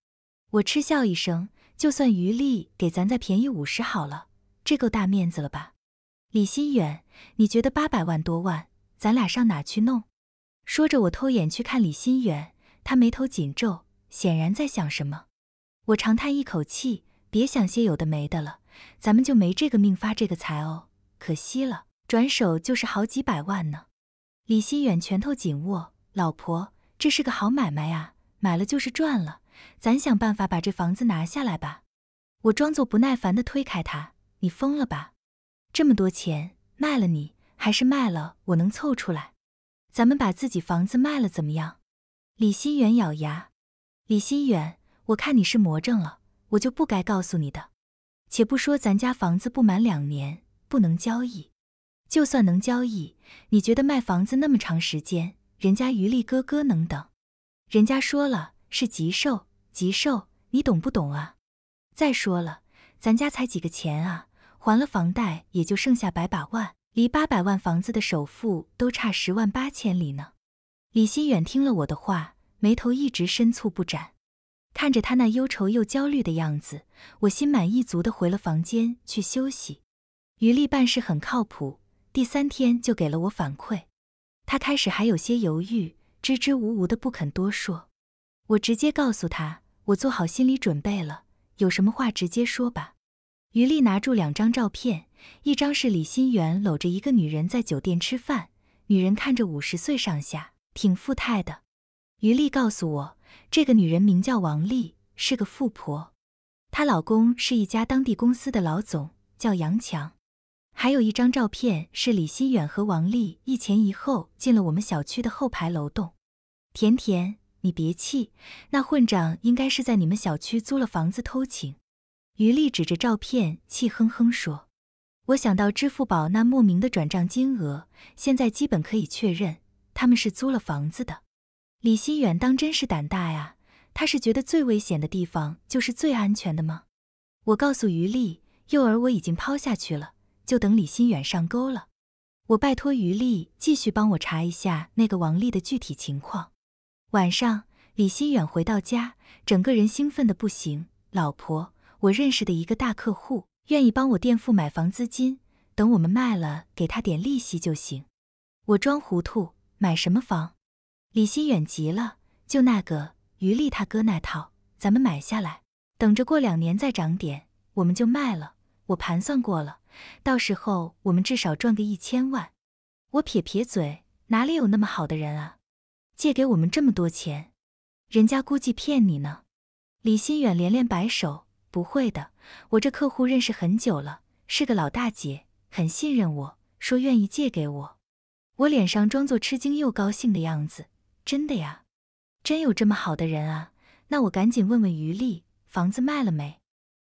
[SPEAKER 1] 我嗤笑一声：“就算余丽给咱再便宜五十好了，这够大面子了吧？”李新远，你觉得八百万多万，咱俩上哪去弄？说着，我偷眼去看李新远，他眉头紧皱，显然在想什么。我长叹一口气，别想些有的没的了，咱们就没这个命发这个财哦，可惜了，转手就是好几百万呢。李新远拳头紧握，老婆，这是个好买卖啊，买了就是赚了，咱想办法把这房子拿下来吧。我装作不耐烦地推开他，你疯了吧？这么多钱卖了你，还是卖了我能凑出来？咱们把自己房子卖了怎么样？李新远咬牙，李新远。我看你是魔怔了，我就不该告诉你的。且不说咱家房子不满两年不能交易，就算能交易，你觉得卖房子那么长时间，人家余力哥哥能等？人家说了是急售，急售，你懂不懂啊？再说了，咱家才几个钱啊？还了房贷也就剩下百把万，离八百万房子的首付都差十万八千里呢。李新远听了我的话，眉头一直深蹙不展。看着他那忧愁又焦虑的样子，我心满意足的回了房间去休息。余力办事很靠谱，第三天就给了我反馈。他开始还有些犹豫，支支吾吾的不肯多说。我直接告诉他，我做好心理准备了，有什么话直接说吧。余力拿住两张照片，一张是李新元搂着一个女人在酒店吃饭，女人看着五十岁上下，挺富态的。余力告诉我。这个女人名叫王丽，是个富婆，她老公是一家当地公司的老总，叫杨强。还有一张照片是李希远和王丽一前一后进了我们小区的后排楼栋。甜甜，你别气，那混账应该是在你们小区租了房子偷情。于丽指着照片，气哼哼说：“我想到支付宝那莫名的转账金额，现在基本可以确认，他们是租了房子的。”李新远当真是胆大呀！他是觉得最危险的地方就是最安全的吗？我告诉于力，诱饵我已经抛下去了，就等李新远上钩了。我拜托于力继续帮我查一下那个王丽的具体情况。晚上，李新远回到家，整个人兴奋的不行。老婆，我认识的一个大客户愿意帮我垫付买房资金，等我们卖了，给他点利息就行。我装糊涂，买什么房？李新远急了，就那个余力他哥那套，咱们买下来，等着过两年再涨点，我们就卖了。我盘算过了，到时候我们至少赚个一千万。我撇撇嘴，哪里有那么好的人啊？借给我们这么多钱，人家估计骗你呢。李新远连连摆手，不会的，我这客户认识很久了，是个老大姐，很信任我，说愿意借给我。我脸上装作吃惊又高兴的样子。真的呀，真有这么好的人啊！那我赶紧问问于丽，房子卖了没？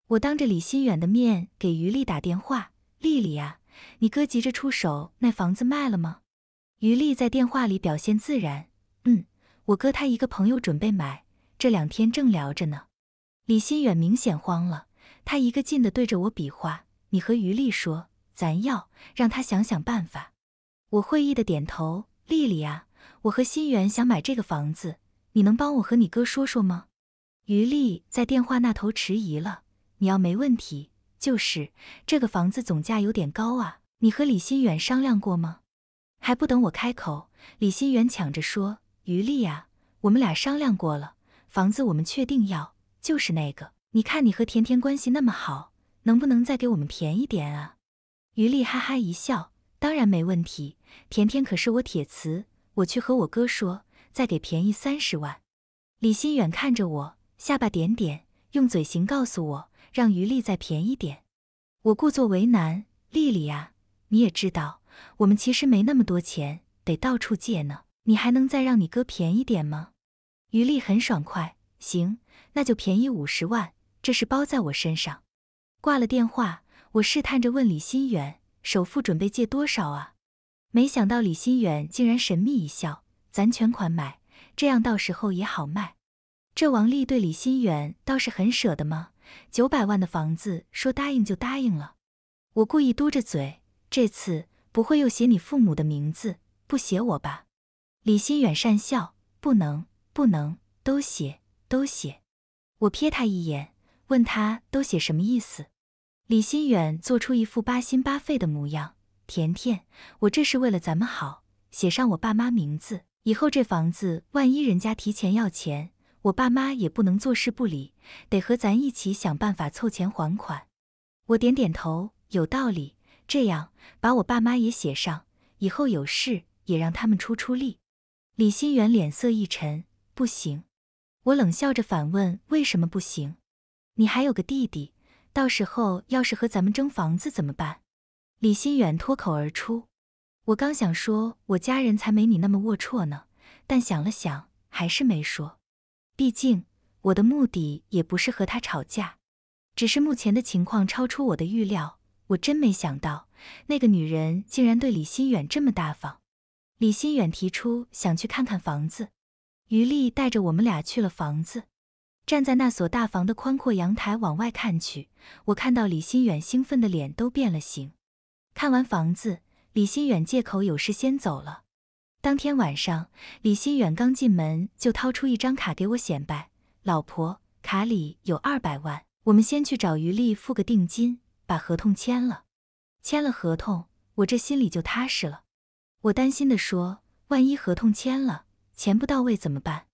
[SPEAKER 1] 我当着李新远的面给于丽打电话：“丽丽呀，你哥急着出手，那房子卖了吗？”于丽在电话里表现自然：“嗯，我哥他一个朋友准备买，这两天正聊着呢。”李新远明显慌了，他一个劲地对着我比划：“你和于丽说，咱要让他想想办法。”我会意地点头：“丽丽呀。”我和新源想买这个房子，你能帮我和你哥说说吗？余丽在电话那头迟疑了。你要没问题，就是这个房子总价有点高啊。你和李新远商量过吗？还不等我开口，李新远抢着说：“余丽啊，我们俩商量过了，房子我们确定要，就是那个。你看你和甜甜关系那么好，能不能再给我们便宜点啊？”余丽哈哈一笑：“当然没问题，甜甜可是我铁瓷。”我去和我哥说，再给便宜三十万。李新远看着我，下巴点点，用嘴型告诉我，让余丽再便宜点。我故作为难，丽丽呀，你也知道，我们其实没那么多钱，得到处借呢。你还能再让你哥便宜点吗？余丽很爽快，行，那就便宜五十万，这是包在我身上。挂了电话，我试探着问李新远，首付准备借多少啊？没想到李新远竟然神秘一笑：“咱全款买，这样到时候也好卖。”这王丽对李新远倒是很舍得吗？九百万的房子，说答应就答应了。我故意嘟着嘴：“这次不会又写你父母的名字，不写我吧？”李新远讪笑：“不能，不能，都写，都写。”我瞥他一眼，问他都写什么意思。李新远做出一副八心八肺的模样。甜甜，我这是为了咱们好，写上我爸妈名字，以后这房子万一人家提前要钱，我爸妈也不能坐视不理，得和咱一起想办法凑钱还款。我点点头，有道理，这样把我爸妈也写上，以后有事也让他们出出力。李新元脸色一沉，不行。我冷笑着反问：为什么不行？你还有个弟弟，到时候要是和咱们争房子怎么办？李新远脱口而出：“我刚想说我家人才没你那么龌龊呢，但想了想还是没说。毕竟我的目的也不是和他吵架，只是目前的情况超出我的预料。我真没想到那个女人竟然对李新远这么大方。”李新远提出想去看看房子，于丽带着我们俩去了房子。站在那所大房的宽阔阳台往外看去，我看到李新远兴奋的脸都变了形。看完房子，李新远借口有事先走了。当天晚上，李新远刚进门就掏出一张卡给我显摆：“老婆，卡里有二百万，我们先去找余力付个定金，把合同签了。签了合同，我这心里就踏实了。”我担心地说：“万一合同签了，钱不到位怎么办？”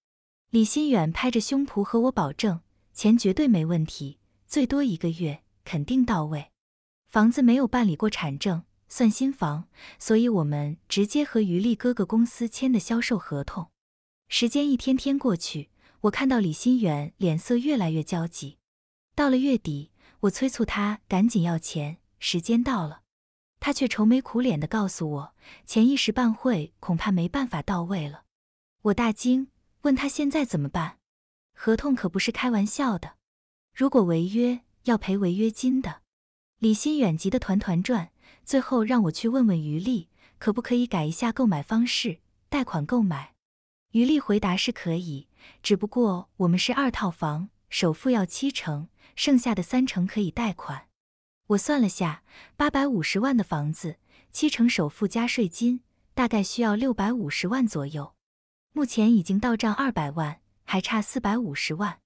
[SPEAKER 1] 李新远拍着胸脯和我保证：“钱绝对没问题，最多一个月肯定到位。”房子没有办理过产证，算新房，所以我们直接和余力哥哥公司签的销售合同。时间一天天过去，我看到李新远脸色越来越焦急。到了月底，我催促他赶紧要钱。时间到了，他却愁眉苦脸地告诉我，钱一时半会恐怕没办法到位了。我大惊，问他现在怎么办？合同可不是开玩笑的，如果违约要赔违约金的。李新远急得团团转，最后让我去问问余力，可不可以改一下购买方式，贷款购买。余力回答是可以，只不过我们是二套房，首付要七成，剩下的三成可以贷款。我算了下，八百五十万的房子，七成首付加税金，大概需要六百五十万左右。目前已经到账二百万，还差四百五十万。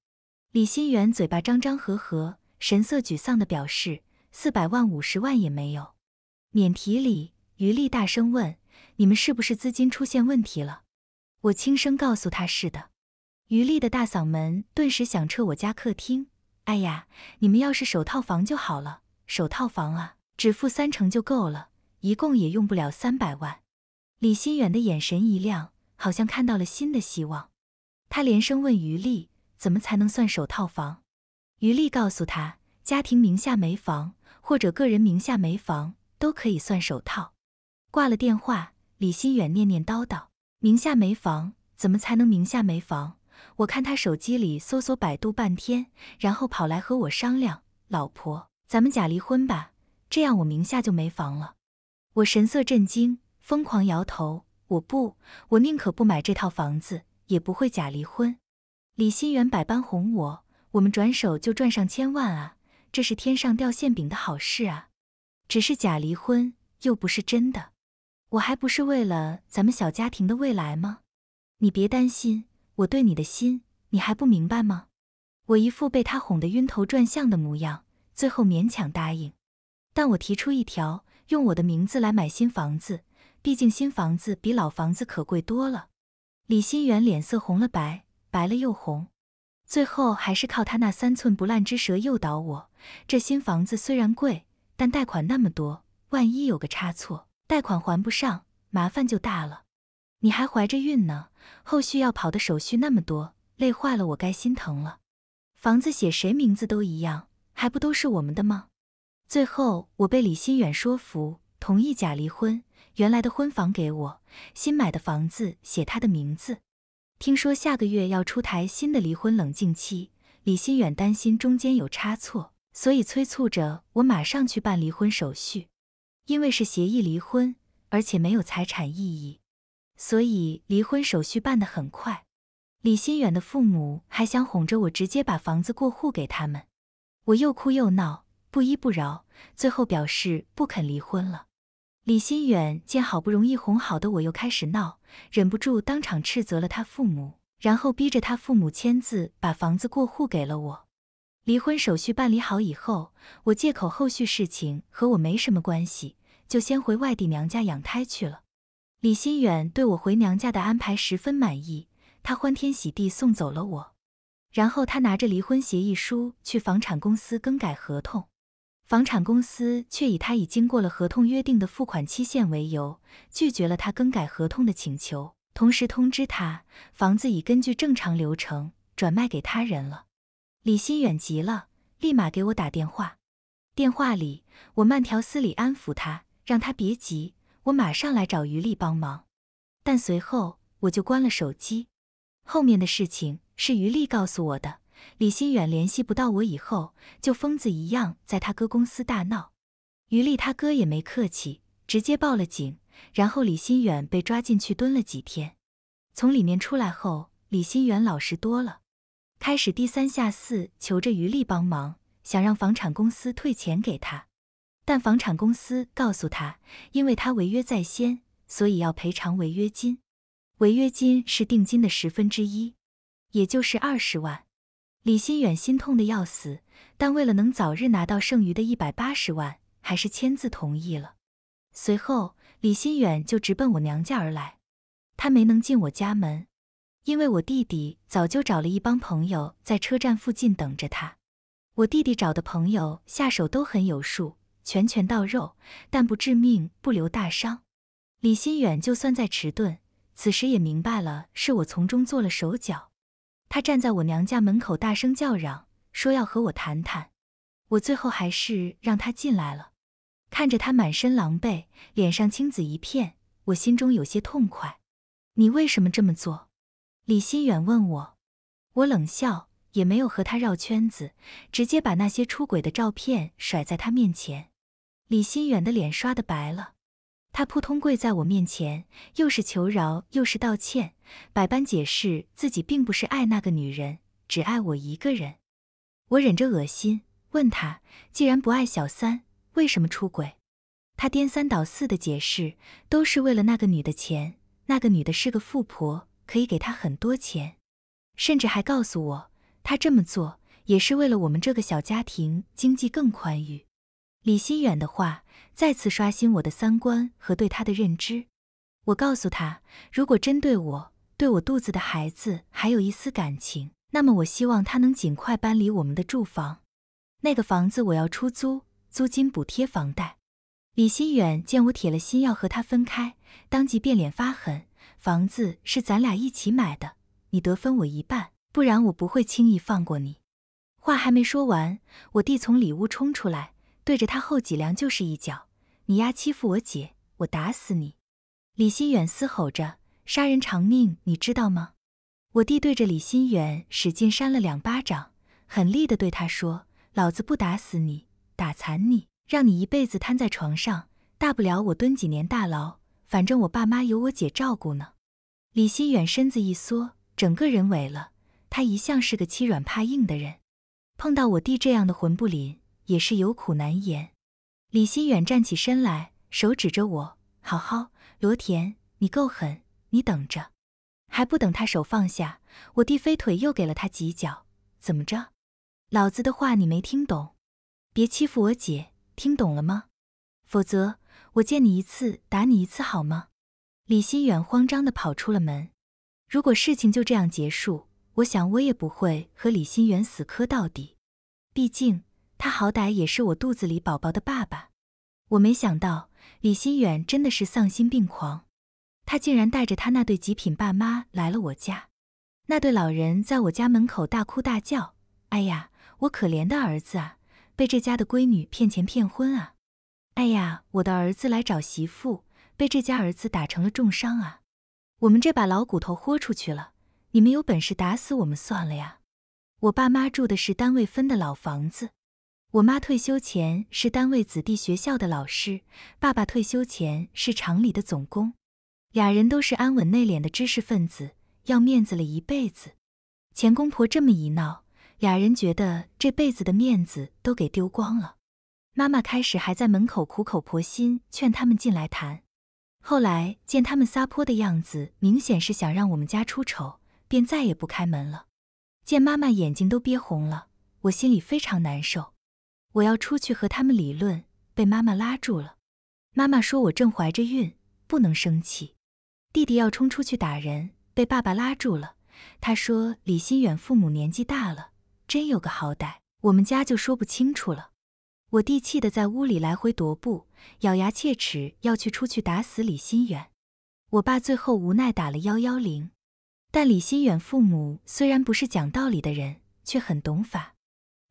[SPEAKER 1] 李新远嘴巴张张合合，神色沮丧地表示。四百万、五十万也没有。免提里，余丽大声问：“你们是不是资金出现问题了？”我轻声告诉他：“是的。”余丽的大嗓门顿时响彻我家客厅。哎呀，你们要是首套房就好了，首套房啊，只付三成就够了，一共也用不了三百万。李新远的眼神一亮，好像看到了新的希望。他连声问余丽怎么才能算首套房？”余丽告诉他：“家庭名下没房。”或者个人名下没房都可以算首套。挂了电话，李新远念念叨叨：名下没房，怎么才能名下没房？我看他手机里搜索百度半天，然后跑来和我商量：老婆，咱们假离婚吧，这样我名下就没房了。我神色震惊，疯狂摇头：我不，我宁可不买这套房子，也不会假离婚。李新远百般哄我：我们转手就赚上千万啊！这是天上掉馅饼的好事啊，只是假离婚又不是真的，我还不是为了咱们小家庭的未来吗？你别担心，我对你的心你还不明白吗？我一副被他哄得晕头转向的模样，最后勉强答应，但我提出一条，用我的名字来买新房子，毕竟新房子比老房子可贵多了。李新元脸色红了，白白了又红，最后还是靠他那三寸不烂之舌诱导我。这新房子虽然贵，但贷款那么多，万一有个差错，贷款还不上，麻烦就大了。你还怀着孕呢，后续要跑的手续那么多，累坏了我该心疼了。房子写谁名字都一样，还不都是我们的吗？最后我被李新远说服，同意假离婚，原来的婚房给我，新买的房子写他的名字。听说下个月要出台新的离婚冷静期，李新远担心中间有差错。所以催促着我马上去办离婚手续，因为是协议离婚，而且没有财产异议，所以离婚手续办得很快。李新远的父母还想哄着我，直接把房子过户给他们，我又哭又闹，不依不饶，最后表示不肯离婚了。李新远见好不容易哄好的我又开始闹，忍不住当场斥责了他父母，然后逼着他父母签字把房子过户给了我。离婚手续办理好以后，我借口后续事情和我没什么关系，就先回外地娘家养胎去了。李新远对我回娘家的安排十分满意，他欢天喜地送走了我。然后他拿着离婚协议书去房产公司更改合同，房产公司却以他已经过了合同约定的付款期限为由，拒绝了他更改合同的请求，同时通知他房子已根据正常流程转卖给他人了。李新远急了，立马给我打电话。电话里，我慢条斯理安抚他，让他别急，我马上来找余力帮忙。但随后我就关了手机。后面的事情是余力告诉我的。李新远联系不到我以后，就疯子一样在他哥公司大闹。余力他哥也没客气，直接报了警。然后李新远被抓进去蹲了几天。从里面出来后，李新远老实多了。开始低三下四求着余力帮忙，想让房产公司退钱给他。但房产公司告诉他，因为他违约在先，所以要赔偿违约金。违约金是定金的十分之一，也就是二十万。李新远心痛的要死，但为了能早日拿到剩余的一百八十万，还是签字同意了。随后，李新远就直奔我娘家而来。他没能进我家门。因为我弟弟早就找了一帮朋友在车站附近等着他，我弟弟找的朋友下手都很有数，拳拳到肉，但不致命，不留大伤。李新远就算再迟钝，此时也明白了是我从中做了手脚。他站在我娘家门口大声叫嚷，说要和我谈谈。我最后还是让他进来了，看着他满身狼狈，脸上青紫一片，我心中有些痛快。你为什么这么做？李新远问我，我冷笑，也没有和他绕圈子，直接把那些出轨的照片甩在他面前。李新远的脸刷的白了，他扑通跪在我面前，又是求饶又是道歉，百般解释自己并不是爱那个女人，只爱我一个人。我忍着恶心问他，既然不爱小三，为什么出轨？他颠三倒四的解释，都是为了那个女的钱，那个女的是个富婆。可以给他很多钱，甚至还告诉我，他这么做也是为了我们这个小家庭经济更宽裕。李新远的话再次刷新我的三观和对他的认知。我告诉他，如果针对我、对我肚子的孩子还有一丝感情，那么我希望他能尽快搬离我们的住房。那个房子我要出租，租金补贴房贷。李新远见我铁了心要和他分开，当即变脸发狠。房子是咱俩一起买的，你得分我一半，不然我不会轻易放过你。话还没说完，我弟从里屋冲出来，对着他后脊梁就是一脚。你丫欺负我姐，我打死你！李心远嘶吼着：“杀人偿命，你知道吗？”我弟对着李心远使劲扇了两巴掌，狠厉地对他说：“老子不打死你，打残你，让你一辈子瘫在床上。大不了我蹲几年大牢。”反正我爸妈有我姐照顾呢。李新远身子一缩，整个人萎了。他一向是个欺软怕硬的人，碰到我弟这样的魂不吝，也是有苦难言。李新远站起身来，手指着我：“好好，罗田，你够狠，你等着。”还不等他手放下，我弟飞腿又给了他几脚。怎么着？老子的话你没听懂？别欺负我姐，听懂了吗？否则。我见你一次打你一次，好吗？李新远慌张地跑出了门。如果事情就这样结束，我想我也不会和李新远死磕到底。毕竟他好歹也是我肚子里宝宝的爸爸。我没想到李新远真的是丧心病狂，他竟然带着他那对极品爸妈来了我家。那对老人在我家门口大哭大叫：“哎呀，我可怜的儿子啊，被这家的闺女骗钱骗婚啊！”哎呀，我的儿子来找媳妇，被这家儿子打成了重伤啊！我们这把老骨头豁出去了，你们有本事打死我们算了呀！我爸妈住的是单位分的老房子，我妈退休前是单位子弟学校的老师，爸爸退休前是厂里的总工，俩人都是安稳内敛的知识分子，要面子了一辈子。前公婆这么一闹，俩人觉得这辈子的面子都给丢光了。妈妈开始还在门口苦口婆心劝他们进来谈，后来见他们撒泼的样子，明显是想让我们家出丑，便再也不开门了。见妈妈眼睛都憋红了，我心里非常难受。我要出去和他们理论，被妈妈拉住了。妈妈说我正怀着孕，不能生气。弟弟要冲出去打人，被爸爸拉住了。他说：“李新远父母年纪大了，真有个好歹，我们家就说不清楚了。”我弟气得在屋里来回踱步，咬牙切齿要去出去打死李新远。我爸最后无奈打了幺幺零，但李新远父母虽然不是讲道理的人，却很懂法。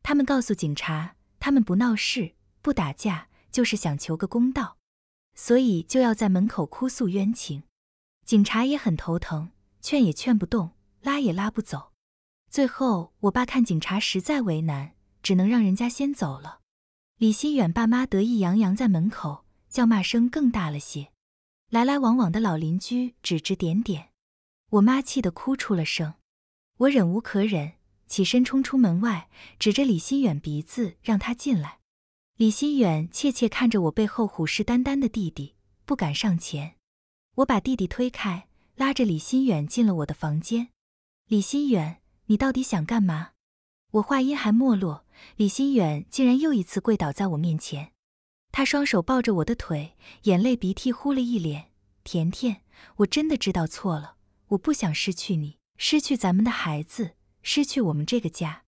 [SPEAKER 1] 他们告诉警察，他们不闹事、不打架，就是想求个公道，所以就要在门口哭诉冤情。警察也很头疼，劝也劝不动，拉也拉不走。最后，我爸看警察实在为难，只能让人家先走了。李新远爸妈得意洋洋在门口叫骂声更大了些，来来往往的老邻居指指点点，我妈气得哭出了声，我忍无可忍，起身冲出门外，指着李新远鼻子让他进来。李新远怯怯看着我背后虎视眈眈的弟弟，不敢上前。我把弟弟推开，拉着李新远进了我的房间。李新远，你到底想干嘛？我话音还没落，李新远竟然又一次跪倒在我面前，他双手抱着我的腿，眼泪鼻涕呼了一脸。甜甜，我真的知道错了，我不想失去你，失去咱们的孩子，失去我们这个家。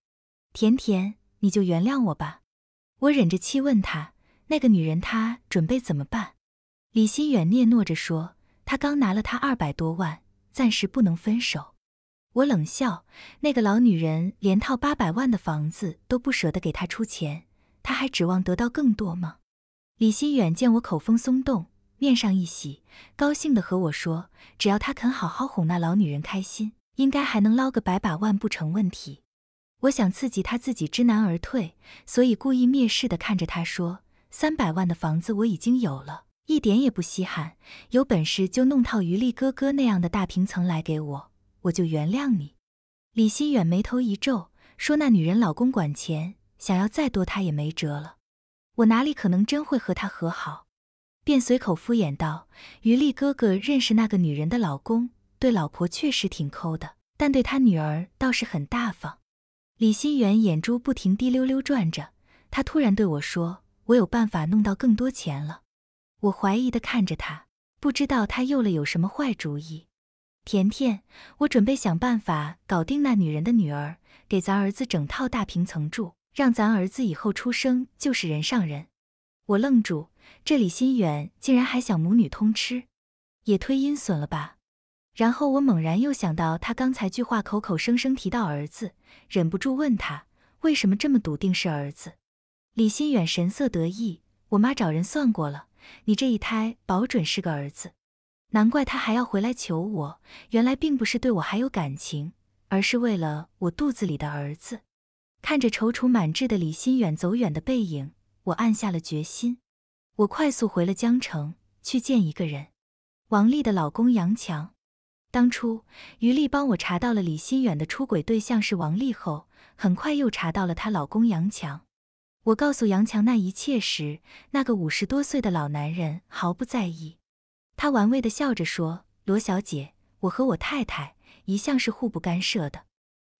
[SPEAKER 1] 甜甜，你就原谅我吧。我忍着气问他，那个女人她准备怎么办？李新远嗫嚅着说，他刚拿了她二百多万，暂时不能分手。我冷笑：“那个老女人连套八百万的房子都不舍得给他出钱，他还指望得到更多吗？”李新远见我口风松动，面上一喜，高兴的和我说：“只要他肯好好哄那老女人开心，应该还能捞个百把万，不成问题。”我想刺激他自己知难而退，所以故意蔑视的看着他说：“三百万的房子我已经有了，一点也不稀罕，有本事就弄套余力哥哥那样的大平层来给我。”我就原谅你，李新远眉头一皱，说：“那女人老公管钱，想要再多，他也没辙了。我哪里可能真会和他和好？”便随口敷衍道：“于力哥哥认识那个女人的老公，对老婆确实挺抠的，但对他女儿倒是很大方。”李新远眼珠不停滴溜溜转着，他突然对我说：“我有办法弄到更多钱了。”我怀疑的看着他，不知道他又了有什么坏主意。甜甜，我准备想办法搞定那女人的女儿，给咱儿子整套大平层住，让咱儿子以后出生就是人上人。我愣住，这李心远竟然还想母女通吃，也忒阴损了吧！然后我猛然又想到他刚才句话口口声声提到儿子，忍不住问他为什么这么笃定是儿子。李心远神色得意，我妈找人算过了，你这一胎保准是个儿子。难怪他还要回来求我，原来并不是对我还有感情，而是为了我肚子里的儿子。看着踌躇满志的李新远走远的背影，我暗下了决心。我快速回了江城，去见一个人——王丽的老公杨强。当初于丽帮我查到了李新远的出轨对象是王丽后，很快又查到了她老公杨强。我告诉杨强那一切时，那个五十多岁的老男人毫不在意。他玩味的笑着说：“罗小姐，我和我太太一向是互不干涉的。”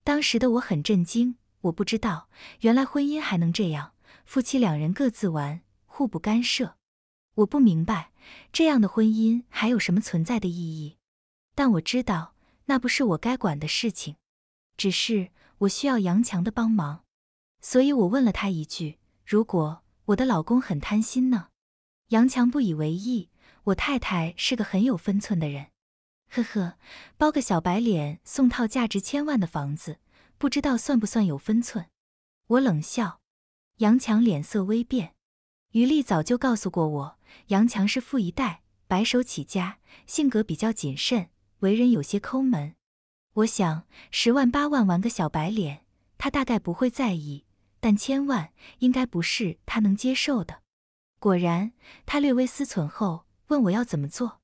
[SPEAKER 1] 当时的我很震惊，我不知道，原来婚姻还能这样，夫妻两人各自玩，互不干涉。我不明白，这样的婚姻还有什么存在的意义？但我知道，那不是我该管的事情。只是我需要杨强的帮忙，所以我问了他一句：“如果我的老公很贪心呢？”杨强不以为意。我太太是个很有分寸的人，呵呵，包个小白脸送套价值千万的房子，不知道算不算有分寸？我冷笑。杨强脸色微变。余丽早就告诉过我，杨强是富一代，白手起家，性格比较谨慎，为人有些抠门。我想，十万八万玩个小白脸，他大概不会在意，但千万应该不是他能接受的。果然，他略微思忖后。问我要怎么做，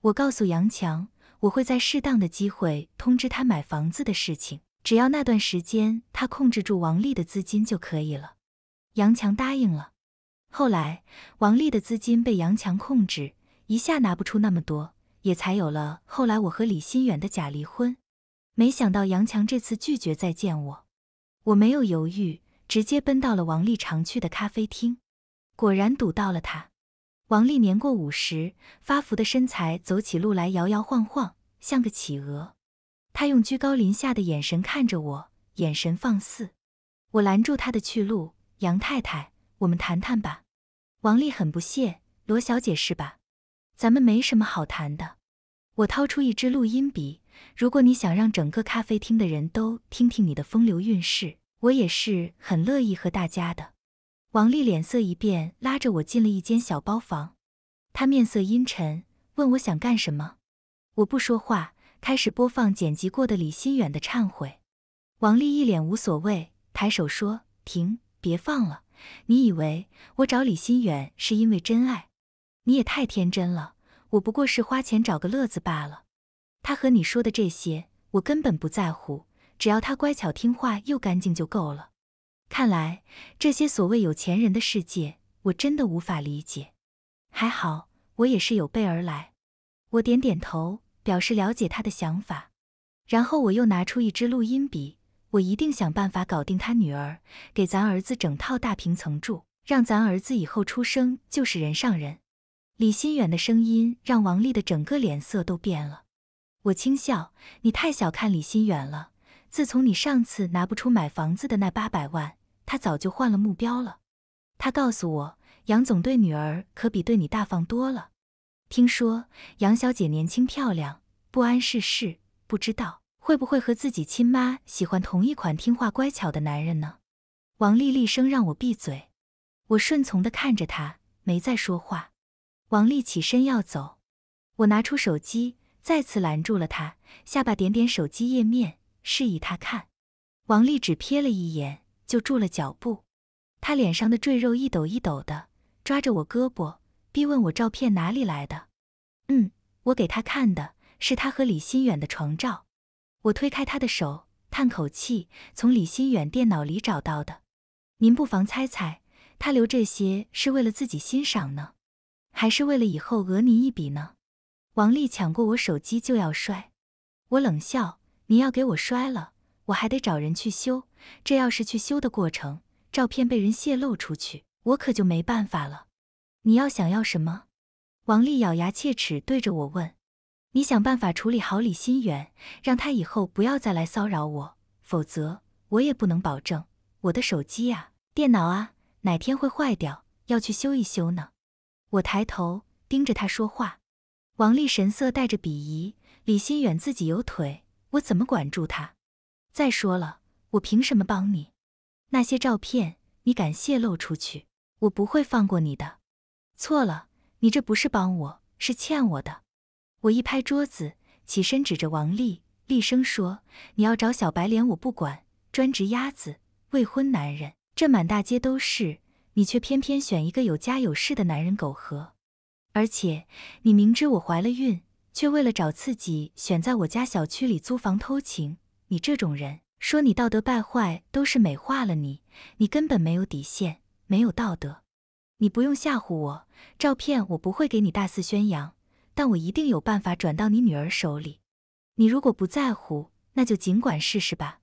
[SPEAKER 1] 我告诉杨强，我会在适当的机会通知他买房子的事情，只要那段时间他控制住王丽的资金就可以了。杨强答应了。后来王丽的资金被杨强控制，一下拿不出那么多，也才有了后来我和李新远的假离婚。没想到杨强这次拒绝再见我，我没有犹豫，直接奔到了王丽常去的咖啡厅，果然堵到了他。王丽年过五十，发福的身材，走起路来摇摇晃晃，像个企鹅。他用居高临下的眼神看着我，眼神放肆。我拦住他的去路：“杨太太，我们谈谈吧。”王丽很不屑：“罗小姐是吧？咱们没什么好谈的。”我掏出一支录音笔：“如果你想让整个咖啡厅的人都听听你的风流韵事，我也是很乐意和大家的。”王丽脸色一变，拉着我进了一间小包房。她面色阴沉，问我想干什么。我不说话，开始播放剪辑过的李心远的忏悔。王丽一脸无所谓，抬手说：“停，别放了。你以为我找李心远是因为真爱？你也太天真了。我不过是花钱找个乐子罢了。他和你说的这些，我根本不在乎。只要他乖巧听话又干净就够了。”看来这些所谓有钱人的世界，我真的无法理解。还好我也是有备而来。我点点头，表示了解他的想法。然后我又拿出一支录音笔，我一定想办法搞定他女儿，给咱儿子整套大平层住，让咱儿子以后出生就是人上人。李新远的声音让王丽的整个脸色都变了。我轻笑：“你太小看李新远了。”自从你上次拿不出买房子的那八百万，他早就换了目标了。他告诉我，杨总对女儿可比对你大方多了。听说杨小姐年轻漂亮，不谙世事，不知道会不会和自己亲妈喜欢同一款听话乖巧的男人呢？王丽厉声让我闭嘴，我顺从地看着她，没再说话。王丽起身要走，我拿出手机，再次拦住了她，下巴点点手机页面。示意他看，王丽只瞥了一眼就住了脚步，她脸上的赘肉一抖一抖的，抓着我胳膊逼问我照片哪里来的。嗯，我给他看的是他和李新远的床照。我推开他的手，叹口气，从李新远电脑里找到的。您不妨猜猜，他留这些是为了自己欣赏呢，还是为了以后讹您一笔呢？王丽抢过我手机就要摔，我冷笑。你要给我摔了，我还得找人去修。这要是去修的过程，照片被人泄露出去，我可就没办法了。你要想要什么？王丽咬牙切齿对着我问：“你想办法处理好李心远，让他以后不要再来骚扰我，否则我也不能保证我的手机啊、电脑啊哪天会坏掉，要去修一修呢。”我抬头盯着他说话，王丽神色带着鄙夷：“李心远自己有腿。”我怎么管住他？再说了，我凭什么帮你？那些照片你敢泄露出去？我不会放过你的！错了，你这不是帮我，是欠我的。我一拍桌子，起身指着王丽，厉声说：“你要找小白脸，我不管；专职鸭子、未婚男人，这满大街都是，你却偏偏选一个有家有室的男人苟合。而且，你明知我怀了孕。”却为了找刺激，选在我家小区里租房偷情。你这种人，说你道德败坏都是美化了你，你根本没有底线，没有道德。你不用吓唬我，照片我不会给你大肆宣扬，但我一定有办法转到你女儿手里。你如果不在乎，那就尽管试试吧。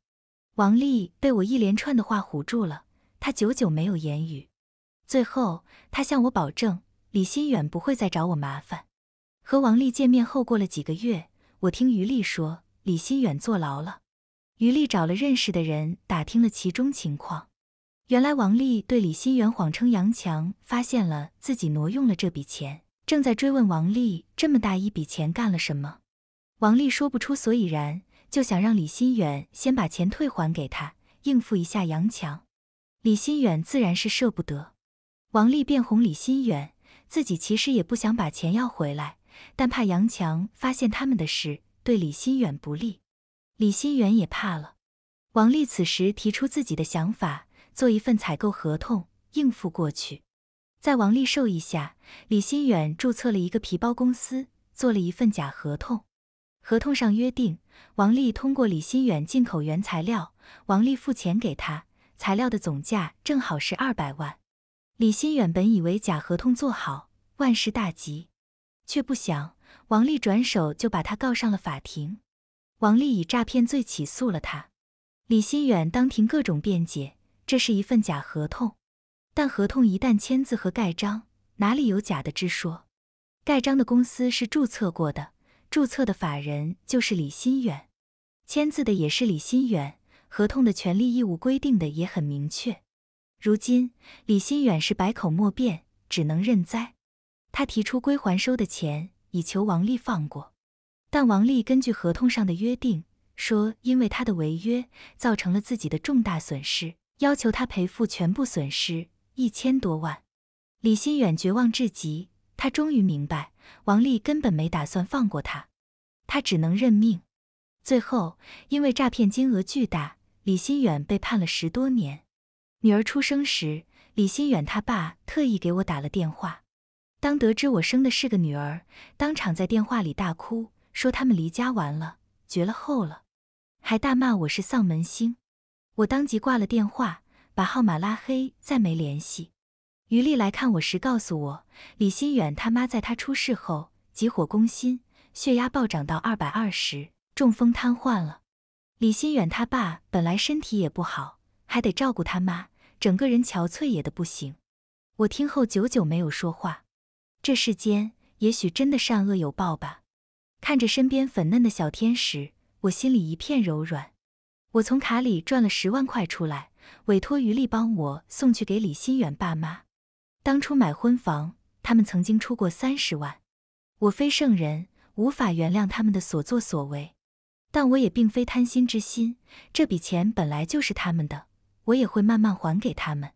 [SPEAKER 1] 王丽被我一连串的话唬住了，她久久没有言语。最后，她向我保证，李新远不会再找我麻烦。和王丽见面后，过了几个月，我听于丽说李新远坐牢了。于丽找了认识的人打听了其中情况，原来王丽对李新远谎称杨强发现了自己挪用了这笔钱，正在追问王丽这么大一笔钱干了什么。王丽说不出所以然，就想让李新远先把钱退还给他，应付一下杨强。李新远自然是舍不得，王丽便哄李新远自己其实也不想把钱要回来。但怕杨强发现他们的事对李新远不利，李新远也怕了。王丽此时提出自己的想法，做一份采购合同应付过去。在王丽授意下，李新远注册了一个皮包公司，做了一份假合同。合同上约定，王丽通过李新远进口原材料，王丽付钱给他，材料的总价正好是二百万。李新远本以为假合同做好，万事大吉。却不想，王丽转手就把他告上了法庭。王丽以诈骗罪起诉了他。李新远当庭各种辩解：“这是一份假合同，但合同一旦签字和盖章，哪里有假的之说？盖章的公司是注册过的，注册的法人就是李新远，签字的也是李新远，合同的权利义务规定的也很明确。如今，李新远是百口莫辩，只能认栽。”他提出归还收的钱，以求王丽放过。但王丽根据合同上的约定，说因为他的违约，造成了自己的重大损失，要求他赔付全部损失一千多万。李新远绝望至极，他终于明白王丽根本没打算放过他，他只能认命。最后，因为诈骗金额巨大，李新远被判了十多年。女儿出生时，李新远他爸特意给我打了电话。当得知我生的是个女儿，当场在电话里大哭，说他们离家完了，绝了后了，还大骂我是丧门星。我当即挂了电话，把号码拉黑，再没联系。于丽来看我时告诉我，李新远他妈在他出事后急火攻心，血压暴涨到二百二十，中风瘫痪了。李新远他爸本来身体也不好，还得照顾他妈，整个人憔悴也的不行。我听后久久没有说话。这世间也许真的善恶有报吧。看着身边粉嫩的小天使，我心里一片柔软。我从卡里赚了十万块出来，委托余力帮我送去给李新远爸妈。当初买婚房，他们曾经出过三十万。我非圣人，无法原谅他们的所作所为，但我也并非贪心之心。这笔钱本来就是他们的，我也会慢慢还给他们。